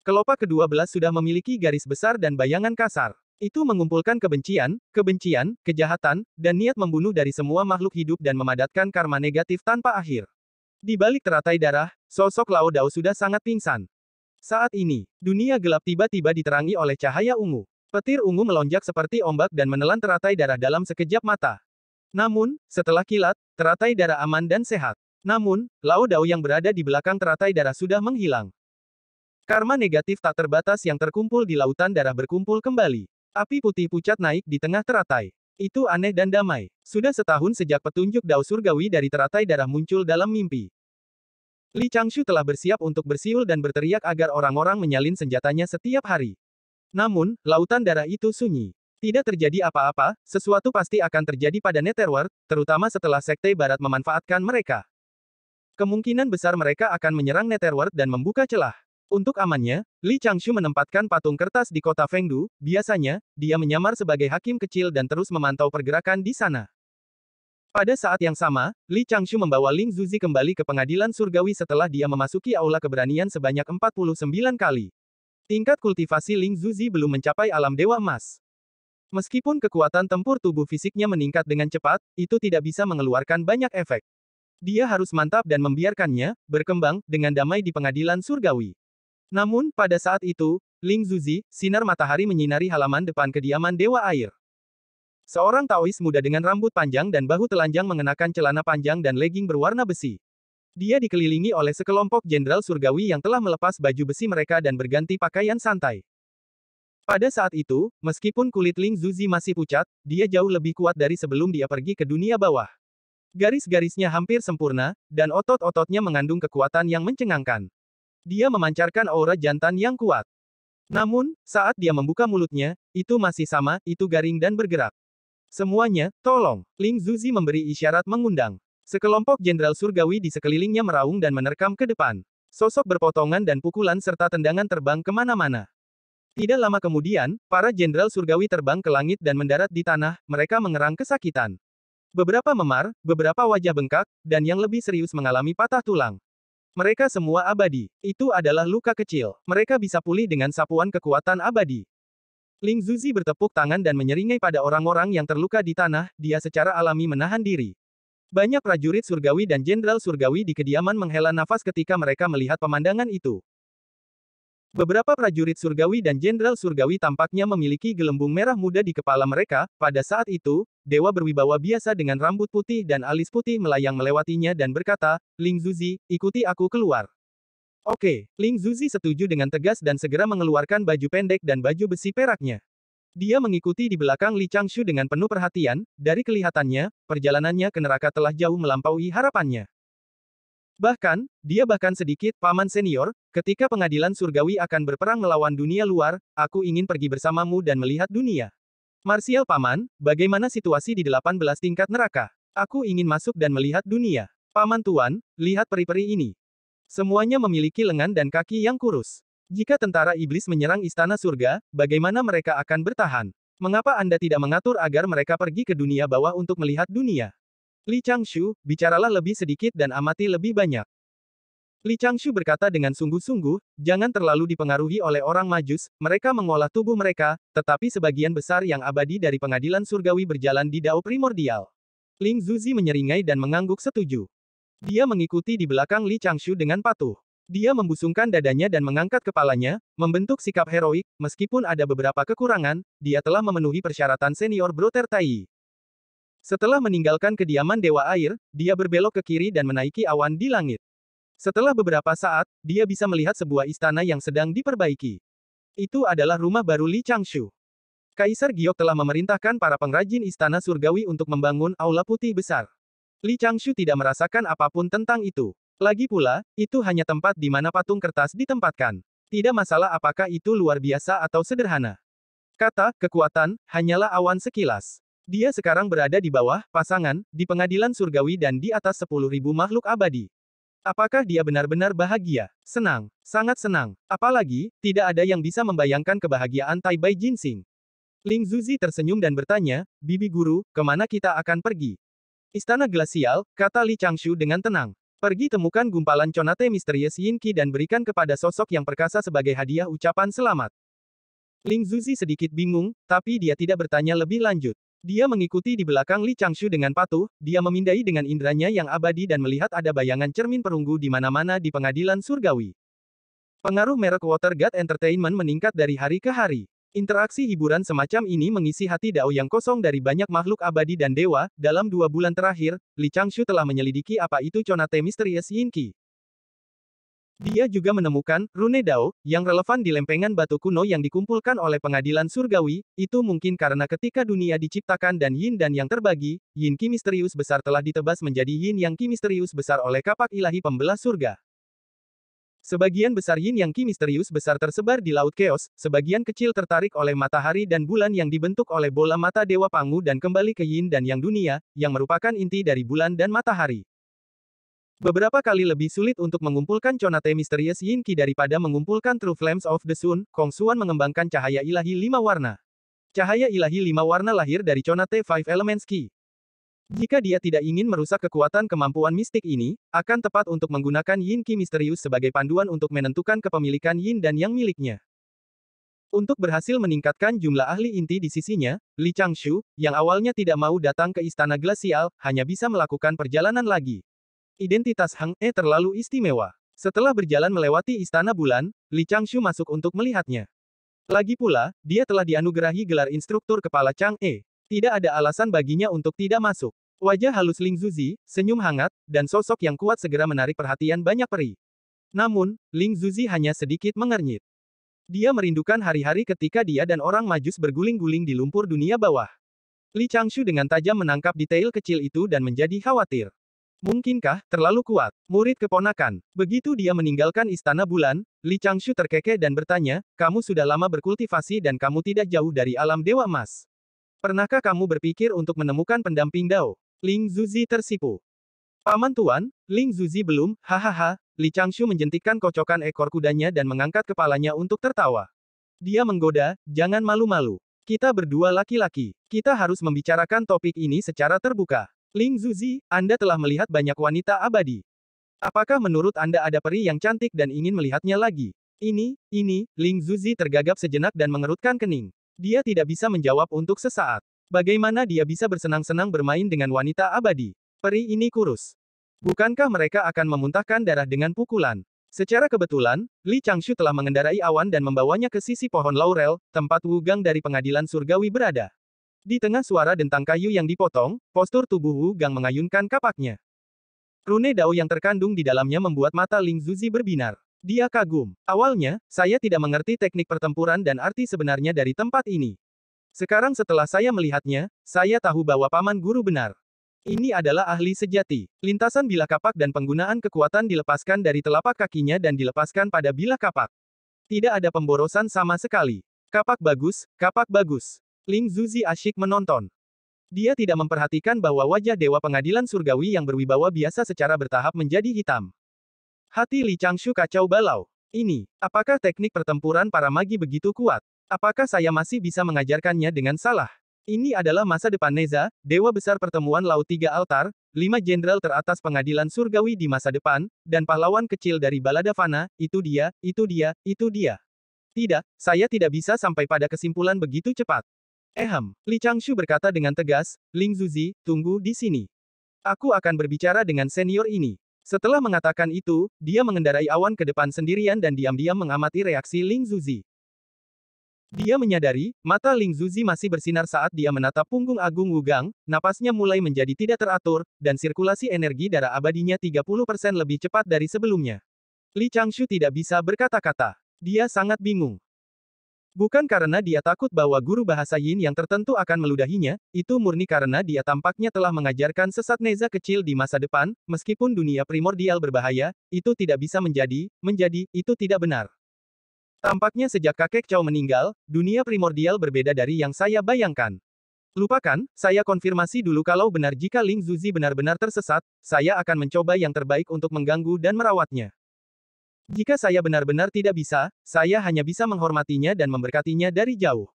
Kelopak kedua belas sudah memiliki garis besar dan bayangan kasar. Itu mengumpulkan kebencian, kebencian, kejahatan, dan niat membunuh dari semua makhluk hidup dan memadatkan karma negatif tanpa akhir. Di balik teratai darah, sosok Lao Dao sudah sangat pingsan. Saat ini, dunia gelap tiba-tiba diterangi oleh cahaya ungu. Petir ungu melonjak seperti ombak dan menelan teratai darah dalam sekejap mata. Namun, setelah kilat, teratai darah aman dan sehat. Namun, Lao Dao yang berada di belakang teratai darah sudah menghilang. Karma negatif tak terbatas yang terkumpul di lautan darah berkumpul kembali. Api putih pucat naik di tengah teratai. Itu aneh dan damai. Sudah setahun sejak petunjuk Dao Surgawi dari teratai darah muncul dalam mimpi. Li Changshu telah bersiap untuk bersiul dan berteriak agar orang-orang menyalin senjatanya setiap hari. Namun, lautan darah itu sunyi. Tidak terjadi apa-apa, sesuatu pasti akan terjadi pada Netherworld, terutama setelah Sekte Barat memanfaatkan mereka. Kemungkinan besar mereka akan menyerang Netherworld dan membuka celah. Untuk amannya, Li Changshu menempatkan patung kertas di kota Fengdu, biasanya, dia menyamar sebagai hakim kecil dan terus memantau pergerakan di sana. Pada saat yang sama, Li Changshu membawa Ling Zuzi kembali ke pengadilan surgawi setelah dia memasuki aula keberanian sebanyak 49 kali. Tingkat kultivasi Ling Zuzi belum mencapai alam dewa emas. Meskipun kekuatan tempur tubuh fisiknya meningkat dengan cepat, itu tidak bisa mengeluarkan banyak efek. Dia harus mantap dan membiarkannya berkembang dengan damai di pengadilan surgawi. Namun, pada saat itu, Ling Zuzi, sinar matahari menyinari halaman depan kediaman Dewa Air. Seorang Taois muda dengan rambut panjang dan bahu telanjang mengenakan celana panjang dan legging berwarna besi. Dia dikelilingi oleh sekelompok jenderal surgawi yang telah melepas baju besi mereka dan berganti pakaian santai. Pada saat itu, meskipun kulit Ling Zuzi masih pucat, dia jauh lebih kuat dari sebelum dia pergi ke dunia bawah. Garis-garisnya hampir sempurna, dan otot-ototnya mengandung kekuatan yang mencengangkan. Dia memancarkan aura jantan yang kuat. Namun, saat dia membuka mulutnya, itu masih sama, itu garing dan bergerak. Semuanya, tolong. Ling Zuzi memberi isyarat mengundang. Sekelompok jenderal surgawi di sekelilingnya meraung dan menerkam ke depan. Sosok berpotongan dan pukulan serta tendangan terbang kemana-mana. Tidak lama kemudian, para jenderal surgawi terbang ke langit dan mendarat di tanah, mereka mengerang kesakitan. Beberapa memar, beberapa wajah bengkak, dan yang lebih serius mengalami patah tulang. Mereka semua abadi. Itu adalah luka kecil. Mereka bisa pulih dengan sapuan kekuatan abadi. Ling Zuzi bertepuk tangan dan menyeringai pada orang-orang yang terluka di tanah, dia secara alami menahan diri. Banyak prajurit surgawi dan jenderal surgawi di kediaman menghela nafas ketika mereka melihat pemandangan itu. Beberapa prajurit surgawi dan jenderal surgawi tampaknya memiliki gelembung merah muda di kepala mereka, pada saat itu, dewa berwibawa biasa dengan rambut putih dan alis putih melayang melewatinya dan berkata, Ling Zuzi, ikuti aku keluar. Oke, Ling Zuzi setuju dengan tegas dan segera mengeluarkan baju pendek dan baju besi peraknya. Dia mengikuti di belakang Li Changshu dengan penuh perhatian, dari kelihatannya, perjalanannya ke neraka telah jauh melampaui harapannya. Bahkan, dia bahkan sedikit paman senior, ketika pengadilan surgawi akan berperang melawan dunia luar, aku ingin pergi bersamamu dan melihat dunia. Marsial paman, bagaimana situasi di 18 tingkat neraka? Aku ingin masuk dan melihat dunia. Paman tuan, lihat peri-peri ini. Semuanya memiliki lengan dan kaki yang kurus. Jika tentara iblis menyerang istana surga, bagaimana mereka akan bertahan? Mengapa Anda tidak mengatur agar mereka pergi ke dunia bawah untuk melihat dunia? Li Changshu, bicaralah lebih sedikit dan amati lebih banyak. Li Changshu berkata dengan sungguh-sungguh, jangan terlalu dipengaruhi oleh orang majus, mereka mengolah tubuh mereka, tetapi sebagian besar yang abadi dari pengadilan surgawi berjalan di dao primordial. Ling Zuzi menyeringai dan mengangguk setuju. Dia mengikuti di belakang Li Changshu dengan patuh. Dia membusungkan dadanya dan mengangkat kepalanya, membentuk sikap heroik, meskipun ada beberapa kekurangan, dia telah memenuhi persyaratan senior Broter Tai. Setelah meninggalkan kediaman Dewa Air, dia berbelok ke kiri dan menaiki awan di langit. Setelah beberapa saat, dia bisa melihat sebuah istana yang sedang diperbaiki. Itu adalah rumah baru Li Changshu. Kaisar Giok telah memerintahkan para pengrajin istana surgawi untuk membangun aula putih besar. Li Changshu tidak merasakan apapun tentang itu. Lagi pula, itu hanya tempat di mana patung kertas ditempatkan. Tidak masalah apakah itu luar biasa atau sederhana. Kata, kekuatan, hanyalah awan sekilas. Dia sekarang berada di bawah, pasangan, di pengadilan surgawi dan di atas 10.000 makhluk abadi. Apakah dia benar-benar bahagia? Senang, sangat senang. Apalagi, tidak ada yang bisa membayangkan kebahagiaan Tai Bai Jinsing. Ling Zuzi tersenyum dan bertanya, Bibi Guru, kemana kita akan pergi? Istana Glasial, kata Li Changshu dengan tenang. Pergi temukan gumpalan conate misterius Yin Qi dan berikan kepada sosok yang perkasa sebagai hadiah ucapan selamat. Ling Zuzi sedikit bingung, tapi dia tidak bertanya lebih lanjut. Dia mengikuti di belakang Li Changshu dengan patuh, dia memindai dengan indranya yang abadi dan melihat ada bayangan cermin perunggu di mana-mana di pengadilan surgawi. Pengaruh merek Watergate Entertainment meningkat dari hari ke hari. Interaksi hiburan semacam ini mengisi hati Dao yang kosong dari banyak makhluk abadi dan dewa. Dalam dua bulan terakhir, Li Changshu telah menyelidiki apa itu conate misterius Yin Qi. Dia juga menemukan rune Dao yang relevan di lempengan batu kuno yang dikumpulkan oleh pengadilan surgawi. Itu mungkin karena ketika dunia diciptakan dan Yin dan Yang terbagi, Yin Ki misterius besar telah ditebas menjadi Yin Yang Ki misterius besar oleh kapak ilahi pembelah surga. Sebagian besar yin yang ki misterius besar tersebar di laut keos, sebagian kecil tertarik oleh matahari dan bulan yang dibentuk oleh bola mata dewa pangu dan kembali ke yin dan yang dunia, yang merupakan inti dari bulan dan matahari. Beberapa kali lebih sulit untuk mengumpulkan conate misterius yin ki daripada mengumpulkan true flames of the sun, Kong Suan mengembangkan cahaya ilahi lima warna. Cahaya ilahi lima warna lahir dari conate five elements ki. Jika dia tidak ingin merusak kekuatan kemampuan mistik ini, akan tepat untuk menggunakan Yin Ki misterius sebagai panduan untuk menentukan kepemilikan Yin dan Yang miliknya. Untuk berhasil meningkatkan jumlah ahli inti di sisinya, Li Changshu, yang awalnya tidak mau datang ke Istana Glasial, hanya bisa melakukan perjalanan lagi. Identitas Hang E terlalu istimewa. Setelah berjalan melewati Istana Bulan, Li Changshu masuk untuk melihatnya. Lagi pula, dia telah dianugerahi gelar instruktur kepala Chang E. Tidak ada alasan baginya untuk tidak masuk. Wajah halus Ling Zuzi, senyum hangat, dan sosok yang kuat segera menarik perhatian banyak peri. Namun, Ling Zuzi hanya sedikit mengernyit. Dia merindukan hari-hari ketika dia dan orang majus berguling-guling di lumpur dunia bawah. Li Changshu dengan tajam menangkap detail kecil itu dan menjadi khawatir. Mungkinkah, terlalu kuat, murid keponakan. Begitu dia meninggalkan istana bulan, Li Changshu terkekeh dan bertanya, kamu sudah lama berkultivasi dan kamu tidak jauh dari alam dewa emas. Pernahkah kamu berpikir untuk menemukan pendamping Dao? Ling Zuzi tersipu. Paman Tuan, Ling Zuzi belum, hahaha, Li Changshu menjentikkan kocokan ekor kudanya dan mengangkat kepalanya untuk tertawa. Dia menggoda, jangan malu-malu. Kita berdua laki-laki. Kita harus membicarakan topik ini secara terbuka. Ling Zuzi, Anda telah melihat banyak wanita abadi. Apakah menurut Anda ada peri yang cantik dan ingin melihatnya lagi? Ini, ini, Ling Zuzi tergagap sejenak dan mengerutkan kening. Dia tidak bisa menjawab untuk sesaat. Bagaimana dia bisa bersenang-senang bermain dengan wanita abadi? Peri ini kurus. Bukankah mereka akan memuntahkan darah dengan pukulan? Secara kebetulan, Li Changshu telah mengendarai awan dan membawanya ke sisi pohon laurel, tempat Wugang dari pengadilan surgawi berada. Di tengah suara dentang kayu yang dipotong, postur tubuh Wugang mengayunkan kapaknya. Rune Dao yang terkandung di dalamnya membuat mata Ling Zuzi berbinar. Dia kagum. Awalnya, saya tidak mengerti teknik pertempuran dan arti sebenarnya dari tempat ini. Sekarang setelah saya melihatnya, saya tahu bahwa paman guru benar. Ini adalah ahli sejati. Lintasan bilah kapak dan penggunaan kekuatan dilepaskan dari telapak kakinya dan dilepaskan pada bilah kapak. Tidak ada pemborosan sama sekali. Kapak bagus, kapak bagus. Ling Zuzi asyik menonton. Dia tidak memperhatikan bahwa wajah Dewa Pengadilan Surgawi yang berwibawa biasa secara bertahap menjadi hitam. Hati Li Changshu kacau balau. Ini, apakah teknik pertempuran para magi begitu kuat? Apakah saya masih bisa mengajarkannya dengan salah? Ini adalah masa depan Neza, Dewa Besar Pertemuan Laut Tiga Altar, lima jenderal teratas pengadilan surgawi di masa depan, dan pahlawan kecil dari Balada Fana, itu dia, itu dia, itu dia. Tidak, saya tidak bisa sampai pada kesimpulan begitu cepat. Ehem, Li Changshu berkata dengan tegas, Ling Zuzi, tunggu di sini. Aku akan berbicara dengan senior ini. Setelah mengatakan itu, dia mengendarai awan ke depan sendirian dan diam-diam mengamati reaksi Ling Zuzi. Dia menyadari, mata Ling Zuzi masih bersinar saat dia menatap punggung Agung Wugang, napasnya mulai menjadi tidak teratur, dan sirkulasi energi darah abadinya 30% lebih cepat dari sebelumnya. Li Changshu tidak bisa berkata-kata. Dia sangat bingung. Bukan karena dia takut bahwa guru bahasa Yin yang tertentu akan meludahinya, itu murni karena dia tampaknya telah mengajarkan sesat Neza kecil di masa depan, meskipun dunia primordial berbahaya, itu tidak bisa menjadi, menjadi, itu tidak benar. Tampaknya sejak kakek Chow meninggal, dunia primordial berbeda dari yang saya bayangkan. Lupakan, saya konfirmasi dulu kalau benar jika Ling Zuzi benar-benar tersesat, saya akan mencoba yang terbaik untuk mengganggu dan merawatnya. Jika saya benar-benar tidak bisa, saya hanya bisa menghormatinya dan memberkatinya dari jauh.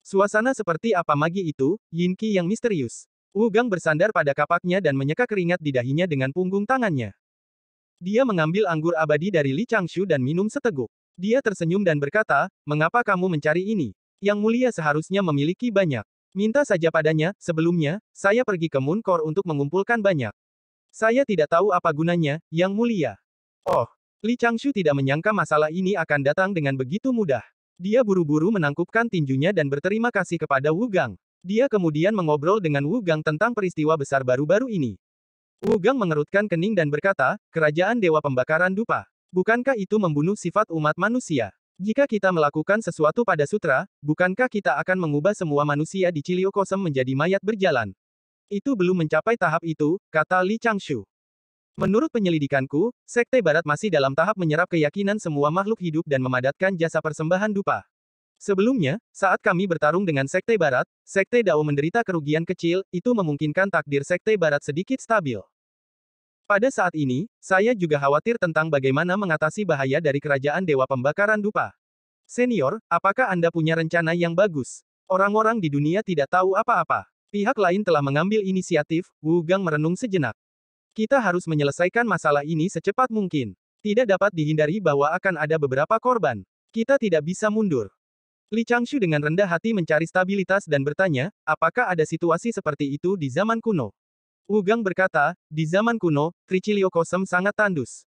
Suasana seperti apa magi itu, Yin Qi yang misterius. Wu Gang bersandar pada kapaknya dan menyeka keringat di dahinya dengan punggung tangannya. Dia mengambil anggur abadi dari Li Changshu dan minum seteguk. Dia tersenyum dan berkata, mengapa kamu mencari ini? Yang mulia seharusnya memiliki banyak. Minta saja padanya, sebelumnya, saya pergi ke Moon Core untuk mengumpulkan banyak. Saya tidak tahu apa gunanya, yang mulia. Oh, Li Changshu tidak menyangka masalah ini akan datang dengan begitu mudah. Dia buru-buru menangkupkan tinjunya dan berterima kasih kepada Wu Gang. Dia kemudian mengobrol dengan Wu Gang tentang peristiwa besar baru-baru ini. Wu Gang mengerutkan kening dan berkata, Kerajaan Dewa Pembakaran Dupa. Bukankah itu membunuh sifat umat manusia? Jika kita melakukan sesuatu pada sutra, bukankah kita akan mengubah semua manusia di Ciliokosem menjadi mayat berjalan? Itu belum mencapai tahap itu, kata Li Changshu. Menurut penyelidikanku, Sekte Barat masih dalam tahap menyerap keyakinan semua makhluk hidup dan memadatkan jasa persembahan dupa. Sebelumnya, saat kami bertarung dengan Sekte Barat, Sekte Dao menderita kerugian kecil, itu memungkinkan takdir Sekte Barat sedikit stabil. Pada saat ini, saya juga khawatir tentang bagaimana mengatasi bahaya dari kerajaan Dewa Pembakaran Dupa. Senior, apakah Anda punya rencana yang bagus? Orang-orang di dunia tidak tahu apa-apa. Pihak lain telah mengambil inisiatif, Wu Gang merenung sejenak. Kita harus menyelesaikan masalah ini secepat mungkin. Tidak dapat dihindari bahwa akan ada beberapa korban. Kita tidak bisa mundur. Li Changshu dengan rendah hati mencari stabilitas dan bertanya, apakah ada situasi seperti itu di zaman kuno? Wu Gang berkata, di zaman kuno, Kosem sangat tandus.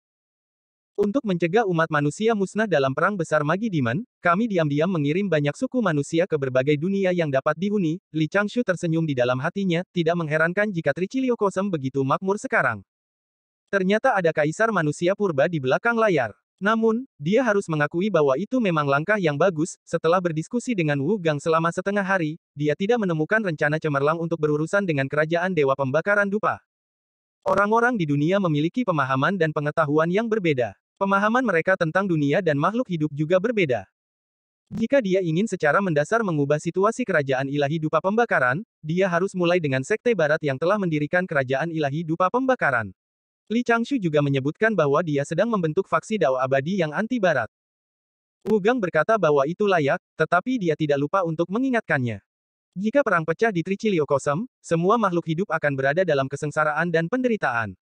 Untuk mencegah umat manusia musnah dalam perang besar Magi Demon, kami diam-diam mengirim banyak suku manusia ke berbagai dunia yang dapat dihuni, Li Changshu tersenyum di dalam hatinya, tidak mengherankan jika Tricilio Kosem begitu makmur sekarang. Ternyata ada kaisar manusia purba di belakang layar. Namun, dia harus mengakui bahwa itu memang langkah yang bagus, setelah berdiskusi dengan Wu Gang selama setengah hari, dia tidak menemukan rencana cemerlang untuk berurusan dengan kerajaan Dewa Pembakaran Dupa. Orang-orang di dunia memiliki pemahaman dan pengetahuan yang berbeda. Pemahaman mereka tentang dunia dan makhluk hidup juga berbeda. Jika dia ingin secara mendasar mengubah situasi kerajaan ilahi dupa pembakaran, dia harus mulai dengan sekte barat yang telah mendirikan kerajaan ilahi dupa pembakaran. Li Changshu juga menyebutkan bahwa dia sedang membentuk faksi dao abadi yang anti-barat. Wu Gang berkata bahwa itu layak, tetapi dia tidak lupa untuk mengingatkannya. Jika perang pecah di Triciliokosem, semua makhluk hidup akan berada dalam kesengsaraan dan penderitaan.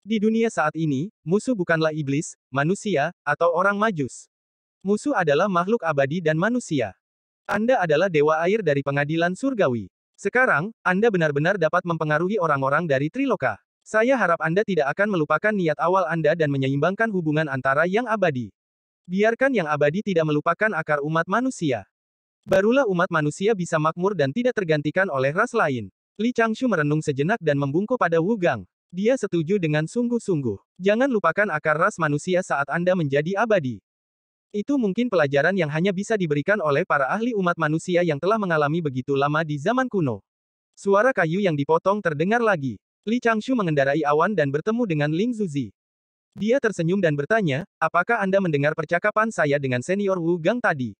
Di dunia saat ini, musuh bukanlah iblis, manusia, atau orang majus. Musuh adalah makhluk abadi dan manusia. Anda adalah dewa air dari pengadilan surgawi. Sekarang, Anda benar-benar dapat mempengaruhi orang-orang dari Triloka. Saya harap Anda tidak akan melupakan niat awal Anda dan menyeimbangkan hubungan antara yang abadi. Biarkan yang abadi tidak melupakan akar umat manusia. Barulah umat manusia bisa makmur dan tidak tergantikan oleh ras lain. Li Changshu merenung sejenak dan membungkuk pada Wu Gang. Dia setuju dengan sungguh-sungguh. Jangan lupakan akar ras manusia saat Anda menjadi abadi. Itu mungkin pelajaran yang hanya bisa diberikan oleh para ahli umat manusia yang telah mengalami begitu lama di zaman kuno. Suara kayu yang dipotong terdengar lagi. Li Changshu mengendarai awan dan bertemu dengan Ling Zuzi. Dia tersenyum dan bertanya, apakah Anda mendengar percakapan saya dengan senior Wu Gang tadi?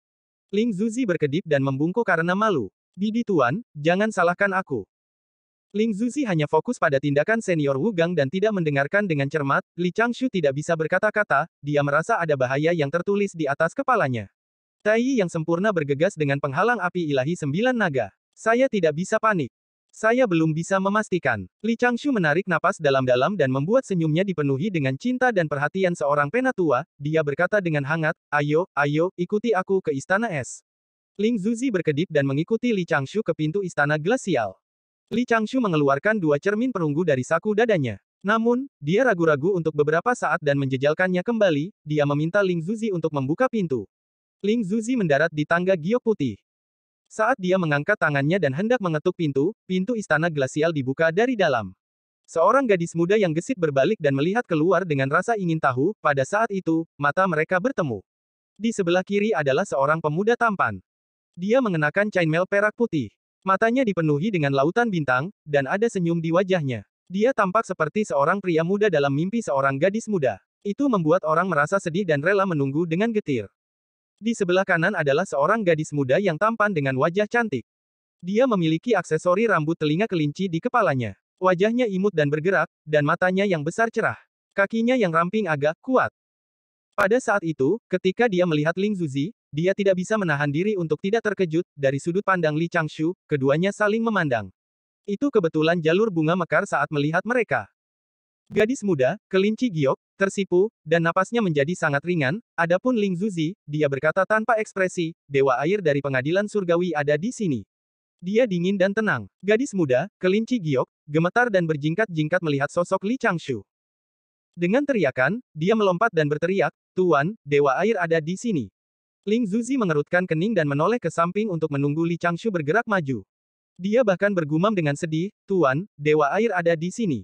Ling Zuzi berkedip dan membungkuk karena malu. Bibi Tuan, jangan salahkan aku. Ling Zuzi hanya fokus pada tindakan senior Wu Gang dan tidak mendengarkan dengan cermat, Li Changshu tidak bisa berkata-kata, dia merasa ada bahaya yang tertulis di atas kepalanya. Tai yang sempurna bergegas dengan penghalang api ilahi sembilan naga. Saya tidak bisa panik. Saya belum bisa memastikan. Li Changshu menarik napas dalam-dalam dan membuat senyumnya dipenuhi dengan cinta dan perhatian seorang penatua, dia berkata dengan hangat, ayo, ayo, ikuti aku ke istana es. Ling Zuzi berkedip dan mengikuti Li Changshu ke pintu istana glasial. Li Changshu mengeluarkan dua cermin perunggu dari saku dadanya. Namun, dia ragu-ragu untuk beberapa saat dan menjejalkannya kembali, dia meminta Ling Zuzi untuk membuka pintu. Ling Zuzi mendarat di tangga giok putih. Saat dia mengangkat tangannya dan hendak mengetuk pintu, pintu istana glasial dibuka dari dalam. Seorang gadis muda yang gesit berbalik dan melihat keluar dengan rasa ingin tahu, pada saat itu, mata mereka bertemu. Di sebelah kiri adalah seorang pemuda tampan. Dia mengenakan chainmail perak putih. Matanya dipenuhi dengan lautan bintang, dan ada senyum di wajahnya. Dia tampak seperti seorang pria muda dalam mimpi seorang gadis muda. Itu membuat orang merasa sedih dan rela menunggu dengan getir. Di sebelah kanan adalah seorang gadis muda yang tampan dengan wajah cantik. Dia memiliki aksesori rambut telinga kelinci di kepalanya. Wajahnya imut dan bergerak, dan matanya yang besar cerah. Kakinya yang ramping agak kuat. Pada saat itu, ketika dia melihat Ling Zuzi, dia tidak bisa menahan diri untuk tidak terkejut, dari sudut pandang Li Changshu, keduanya saling memandang. Itu kebetulan jalur bunga mekar saat melihat mereka. Gadis muda, kelinci giok, tersipu, dan napasnya menjadi sangat ringan, adapun Ling Zuzi, dia berkata tanpa ekspresi, dewa air dari pengadilan surgawi ada di sini. Dia dingin dan tenang. Gadis muda, kelinci giok, gemetar dan berjingkat-jingkat melihat sosok Li Changshu. Dengan teriakan, dia melompat dan berteriak, Tuan, dewa air ada di sini. Ling Zuzi mengerutkan kening dan menoleh ke samping untuk menunggu Li Changshu bergerak maju. Dia bahkan bergumam dengan sedih, Tuan, Dewa Air ada di sini.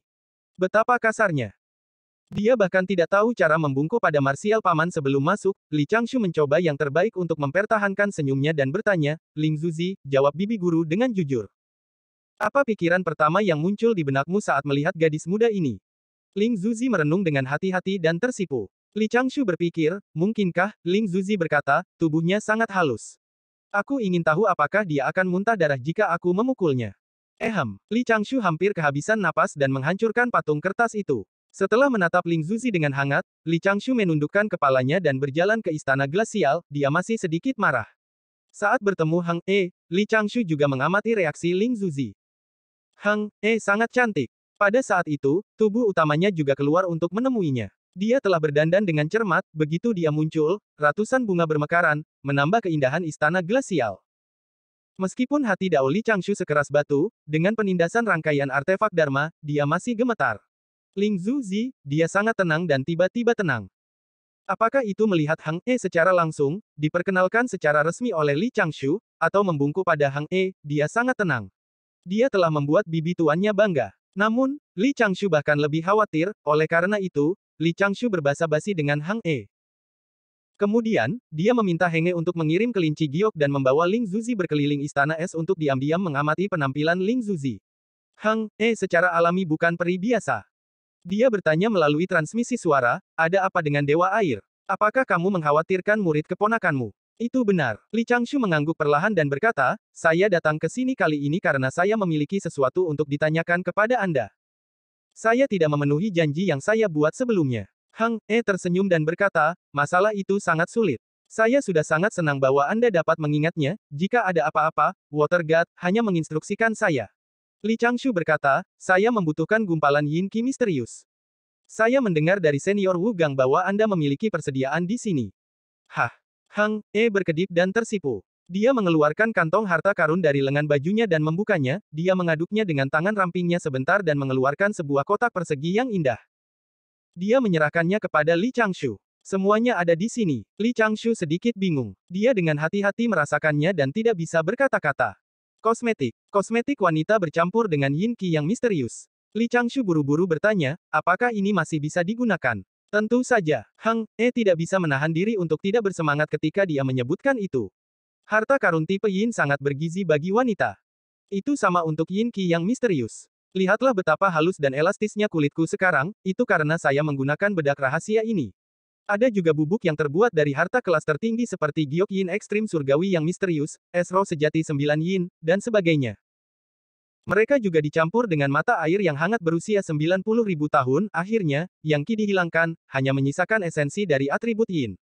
Betapa kasarnya. Dia bahkan tidak tahu cara membungkuk pada Marsial Paman sebelum masuk, Li Changshu mencoba yang terbaik untuk mempertahankan senyumnya dan bertanya, Ling Zuzi, jawab bibi guru dengan jujur. Apa pikiran pertama yang muncul di benakmu saat melihat gadis muda ini? Ling Zuzi merenung dengan hati-hati dan tersipu. Li Changshu berpikir, mungkinkah, Ling Zuzi berkata, tubuhnya sangat halus. Aku ingin tahu apakah dia akan muntah darah jika aku memukulnya. Ehem, Li Changshu hampir kehabisan napas dan menghancurkan patung kertas itu. Setelah menatap Ling Zuzi dengan hangat, Li Changshu menundukkan kepalanya dan berjalan ke istana glasial, dia masih sedikit marah. Saat bertemu Hang E, Li Changshu juga mengamati reaksi Ling Zuzi. Hang E sangat cantik. Pada saat itu, tubuh utamanya juga keluar untuk menemuinya. Dia telah berdandan dengan cermat, begitu dia muncul, ratusan bunga bermekaran, menambah keindahan istana glasial. Meskipun hati Daoli Changshu sekeras batu, dengan penindasan rangkaian artefak Dharma, dia masih gemetar. Ling Zuzi, dia sangat tenang dan tiba-tiba tenang. Apakah itu melihat Hang E secara langsung, diperkenalkan secara resmi oleh Li Changshu, atau membungkuk pada Hang E, dia sangat tenang. Dia telah membuat bibi tuannya bangga. Namun, Li Changshu bahkan lebih khawatir, oleh karena itu, Li Changshu berbasa-basi dengan Hang E. Kemudian, dia meminta Henge untuk mengirim kelinci giok dan membawa Ling Zuzi berkeliling istana es untuk diam-diam mengamati penampilan Ling Zuzi. Hang E secara alami bukan peri biasa. Dia bertanya melalui transmisi suara, ada apa dengan Dewa Air? Apakah kamu mengkhawatirkan murid keponakanmu? Itu benar. Li Changshu mengangguk perlahan dan berkata, saya datang ke sini kali ini karena saya memiliki sesuatu untuk ditanyakan kepada Anda. Saya tidak memenuhi janji yang saya buat sebelumnya. Hang eh tersenyum dan berkata, masalah itu sangat sulit. Saya sudah sangat senang bahwa Anda dapat mengingatnya, jika ada apa-apa, Water God hanya menginstruksikan saya. Li Changshu berkata, saya membutuhkan gumpalan Yin Qi misterius. Saya mendengar dari senior Wu Gang bahwa Anda memiliki persediaan di sini. Hah. Hang, eh berkedip dan tersipu. Dia mengeluarkan kantong harta karun dari lengan bajunya dan membukanya, dia mengaduknya dengan tangan rampingnya sebentar dan mengeluarkan sebuah kotak persegi yang indah. Dia menyerahkannya kepada Li Changshu. Semuanya ada di sini. Li Changshu sedikit bingung. Dia dengan hati-hati merasakannya dan tidak bisa berkata-kata. Kosmetik. Kosmetik wanita bercampur dengan yin qi yang misterius. Li Changshu buru-buru bertanya, apakah ini masih bisa digunakan? Tentu saja, Hang E eh, tidak bisa menahan diri untuk tidak bersemangat ketika dia menyebutkan itu. Harta karun tipe yin sangat bergizi bagi wanita. Itu sama untuk yin Qi yang misterius. Lihatlah betapa halus dan elastisnya kulitku sekarang, itu karena saya menggunakan bedak rahasia ini. Ada juga bubuk yang terbuat dari harta kelas tertinggi seperti giok yin ekstrim surgawi yang misterius, esro sejati sembilan yin, dan sebagainya. Mereka juga dicampur dengan mata air yang hangat berusia sembilan puluh ribu tahun, akhirnya, yang ki dihilangkan, hanya menyisakan esensi dari atribut yin.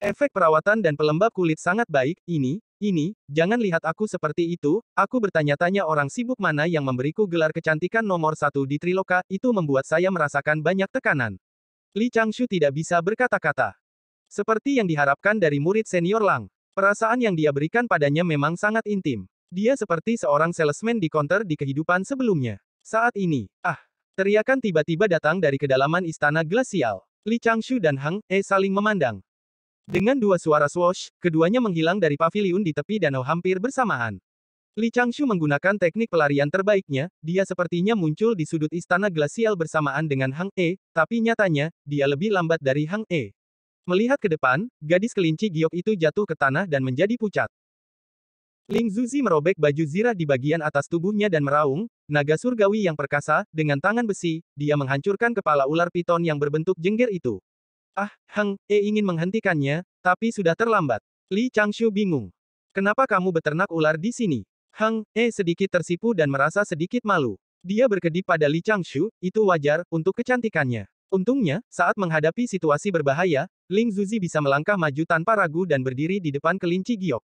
Efek perawatan dan pelembab kulit sangat baik, ini, ini, jangan lihat aku seperti itu, aku bertanya-tanya orang sibuk mana yang memberiku gelar kecantikan nomor satu di Triloka, itu membuat saya merasakan banyak tekanan. Li Changshu tidak bisa berkata-kata. Seperti yang diharapkan dari murid senior Lang. Perasaan yang dia berikan padanya memang sangat intim. Dia seperti seorang salesman di konter di kehidupan sebelumnya. Saat ini, ah, teriakan tiba-tiba datang dari kedalaman istana glasial. Li Changshu dan Hang E eh, saling memandang. Dengan dua suara swash, keduanya menghilang dari paviliun di tepi danau hampir bersamaan. Li Changshu menggunakan teknik pelarian terbaiknya, dia sepertinya muncul di sudut istana glasial bersamaan dengan Hang E, tapi nyatanya, dia lebih lambat dari Hang E. Melihat ke depan, gadis kelinci giok itu jatuh ke tanah dan menjadi pucat. Ling Zuzi merobek baju zirah di bagian atas tubuhnya dan meraung, naga surgawi yang perkasa, dengan tangan besi, dia menghancurkan kepala ular piton yang berbentuk jengger itu. Ah, Heng, E ingin menghentikannya, tapi sudah terlambat. Li Changshu bingung. Kenapa kamu beternak ular di sini? Heng, E sedikit tersipu dan merasa sedikit malu. Dia berkedip pada Li Changshu, itu wajar, untuk kecantikannya. Untungnya, saat menghadapi situasi berbahaya, Ling Zuzi bisa melangkah maju tanpa ragu dan berdiri di depan kelinci giok.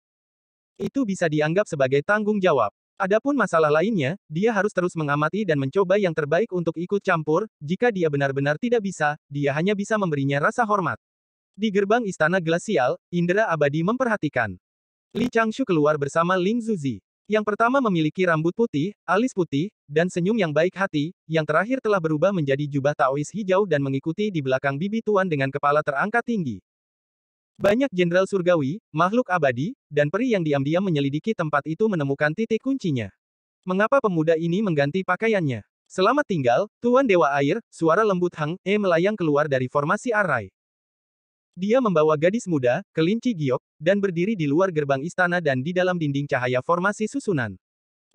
Itu bisa dianggap sebagai tanggung jawab. Adapun masalah lainnya, dia harus terus mengamati dan mencoba yang terbaik untuk ikut campur, jika dia benar-benar tidak bisa, dia hanya bisa memberinya rasa hormat. Di gerbang istana glasial, Indra Abadi memperhatikan. Li Changshu keluar bersama Ling Zuzi. Yang pertama memiliki rambut putih, alis putih, dan senyum yang baik hati, yang terakhir telah berubah menjadi jubah taois hijau dan mengikuti di belakang bibi tuan dengan kepala terangkat tinggi. Banyak jenderal surgawi, makhluk abadi, dan peri yang diam-diam menyelidiki tempat itu menemukan titik kuncinya. Mengapa pemuda ini mengganti pakaiannya? Selamat tinggal, Tuan Dewa Air, suara lembut Hang E melayang keluar dari formasi Arai. Dia membawa gadis muda, kelinci giok, dan berdiri di luar gerbang istana dan di dalam dinding cahaya formasi susunan.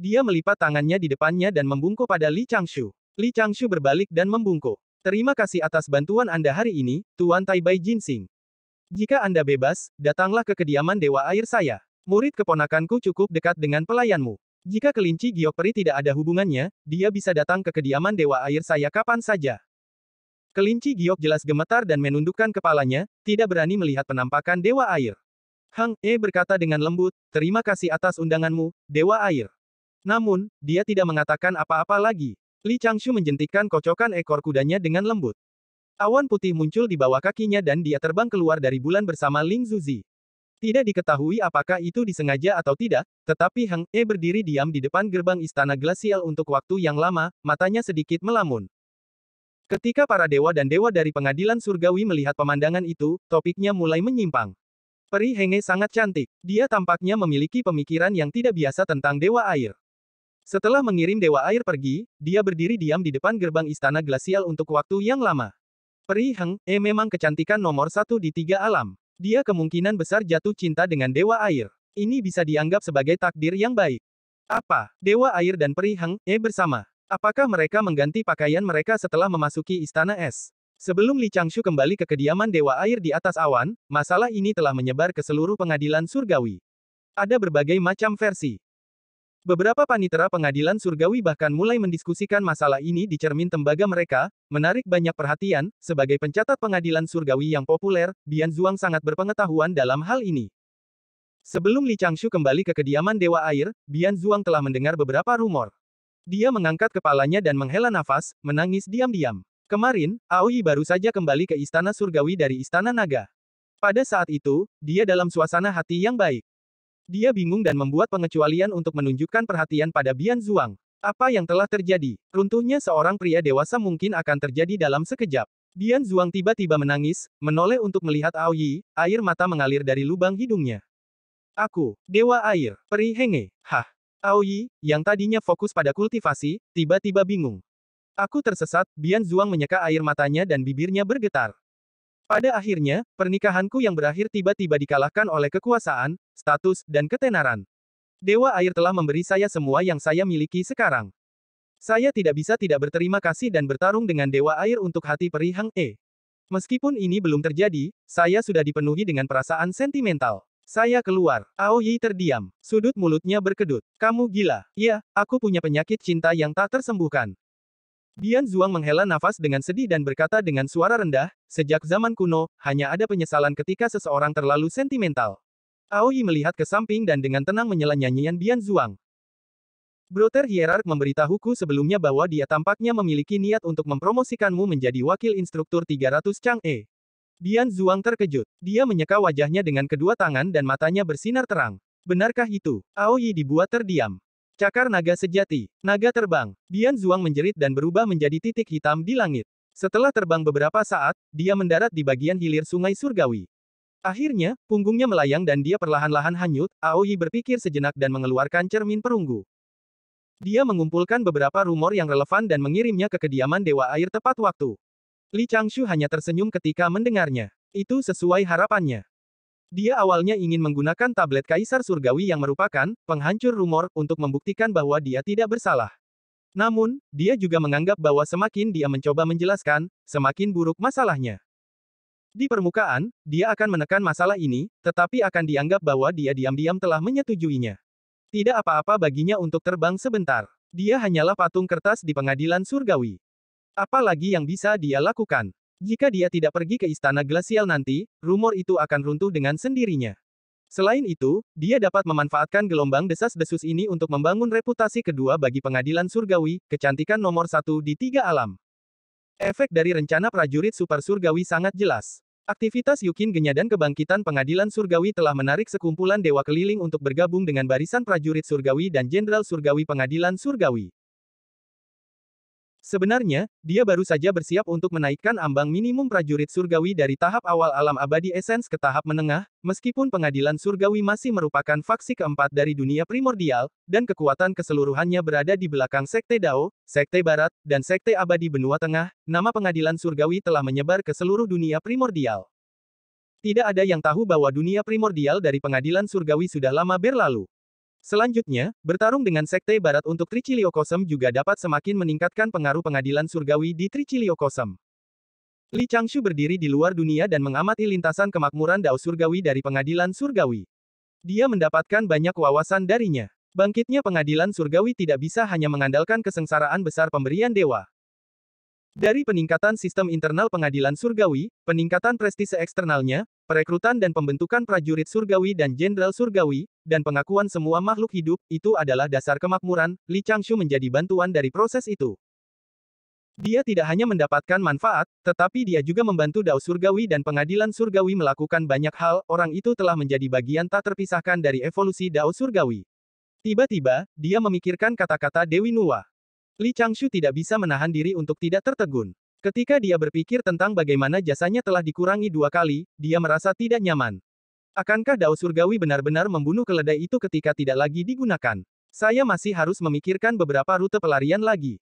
Dia melipat tangannya di depannya dan membungkuk pada Li Changshu. Li Changshu berbalik dan membungkuk. Terima kasih atas bantuan Anda hari ini, Tuan Taibai Jinsing. Jika Anda bebas, datanglah ke kediaman Dewa Air saya. Murid keponakanku cukup dekat dengan pelayanmu. Jika kelinci giok peri tidak ada hubungannya, dia bisa datang ke kediaman Dewa Air saya kapan saja. Kelinci Giok jelas gemetar dan menundukkan kepalanya, tidak berani melihat penampakan Dewa Air. Hang E berkata dengan lembut, terima kasih atas undanganmu, Dewa Air. Namun, dia tidak mengatakan apa-apa lagi. Li Changshu menjentikkan kocokan ekor kudanya dengan lembut. Awan putih muncul di bawah kakinya dan dia terbang keluar dari bulan bersama Ling Zuzi. Tidak diketahui apakah itu disengaja atau tidak, tetapi Heng E berdiri diam di depan gerbang istana glasial untuk waktu yang lama, matanya sedikit melamun. Ketika para dewa dan dewa dari pengadilan surgawi melihat pemandangan itu, topiknya mulai menyimpang. Peri Henge sangat cantik. Dia tampaknya memiliki pemikiran yang tidak biasa tentang dewa air. Setelah mengirim dewa air pergi, dia berdiri diam di depan gerbang istana glasial untuk waktu yang lama. Peri Heng, eh memang kecantikan nomor satu di tiga alam. Dia kemungkinan besar jatuh cinta dengan Dewa Air. Ini bisa dianggap sebagai takdir yang baik. Apa? Dewa Air dan Peri Heng, eh bersama. Apakah mereka mengganti pakaian mereka setelah memasuki Istana Es? Sebelum Li Changshu kembali ke kediaman Dewa Air di atas awan, masalah ini telah menyebar ke seluruh pengadilan surgawi. Ada berbagai macam versi. Beberapa panitera pengadilan surgawi bahkan mulai mendiskusikan masalah ini di cermin tembaga mereka, menarik banyak perhatian, sebagai pencatat pengadilan surgawi yang populer, Bian Zhuang sangat berpengetahuan dalam hal ini. Sebelum Li Changshu kembali ke kediaman Dewa Air, Bian Zhuang telah mendengar beberapa rumor. Dia mengangkat kepalanya dan menghela nafas, menangis diam-diam. Kemarin, Aoi baru saja kembali ke istana surgawi dari istana naga. Pada saat itu, dia dalam suasana hati yang baik. Dia bingung dan membuat pengecualian untuk menunjukkan perhatian pada Bian Zhuang. Apa yang telah terjadi? Runtuhnya seorang pria dewasa mungkin akan terjadi dalam sekejap. Bian Zhuang tiba-tiba menangis, menoleh untuk melihat Ao Yi, air mata mengalir dari lubang hidungnya. Aku, Dewa Air, Peri Henge, hah. Ao Yi, yang tadinya fokus pada kultivasi, tiba-tiba bingung. Aku tersesat, Bian Zhuang menyeka air matanya dan bibirnya bergetar. Pada akhirnya, pernikahanku yang berakhir tiba-tiba dikalahkan oleh kekuasaan, status, dan ketenaran. Dewa air telah memberi saya semua yang saya miliki sekarang. Saya tidak bisa tidak berterima kasih dan bertarung dengan dewa air untuk hati perihang E. Meskipun ini belum terjadi, saya sudah dipenuhi dengan perasaan sentimental. Saya keluar. Ao Yi terdiam. Sudut mulutnya berkedut. Kamu gila. Ya, aku punya penyakit cinta yang tak tersembuhkan. Dian Zhuang menghela nafas dengan sedih dan berkata dengan suara rendah, sejak zaman kuno, hanya ada penyesalan ketika seseorang terlalu sentimental. Ao Yi melihat ke samping dan dengan tenang menyela nyanyian Dian Zhuang. Broter Hierark memberitahuku sebelumnya bahwa dia tampaknya memiliki niat untuk mempromosikanmu menjadi wakil instruktur 300 E. Dian Zhuang terkejut. Dia menyeka wajahnya dengan kedua tangan dan matanya bersinar terang. Benarkah itu? Ao Yi dibuat terdiam. Cakar naga sejati, naga terbang. Dian Zhuang menjerit dan berubah menjadi titik hitam di langit. Setelah terbang beberapa saat, dia mendarat di bagian hilir sungai surgawi. Akhirnya, punggungnya melayang dan dia perlahan-lahan hanyut, Aoi berpikir sejenak dan mengeluarkan cermin perunggu. Dia mengumpulkan beberapa rumor yang relevan dan mengirimnya ke kediaman Dewa Air tepat waktu. Li Changshu hanya tersenyum ketika mendengarnya. Itu sesuai harapannya. Dia awalnya ingin menggunakan tablet Kaisar Surgawi yang merupakan penghancur rumor untuk membuktikan bahwa dia tidak bersalah. Namun, dia juga menganggap bahwa semakin dia mencoba menjelaskan, semakin buruk masalahnya. Di permukaan, dia akan menekan masalah ini, tetapi akan dianggap bahwa dia diam-diam telah menyetujuinya. Tidak apa-apa baginya untuk terbang sebentar. Dia hanyalah patung kertas di pengadilan surgawi. Apalagi yang bisa dia lakukan? Jika dia tidak pergi ke istana glasial nanti, rumor itu akan runtuh dengan sendirinya. Selain itu, dia dapat memanfaatkan gelombang desas-desus ini untuk membangun reputasi kedua bagi pengadilan surgawi, kecantikan nomor satu di tiga alam. Efek dari rencana prajurit super surgawi sangat jelas. Aktivitas Yukin Genya dan kebangkitan pengadilan surgawi telah menarik sekumpulan dewa keliling untuk bergabung dengan barisan prajurit surgawi dan jenderal surgawi pengadilan surgawi. Sebenarnya, dia baru saja bersiap untuk menaikkan ambang minimum prajurit surgawi dari tahap awal alam abadi esens ke tahap menengah, meskipun pengadilan surgawi masih merupakan faksi keempat dari dunia primordial, dan kekuatan keseluruhannya berada di belakang Sekte Dao, Sekte Barat, dan Sekte Abadi Benua Tengah, nama pengadilan surgawi telah menyebar ke seluruh dunia primordial. Tidak ada yang tahu bahwa dunia primordial dari pengadilan surgawi sudah lama berlalu. Selanjutnya, bertarung dengan Sekte Barat untuk Kosem juga dapat semakin meningkatkan pengaruh pengadilan surgawi di Kosem. Li Changshu berdiri di luar dunia dan mengamati lintasan kemakmuran Dao Surgawi dari pengadilan surgawi. Dia mendapatkan banyak wawasan darinya. Bangkitnya pengadilan surgawi tidak bisa hanya mengandalkan kesengsaraan besar pemberian dewa. Dari peningkatan sistem internal pengadilan surgawi, peningkatan prestise eksternalnya, perekrutan dan pembentukan prajurit surgawi dan jenderal surgawi, dan pengakuan semua makhluk hidup, itu adalah dasar kemakmuran, Li Changshu menjadi bantuan dari proses itu. Dia tidak hanya mendapatkan manfaat, tetapi dia juga membantu Dao Surgawi dan pengadilan surgawi melakukan banyak hal, orang itu telah menjadi bagian tak terpisahkan dari evolusi Dao Surgawi. Tiba-tiba, dia memikirkan kata-kata Dewi Nuwa. Li Changshu tidak bisa menahan diri untuk tidak tertegun. Ketika dia berpikir tentang bagaimana jasanya telah dikurangi dua kali, dia merasa tidak nyaman. Akankah dao surgawi benar-benar membunuh keledai itu ketika tidak lagi digunakan? Saya masih harus memikirkan beberapa rute pelarian lagi.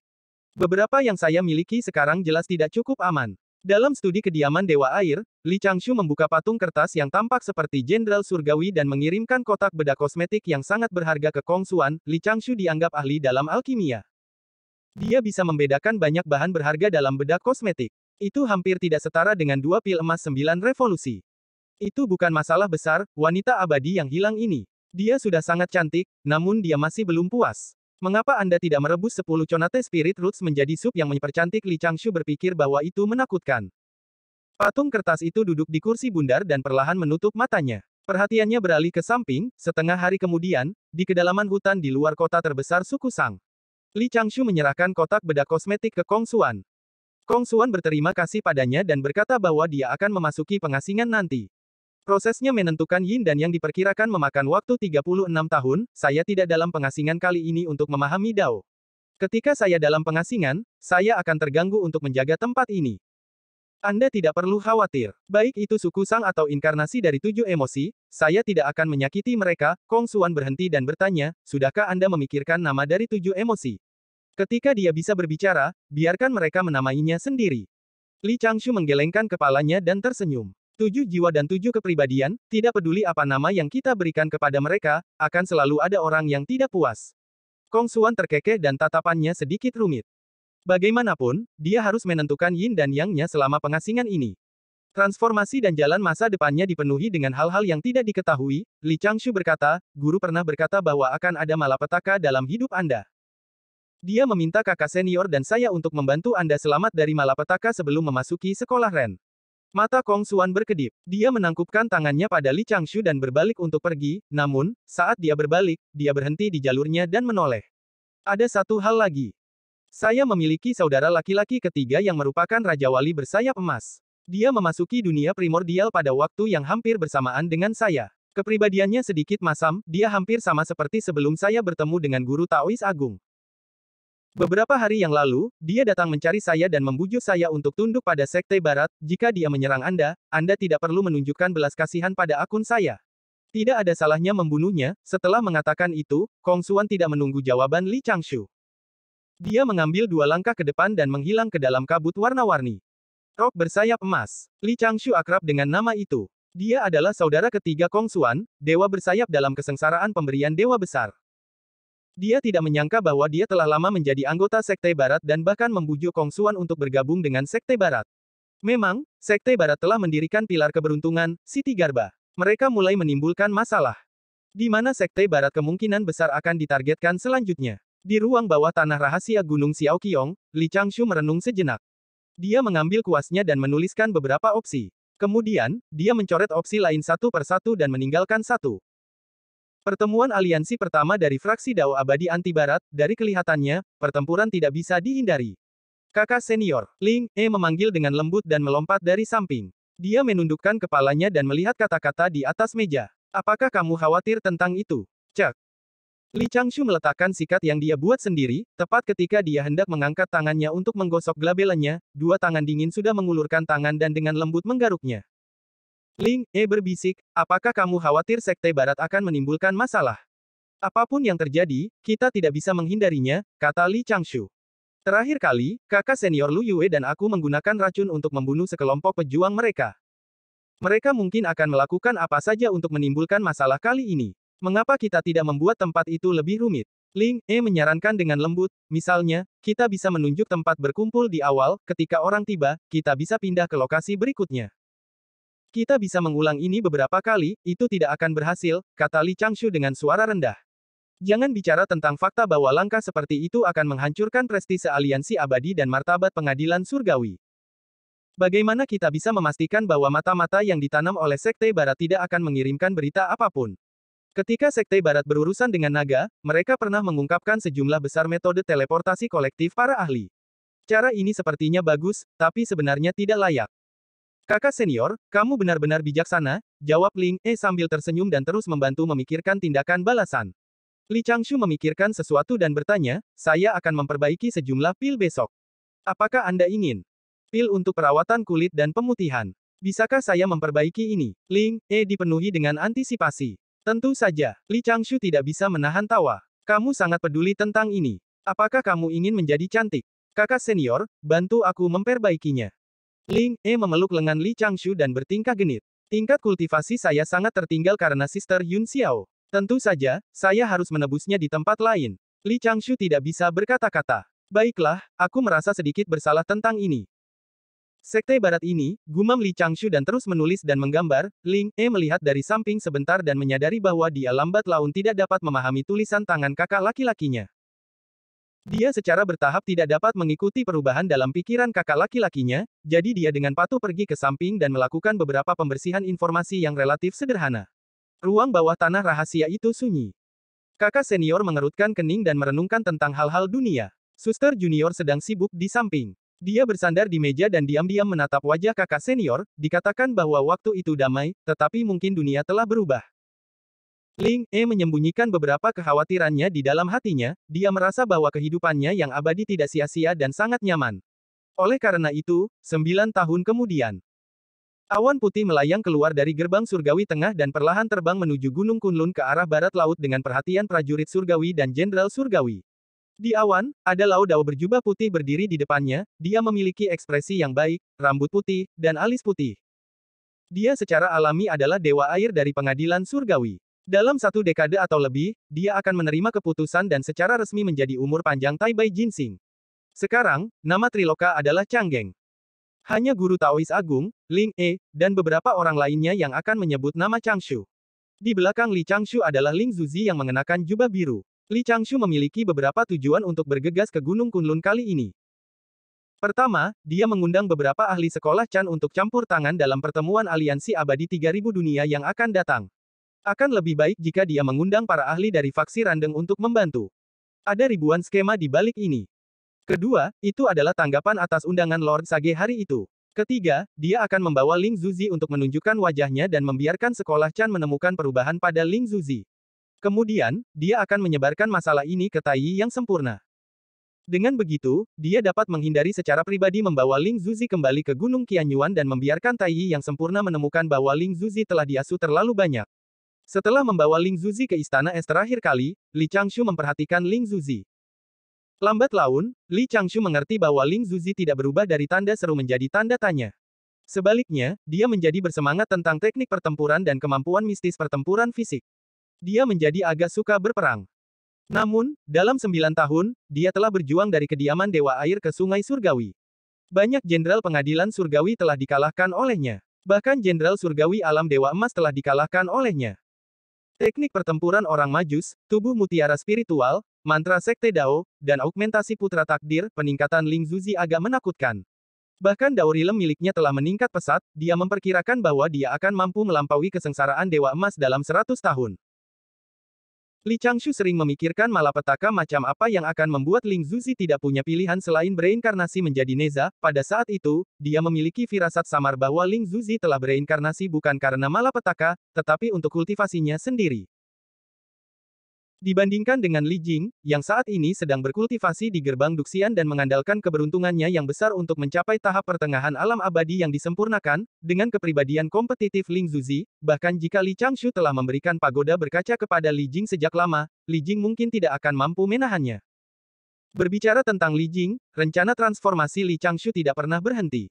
Beberapa yang saya miliki sekarang jelas tidak cukup aman. Dalam studi kediaman Dewa Air, Li Changshu membuka patung kertas yang tampak seperti Jenderal Surgawi dan mengirimkan kotak bedak kosmetik yang sangat berharga ke Kong Xuan, Li Changshu dianggap ahli dalam alkimia. Dia bisa membedakan banyak bahan berharga dalam bedak kosmetik. Itu hampir tidak setara dengan dua pil emas sembilan revolusi. Itu bukan masalah besar, wanita abadi yang hilang ini. Dia sudah sangat cantik, namun dia masih belum puas. Mengapa Anda tidak merebus 10 conate spirit roots menjadi sup yang mempercantik Li Changshu berpikir bahwa itu menakutkan. Patung kertas itu duduk di kursi bundar dan perlahan menutup matanya. Perhatiannya beralih ke samping, setengah hari kemudian, di kedalaman hutan di luar kota terbesar suku Sang. Li Changshu menyerahkan kotak bedak kosmetik ke Kong Xuan. Kong Xuan berterima kasih padanya dan berkata bahwa dia akan memasuki pengasingan nanti. Prosesnya menentukan yin dan yang diperkirakan memakan waktu 36 tahun, saya tidak dalam pengasingan kali ini untuk memahami Dao. Ketika saya dalam pengasingan, saya akan terganggu untuk menjaga tempat ini. Anda tidak perlu khawatir. Baik itu suku Sang atau inkarnasi dari tujuh emosi, saya tidak akan menyakiti mereka. Kong Xuan berhenti dan bertanya, sudahkah Anda memikirkan nama dari tujuh emosi? Ketika dia bisa berbicara, biarkan mereka menamainya sendiri. Li Changshu menggelengkan kepalanya dan tersenyum. Tujuh jiwa dan tujuh kepribadian, tidak peduli apa nama yang kita berikan kepada mereka, akan selalu ada orang yang tidak puas. Kong Suan terkekeh dan tatapannya sedikit rumit. Bagaimanapun, dia harus menentukan yin dan yangnya selama pengasingan ini. Transformasi dan jalan masa depannya dipenuhi dengan hal-hal yang tidak diketahui, Li Changshu berkata, guru pernah berkata bahwa akan ada malapetaka dalam hidup Anda. Dia meminta kakak senior dan saya untuk membantu Anda selamat dari malapetaka sebelum memasuki sekolah Ren. Mata Kong Suan berkedip. Dia menangkupkan tangannya pada Li Changshu dan berbalik untuk pergi, namun, saat dia berbalik, dia berhenti di jalurnya dan menoleh. Ada satu hal lagi. Saya memiliki saudara laki-laki ketiga yang merupakan Raja Wali bersayap emas. Dia memasuki dunia primordial pada waktu yang hampir bersamaan dengan saya. Kepribadiannya sedikit masam, dia hampir sama seperti sebelum saya bertemu dengan guru Taois Agung. Beberapa hari yang lalu, dia datang mencari saya dan membujuk saya untuk tunduk pada Sekte Barat, jika dia menyerang Anda, Anda tidak perlu menunjukkan belas kasihan pada akun saya. Tidak ada salahnya membunuhnya, setelah mengatakan itu, Kong Xuan tidak menunggu jawaban Li Changshu. Dia mengambil dua langkah ke depan dan menghilang ke dalam kabut warna-warni. Rok bersayap emas. Li Changshu akrab dengan nama itu. Dia adalah saudara ketiga Kong Xuan, dewa bersayap dalam kesengsaraan pemberian dewa besar. Dia tidak menyangka bahwa dia telah lama menjadi anggota Sekte Barat dan bahkan membujuk Kong Suan untuk bergabung dengan Sekte Barat. Memang, Sekte Barat telah mendirikan pilar keberuntungan, Siti Garba. Mereka mulai menimbulkan masalah. Di mana Sekte Barat kemungkinan besar akan ditargetkan selanjutnya. Di ruang bawah tanah rahasia Gunung Xiaoqiong, Li Changshu merenung sejenak. Dia mengambil kuasnya dan menuliskan beberapa opsi. Kemudian, dia mencoret opsi lain satu per satu dan meninggalkan satu. Pertemuan aliansi pertama dari fraksi Dao Abadi Anti Barat, dari kelihatannya, pertempuran tidak bisa dihindari. Kakak senior, Ling, E memanggil dengan lembut dan melompat dari samping. Dia menundukkan kepalanya dan melihat kata-kata di atas meja. Apakah kamu khawatir tentang itu? Cak. Li Changshu meletakkan sikat yang dia buat sendiri, tepat ketika dia hendak mengangkat tangannya untuk menggosok glabelannya, dua tangan dingin sudah mengulurkan tangan dan dengan lembut menggaruknya. Ling E berbisik, apakah kamu khawatir Sekte Barat akan menimbulkan masalah? Apapun yang terjadi, kita tidak bisa menghindarinya, kata Li Changshu. Terakhir kali, kakak senior Lu Yue dan aku menggunakan racun untuk membunuh sekelompok pejuang mereka. Mereka mungkin akan melakukan apa saja untuk menimbulkan masalah kali ini. Mengapa kita tidak membuat tempat itu lebih rumit? Ling E menyarankan dengan lembut, misalnya, kita bisa menunjuk tempat berkumpul di awal, ketika orang tiba, kita bisa pindah ke lokasi berikutnya. Kita bisa mengulang ini beberapa kali, itu tidak akan berhasil, kata Li Changshu dengan suara rendah. Jangan bicara tentang fakta bahwa langkah seperti itu akan menghancurkan prestise aliansi abadi dan martabat pengadilan surgawi. Bagaimana kita bisa memastikan bahwa mata-mata yang ditanam oleh Sekte Barat tidak akan mengirimkan berita apapun? Ketika Sekte Barat berurusan dengan naga, mereka pernah mengungkapkan sejumlah besar metode teleportasi kolektif para ahli. Cara ini sepertinya bagus, tapi sebenarnya tidak layak. Kakak senior, kamu benar-benar bijaksana, jawab Ling E sambil tersenyum dan terus membantu memikirkan tindakan balasan. Li Changshu memikirkan sesuatu dan bertanya, saya akan memperbaiki sejumlah pil besok. Apakah Anda ingin? Pil untuk perawatan kulit dan pemutihan. Bisakah saya memperbaiki ini? Ling E dipenuhi dengan antisipasi. Tentu saja, Li Changshu tidak bisa menahan tawa. Kamu sangat peduli tentang ini. Apakah kamu ingin menjadi cantik? Kakak senior, bantu aku memperbaikinya. Ling E memeluk lengan Li Changshu dan bertingkah genit. Tingkat kultivasi saya sangat tertinggal karena Sister Yun Xiao. Tentu saja, saya harus menebusnya di tempat lain. Li Changshu tidak bisa berkata-kata. Baiklah, aku merasa sedikit bersalah tentang ini. Sekte Barat ini, gumam Li Changshu dan terus menulis dan menggambar, Ling E melihat dari samping sebentar dan menyadari bahwa dia lambat laun tidak dapat memahami tulisan tangan kakak laki-lakinya. Dia secara bertahap tidak dapat mengikuti perubahan dalam pikiran kakak laki-lakinya, jadi dia dengan patuh pergi ke samping dan melakukan beberapa pembersihan informasi yang relatif sederhana. Ruang bawah tanah rahasia itu sunyi. Kakak senior mengerutkan kening dan merenungkan tentang hal-hal dunia. Suster junior sedang sibuk di samping. Dia bersandar di meja dan diam-diam menatap wajah kakak senior, dikatakan bahwa waktu itu damai, tetapi mungkin dunia telah berubah. Ling E menyembunyikan beberapa kekhawatirannya di dalam hatinya, dia merasa bahwa kehidupannya yang abadi tidak sia-sia dan sangat nyaman. Oleh karena itu, sembilan tahun kemudian, awan putih melayang keluar dari gerbang surgawi tengah dan perlahan terbang menuju Gunung Kunlun ke arah barat laut dengan perhatian prajurit surgawi dan jenderal surgawi. Di awan, ada Lao Dao berjubah putih berdiri di depannya, dia memiliki ekspresi yang baik, rambut putih, dan alis putih. Dia secara alami adalah dewa air dari pengadilan surgawi. Dalam satu dekade atau lebih, dia akan menerima keputusan dan secara resmi menjadi umur panjang Taibai Jinsing. Sekarang, nama Triloka adalah Changgeng. Hanya guru Taois Agung, Ling E, dan beberapa orang lainnya yang akan menyebut nama Changshu. Di belakang Li Changshu adalah Ling Zuzi yang mengenakan jubah biru. Li Changshu memiliki beberapa tujuan untuk bergegas ke Gunung Kunlun kali ini. Pertama, dia mengundang beberapa ahli sekolah Chan untuk campur tangan dalam pertemuan aliansi abadi 3000 dunia yang akan datang. Akan lebih baik jika dia mengundang para ahli dari faksi Randeng untuk membantu. Ada ribuan skema di balik ini. Kedua, itu adalah tanggapan atas undangan Lord Sage hari itu. Ketiga, dia akan membawa Ling Zuzi untuk menunjukkan wajahnya dan membiarkan sekolah Chan menemukan perubahan pada Ling Zuzi. Kemudian, dia akan menyebarkan masalah ini ke Tai yang sempurna. Dengan begitu, dia dapat menghindari secara pribadi membawa Ling Zuzi kembali ke Gunung Qianyuan dan membiarkan Tai yang sempurna menemukan bahwa Ling Zuzi telah diasuh terlalu banyak. Setelah membawa Ling Zuzi ke istana es terakhir kali, Li Changshu memperhatikan Ling Zuzi. Lambat laun, Li Changshu mengerti bahwa Ling Zuzi tidak berubah dari tanda seru menjadi tanda tanya. Sebaliknya, dia menjadi bersemangat tentang teknik pertempuran dan kemampuan mistis pertempuran fisik. Dia menjadi agak suka berperang. Namun, dalam sembilan tahun, dia telah berjuang dari kediaman Dewa Air ke Sungai Surgawi. Banyak jenderal pengadilan Surgawi telah dikalahkan olehnya. Bahkan jenderal Surgawi Alam Dewa Emas telah dikalahkan olehnya. Teknik pertempuran orang majus, tubuh mutiara spiritual, mantra sekte Dao, dan augmentasi putra takdir, peningkatan Ling Zuzi agak menakutkan. Bahkan Dao Rilem miliknya telah meningkat pesat, dia memperkirakan bahwa dia akan mampu melampaui kesengsaraan Dewa Emas dalam 100 tahun. Li Changshu sering memikirkan malapetaka macam apa yang akan membuat Ling Zuzi tidak punya pilihan selain bereinkarnasi menjadi Neza. Pada saat itu, dia memiliki firasat samar bahwa Ling Zuzi telah bereinkarnasi bukan karena malapetaka, tetapi untuk kultivasinya sendiri. Dibandingkan dengan Li Jing, yang saat ini sedang berkultivasi di gerbang Duxian dan mengandalkan keberuntungannya yang besar untuk mencapai tahap pertengahan alam abadi yang disempurnakan, dengan kepribadian kompetitif Ling Zuzi, bahkan jika Li Changshu telah memberikan pagoda berkaca kepada Li Jing sejak lama, Li Jing mungkin tidak akan mampu menahannya. Berbicara tentang Li Jing, rencana transformasi Li Changshu tidak pernah berhenti.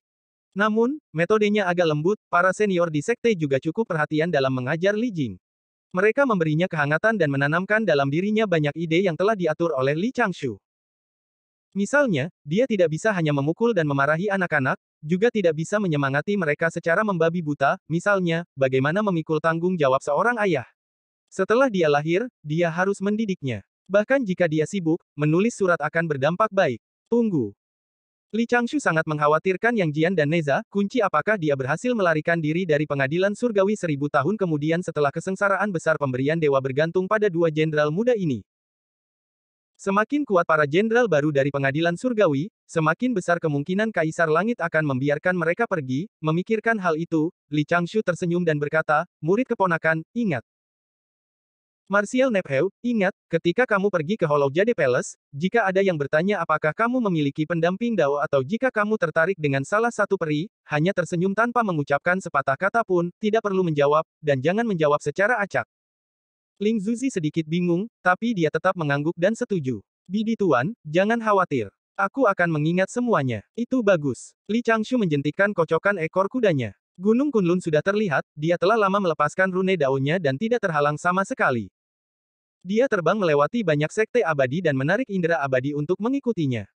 Namun, metodenya agak lembut, para senior di sekte juga cukup perhatian dalam mengajar Li Jing. Mereka memberinya kehangatan dan menanamkan dalam dirinya banyak ide yang telah diatur oleh Li Changshu. Misalnya, dia tidak bisa hanya memukul dan memarahi anak-anak, juga tidak bisa menyemangati mereka secara membabi buta, misalnya, bagaimana memikul tanggung jawab seorang ayah. Setelah dia lahir, dia harus mendidiknya. Bahkan jika dia sibuk, menulis surat akan berdampak baik. Tunggu, Li Changshu sangat mengkhawatirkan Yang Jian dan Neza, kunci apakah dia berhasil melarikan diri dari pengadilan surgawi seribu tahun kemudian setelah kesengsaraan besar pemberian dewa bergantung pada dua jenderal muda ini. Semakin kuat para jenderal baru dari pengadilan surgawi, semakin besar kemungkinan Kaisar Langit akan membiarkan mereka pergi, memikirkan hal itu, Li Changshu tersenyum dan berkata, murid keponakan, ingat. Marsial Nepheu, ingat, ketika kamu pergi ke Hollow Jade Palace, jika ada yang bertanya apakah kamu memiliki pendamping Dao atau jika kamu tertarik dengan salah satu peri, hanya tersenyum tanpa mengucapkan sepatah kata pun, tidak perlu menjawab, dan jangan menjawab secara acak. Ling Zuzi sedikit bingung, tapi dia tetap mengangguk dan setuju. Bidi Tuan, jangan khawatir. Aku akan mengingat semuanya. Itu bagus. Li Changshu menjentikkan kocokan ekor kudanya. Gunung Kunlun sudah terlihat, dia telah lama melepaskan rune daunnya dan tidak terhalang sama sekali. Dia terbang melewati banyak sekte abadi dan menarik indera abadi untuk mengikutinya.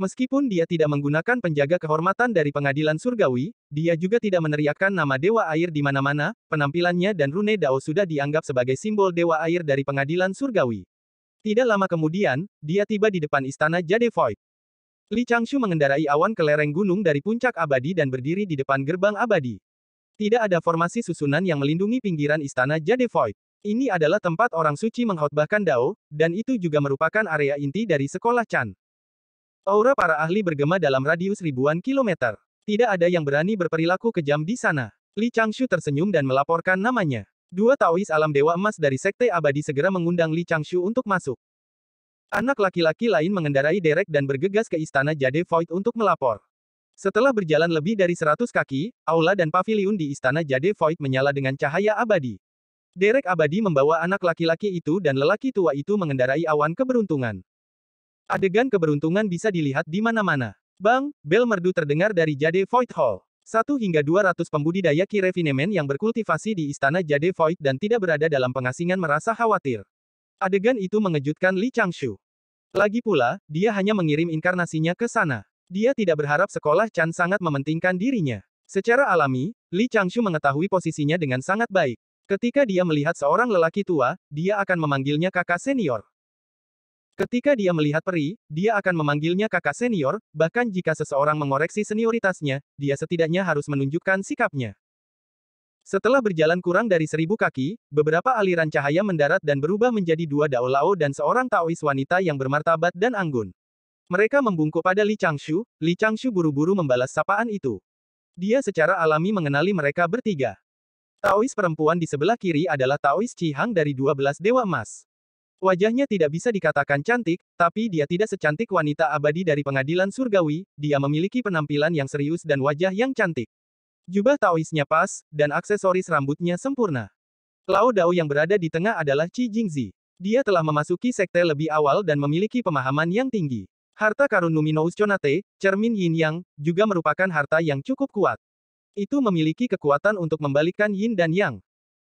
Meskipun dia tidak menggunakan penjaga kehormatan dari pengadilan surgawi, dia juga tidak meneriakkan nama Dewa Air di mana-mana, penampilannya dan Rune Dao sudah dianggap sebagai simbol Dewa Air dari pengadilan surgawi. Tidak lama kemudian, dia tiba di depan istana Jade Void. Li Changshu mengendarai awan ke lereng gunung dari puncak abadi dan berdiri di depan gerbang abadi. Tidak ada formasi susunan yang melindungi pinggiran istana Jade Void. Ini adalah tempat orang suci menghotbahkan Dao, dan itu juga merupakan area inti dari sekolah Chan. Aura para ahli bergema dalam radius ribuan kilometer. Tidak ada yang berani berperilaku kejam di sana. Li Changshu tersenyum dan melaporkan namanya. Dua Taois alam dewa emas dari Sekte Abadi segera mengundang Li Changshu untuk masuk. Anak laki-laki lain mengendarai derek dan bergegas ke istana Jade Void untuk melapor. Setelah berjalan lebih dari 100 kaki, aula dan paviliun di istana Jade Void menyala dengan cahaya abadi. Derek abadi membawa anak laki-laki itu dan lelaki tua itu mengendarai awan keberuntungan. Adegan keberuntungan bisa dilihat di mana-mana. Bang, bel merdu terdengar dari Jade Void Hall. Satu hingga dua ratus pembudidaya kirefinemen yang berkultivasi di istana Jade Void dan tidak berada dalam pengasingan merasa khawatir. Adegan itu mengejutkan Li Changshu. Lagi pula, dia hanya mengirim inkarnasinya ke sana. Dia tidak berharap sekolah Chan sangat mementingkan dirinya. Secara alami, Li Changshu mengetahui posisinya dengan sangat baik. Ketika dia melihat seorang lelaki tua, dia akan memanggilnya kakak senior. Ketika dia melihat peri, dia akan memanggilnya kakak senior, bahkan jika seseorang mengoreksi senioritasnya, dia setidaknya harus menunjukkan sikapnya. Setelah berjalan kurang dari seribu kaki, beberapa aliran cahaya mendarat dan berubah menjadi dua Daolao dan seorang Taois wanita yang bermartabat dan anggun. Mereka membungkuk pada Li Changshu, Li Changshu buru-buru membalas sapaan itu. Dia secara alami mengenali mereka bertiga. Taois perempuan di sebelah kiri adalah Taois Hang dari dua belas Dewa Emas. Wajahnya tidak bisa dikatakan cantik, tapi dia tidak secantik wanita abadi dari pengadilan surgawi, dia memiliki penampilan yang serius dan wajah yang cantik. Jubah Taoisnya pas, dan aksesoris rambutnya sempurna. Lao Dao yang berada di tengah adalah Qi Jingzi. Dia telah memasuki sekte lebih awal dan memiliki pemahaman yang tinggi. Harta karun Numinous Chonate, cermin Yin Yang, juga merupakan harta yang cukup kuat. Itu memiliki kekuatan untuk membalikkan Yin dan Yang.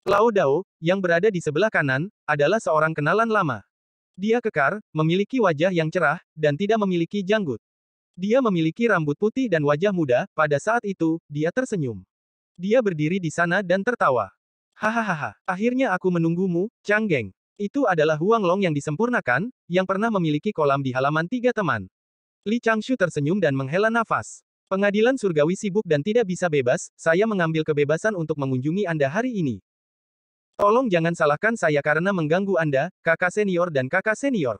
Lao Dao, yang berada di sebelah kanan, adalah seorang kenalan lama. Dia kekar, memiliki wajah yang cerah, dan tidak memiliki janggut. Dia memiliki rambut putih dan wajah muda, pada saat itu, dia tersenyum. Dia berdiri di sana dan tertawa. Hahaha, akhirnya aku menunggumu, Changgeng. Itu adalah Huang Long yang disempurnakan, yang pernah memiliki kolam di halaman tiga teman. Li Changshu tersenyum dan menghela nafas. Pengadilan surgawi sibuk dan tidak bisa bebas, saya mengambil kebebasan untuk mengunjungi Anda hari ini. Tolong jangan salahkan saya karena mengganggu Anda, kakak senior dan kakak senior.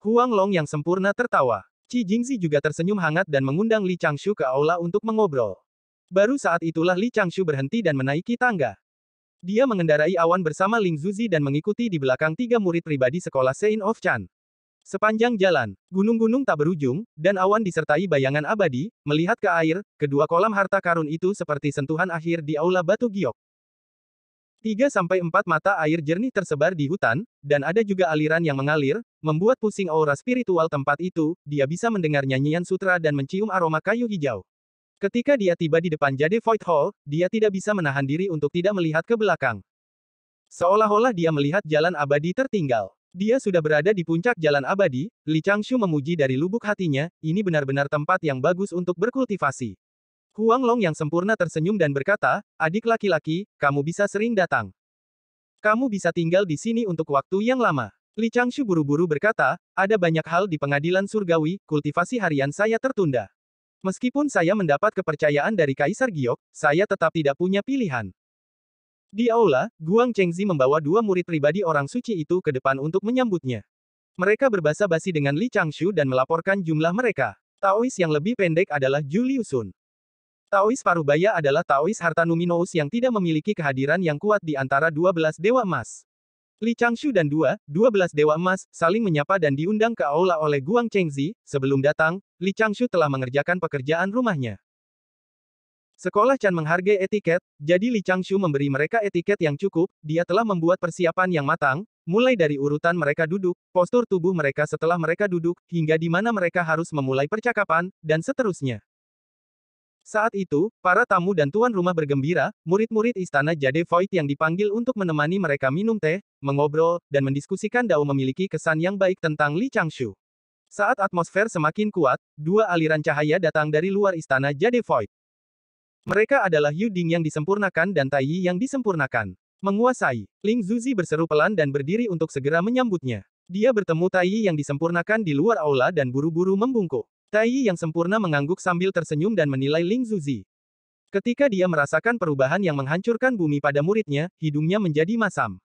Huang Long yang sempurna tertawa. Qi Jingzi juga tersenyum hangat dan mengundang Li Changshu ke aula untuk mengobrol. Baru saat itulah Li Changshu berhenti dan menaiki tangga. Dia mengendarai awan bersama Ling Zuzi dan mengikuti di belakang tiga murid pribadi sekolah Sein of Chan. Sepanjang jalan, gunung-gunung tak berujung, dan awan disertai bayangan abadi, melihat ke air, kedua kolam harta karun itu seperti sentuhan akhir di aula batu giok. 3 sampai empat mata air jernih tersebar di hutan, dan ada juga aliran yang mengalir, membuat pusing aura spiritual tempat itu, dia bisa mendengar nyanyian sutra dan mencium aroma kayu hijau. Ketika dia tiba di depan Jade Void Hall, dia tidak bisa menahan diri untuk tidak melihat ke belakang. Seolah-olah dia melihat jalan abadi tertinggal. Dia sudah berada di puncak jalan abadi, Li Changshu memuji dari lubuk hatinya, ini benar-benar tempat yang bagus untuk berkultivasi. Huang Long yang sempurna tersenyum dan berkata, adik laki-laki, kamu bisa sering datang. Kamu bisa tinggal di sini untuk waktu yang lama. Li Changshu buru-buru berkata, ada banyak hal di pengadilan surgawi, kultivasi harian saya tertunda. Meskipun saya mendapat kepercayaan dari Kaisar Giok, saya tetap tidak punya pilihan. Di aula, Guang Chengzi membawa dua murid pribadi orang suci itu ke depan untuk menyambutnya. Mereka berbasa-basi dengan Li Changshu dan melaporkan jumlah mereka. Taois yang lebih pendek adalah Julius Sun. Taois Parubaya adalah Taois Harta Hartanuminous yang tidak memiliki kehadiran yang kuat di antara 12 Dewa Emas. Li Changshu dan dua, 12 Dewa Emas, saling menyapa dan diundang ke aula oleh Guang Chengzi, sebelum datang, Li Changshu telah mengerjakan pekerjaan rumahnya. Sekolah Chan menghargai etiket, jadi Li Changshu memberi mereka etiket yang cukup, dia telah membuat persiapan yang matang, mulai dari urutan mereka duduk, postur tubuh mereka setelah mereka duduk, hingga di mana mereka harus memulai percakapan, dan seterusnya. Saat itu, para tamu dan tuan rumah bergembira, murid-murid istana Jade Void yang dipanggil untuk menemani mereka minum teh, mengobrol, dan mendiskusikan Dao memiliki kesan yang baik tentang Li Changshu. Saat atmosfer semakin kuat, dua aliran cahaya datang dari luar istana Jade Void. Mereka adalah Yu Ding yang disempurnakan dan Tai Yi yang disempurnakan. Menguasai, Ling Zuzi berseru pelan dan berdiri untuk segera menyambutnya. Dia bertemu Tai Yi yang disempurnakan di luar aula dan buru-buru membungkuk. Tai Yi yang sempurna mengangguk sambil tersenyum dan menilai Ling Zuzi. Ketika dia merasakan perubahan yang menghancurkan bumi pada muridnya, hidungnya menjadi masam.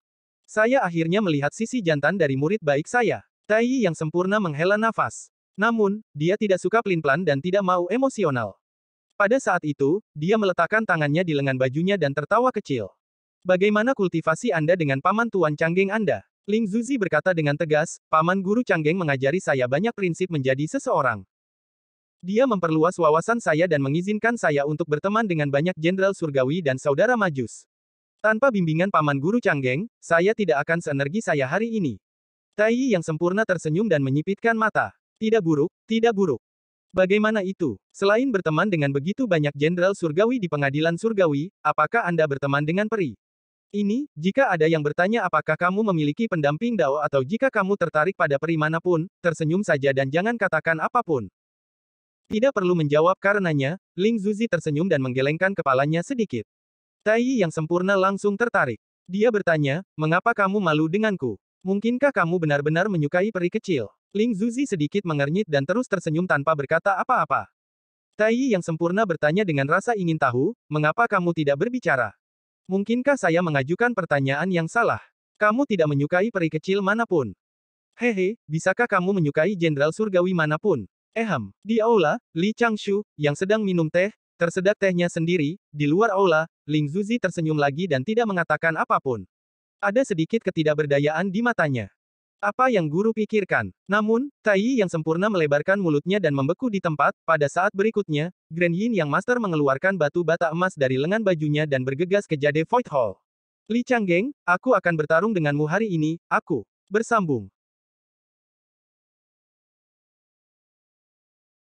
Saya akhirnya melihat sisi jantan dari murid baik saya. Tai Yi yang sempurna menghela nafas. Namun, dia tidak suka pelin-pelan dan tidak mau emosional. Pada saat itu, dia meletakkan tangannya di lengan bajunya dan tertawa kecil. Bagaimana kultivasi Anda dengan paman Tuan Canggeng Anda? Ling Zuzi berkata dengan tegas, Paman Guru Canggeng mengajari saya banyak prinsip menjadi seseorang. Dia memperluas wawasan saya dan mengizinkan saya untuk berteman dengan banyak jenderal surgawi dan saudara majus. Tanpa bimbingan paman guru canggeng, saya tidak akan seenergi saya hari ini. Tai yang sempurna tersenyum dan menyipitkan mata. Tidak buruk, tidak buruk. Bagaimana itu? Selain berteman dengan begitu banyak jenderal surgawi di pengadilan surgawi, apakah Anda berteman dengan peri? Ini, jika ada yang bertanya apakah kamu memiliki pendamping dao atau jika kamu tertarik pada peri manapun, tersenyum saja dan jangan katakan apapun. Tidak perlu menjawab karenanya, Ling Zuzi tersenyum dan menggelengkan kepalanya sedikit. Tai yang sempurna langsung tertarik. Dia bertanya, mengapa kamu malu denganku? Mungkinkah kamu benar-benar menyukai peri kecil? Ling Zuzi sedikit mengernyit dan terus tersenyum tanpa berkata apa-apa. Tai yang sempurna bertanya dengan rasa ingin tahu, mengapa kamu tidak berbicara? Mungkinkah saya mengajukan pertanyaan yang salah? Kamu tidak menyukai peri kecil manapun. Hehe, bisakah kamu menyukai jenderal surgawi manapun? Eham. Di aula, Li Changshu, yang sedang minum teh, tersedak tehnya sendiri, di luar aula, Ling Zuzi tersenyum lagi dan tidak mengatakan apapun. Ada sedikit ketidakberdayaan di matanya. Apa yang guru pikirkan? Namun, Tai yang sempurna melebarkan mulutnya dan membeku di tempat, pada saat berikutnya, Grand Yin yang master mengeluarkan batu bata emas dari lengan bajunya dan bergegas ke Jade Void Hall. Li Changgeng, aku akan bertarung denganmu hari ini, aku. Bersambung.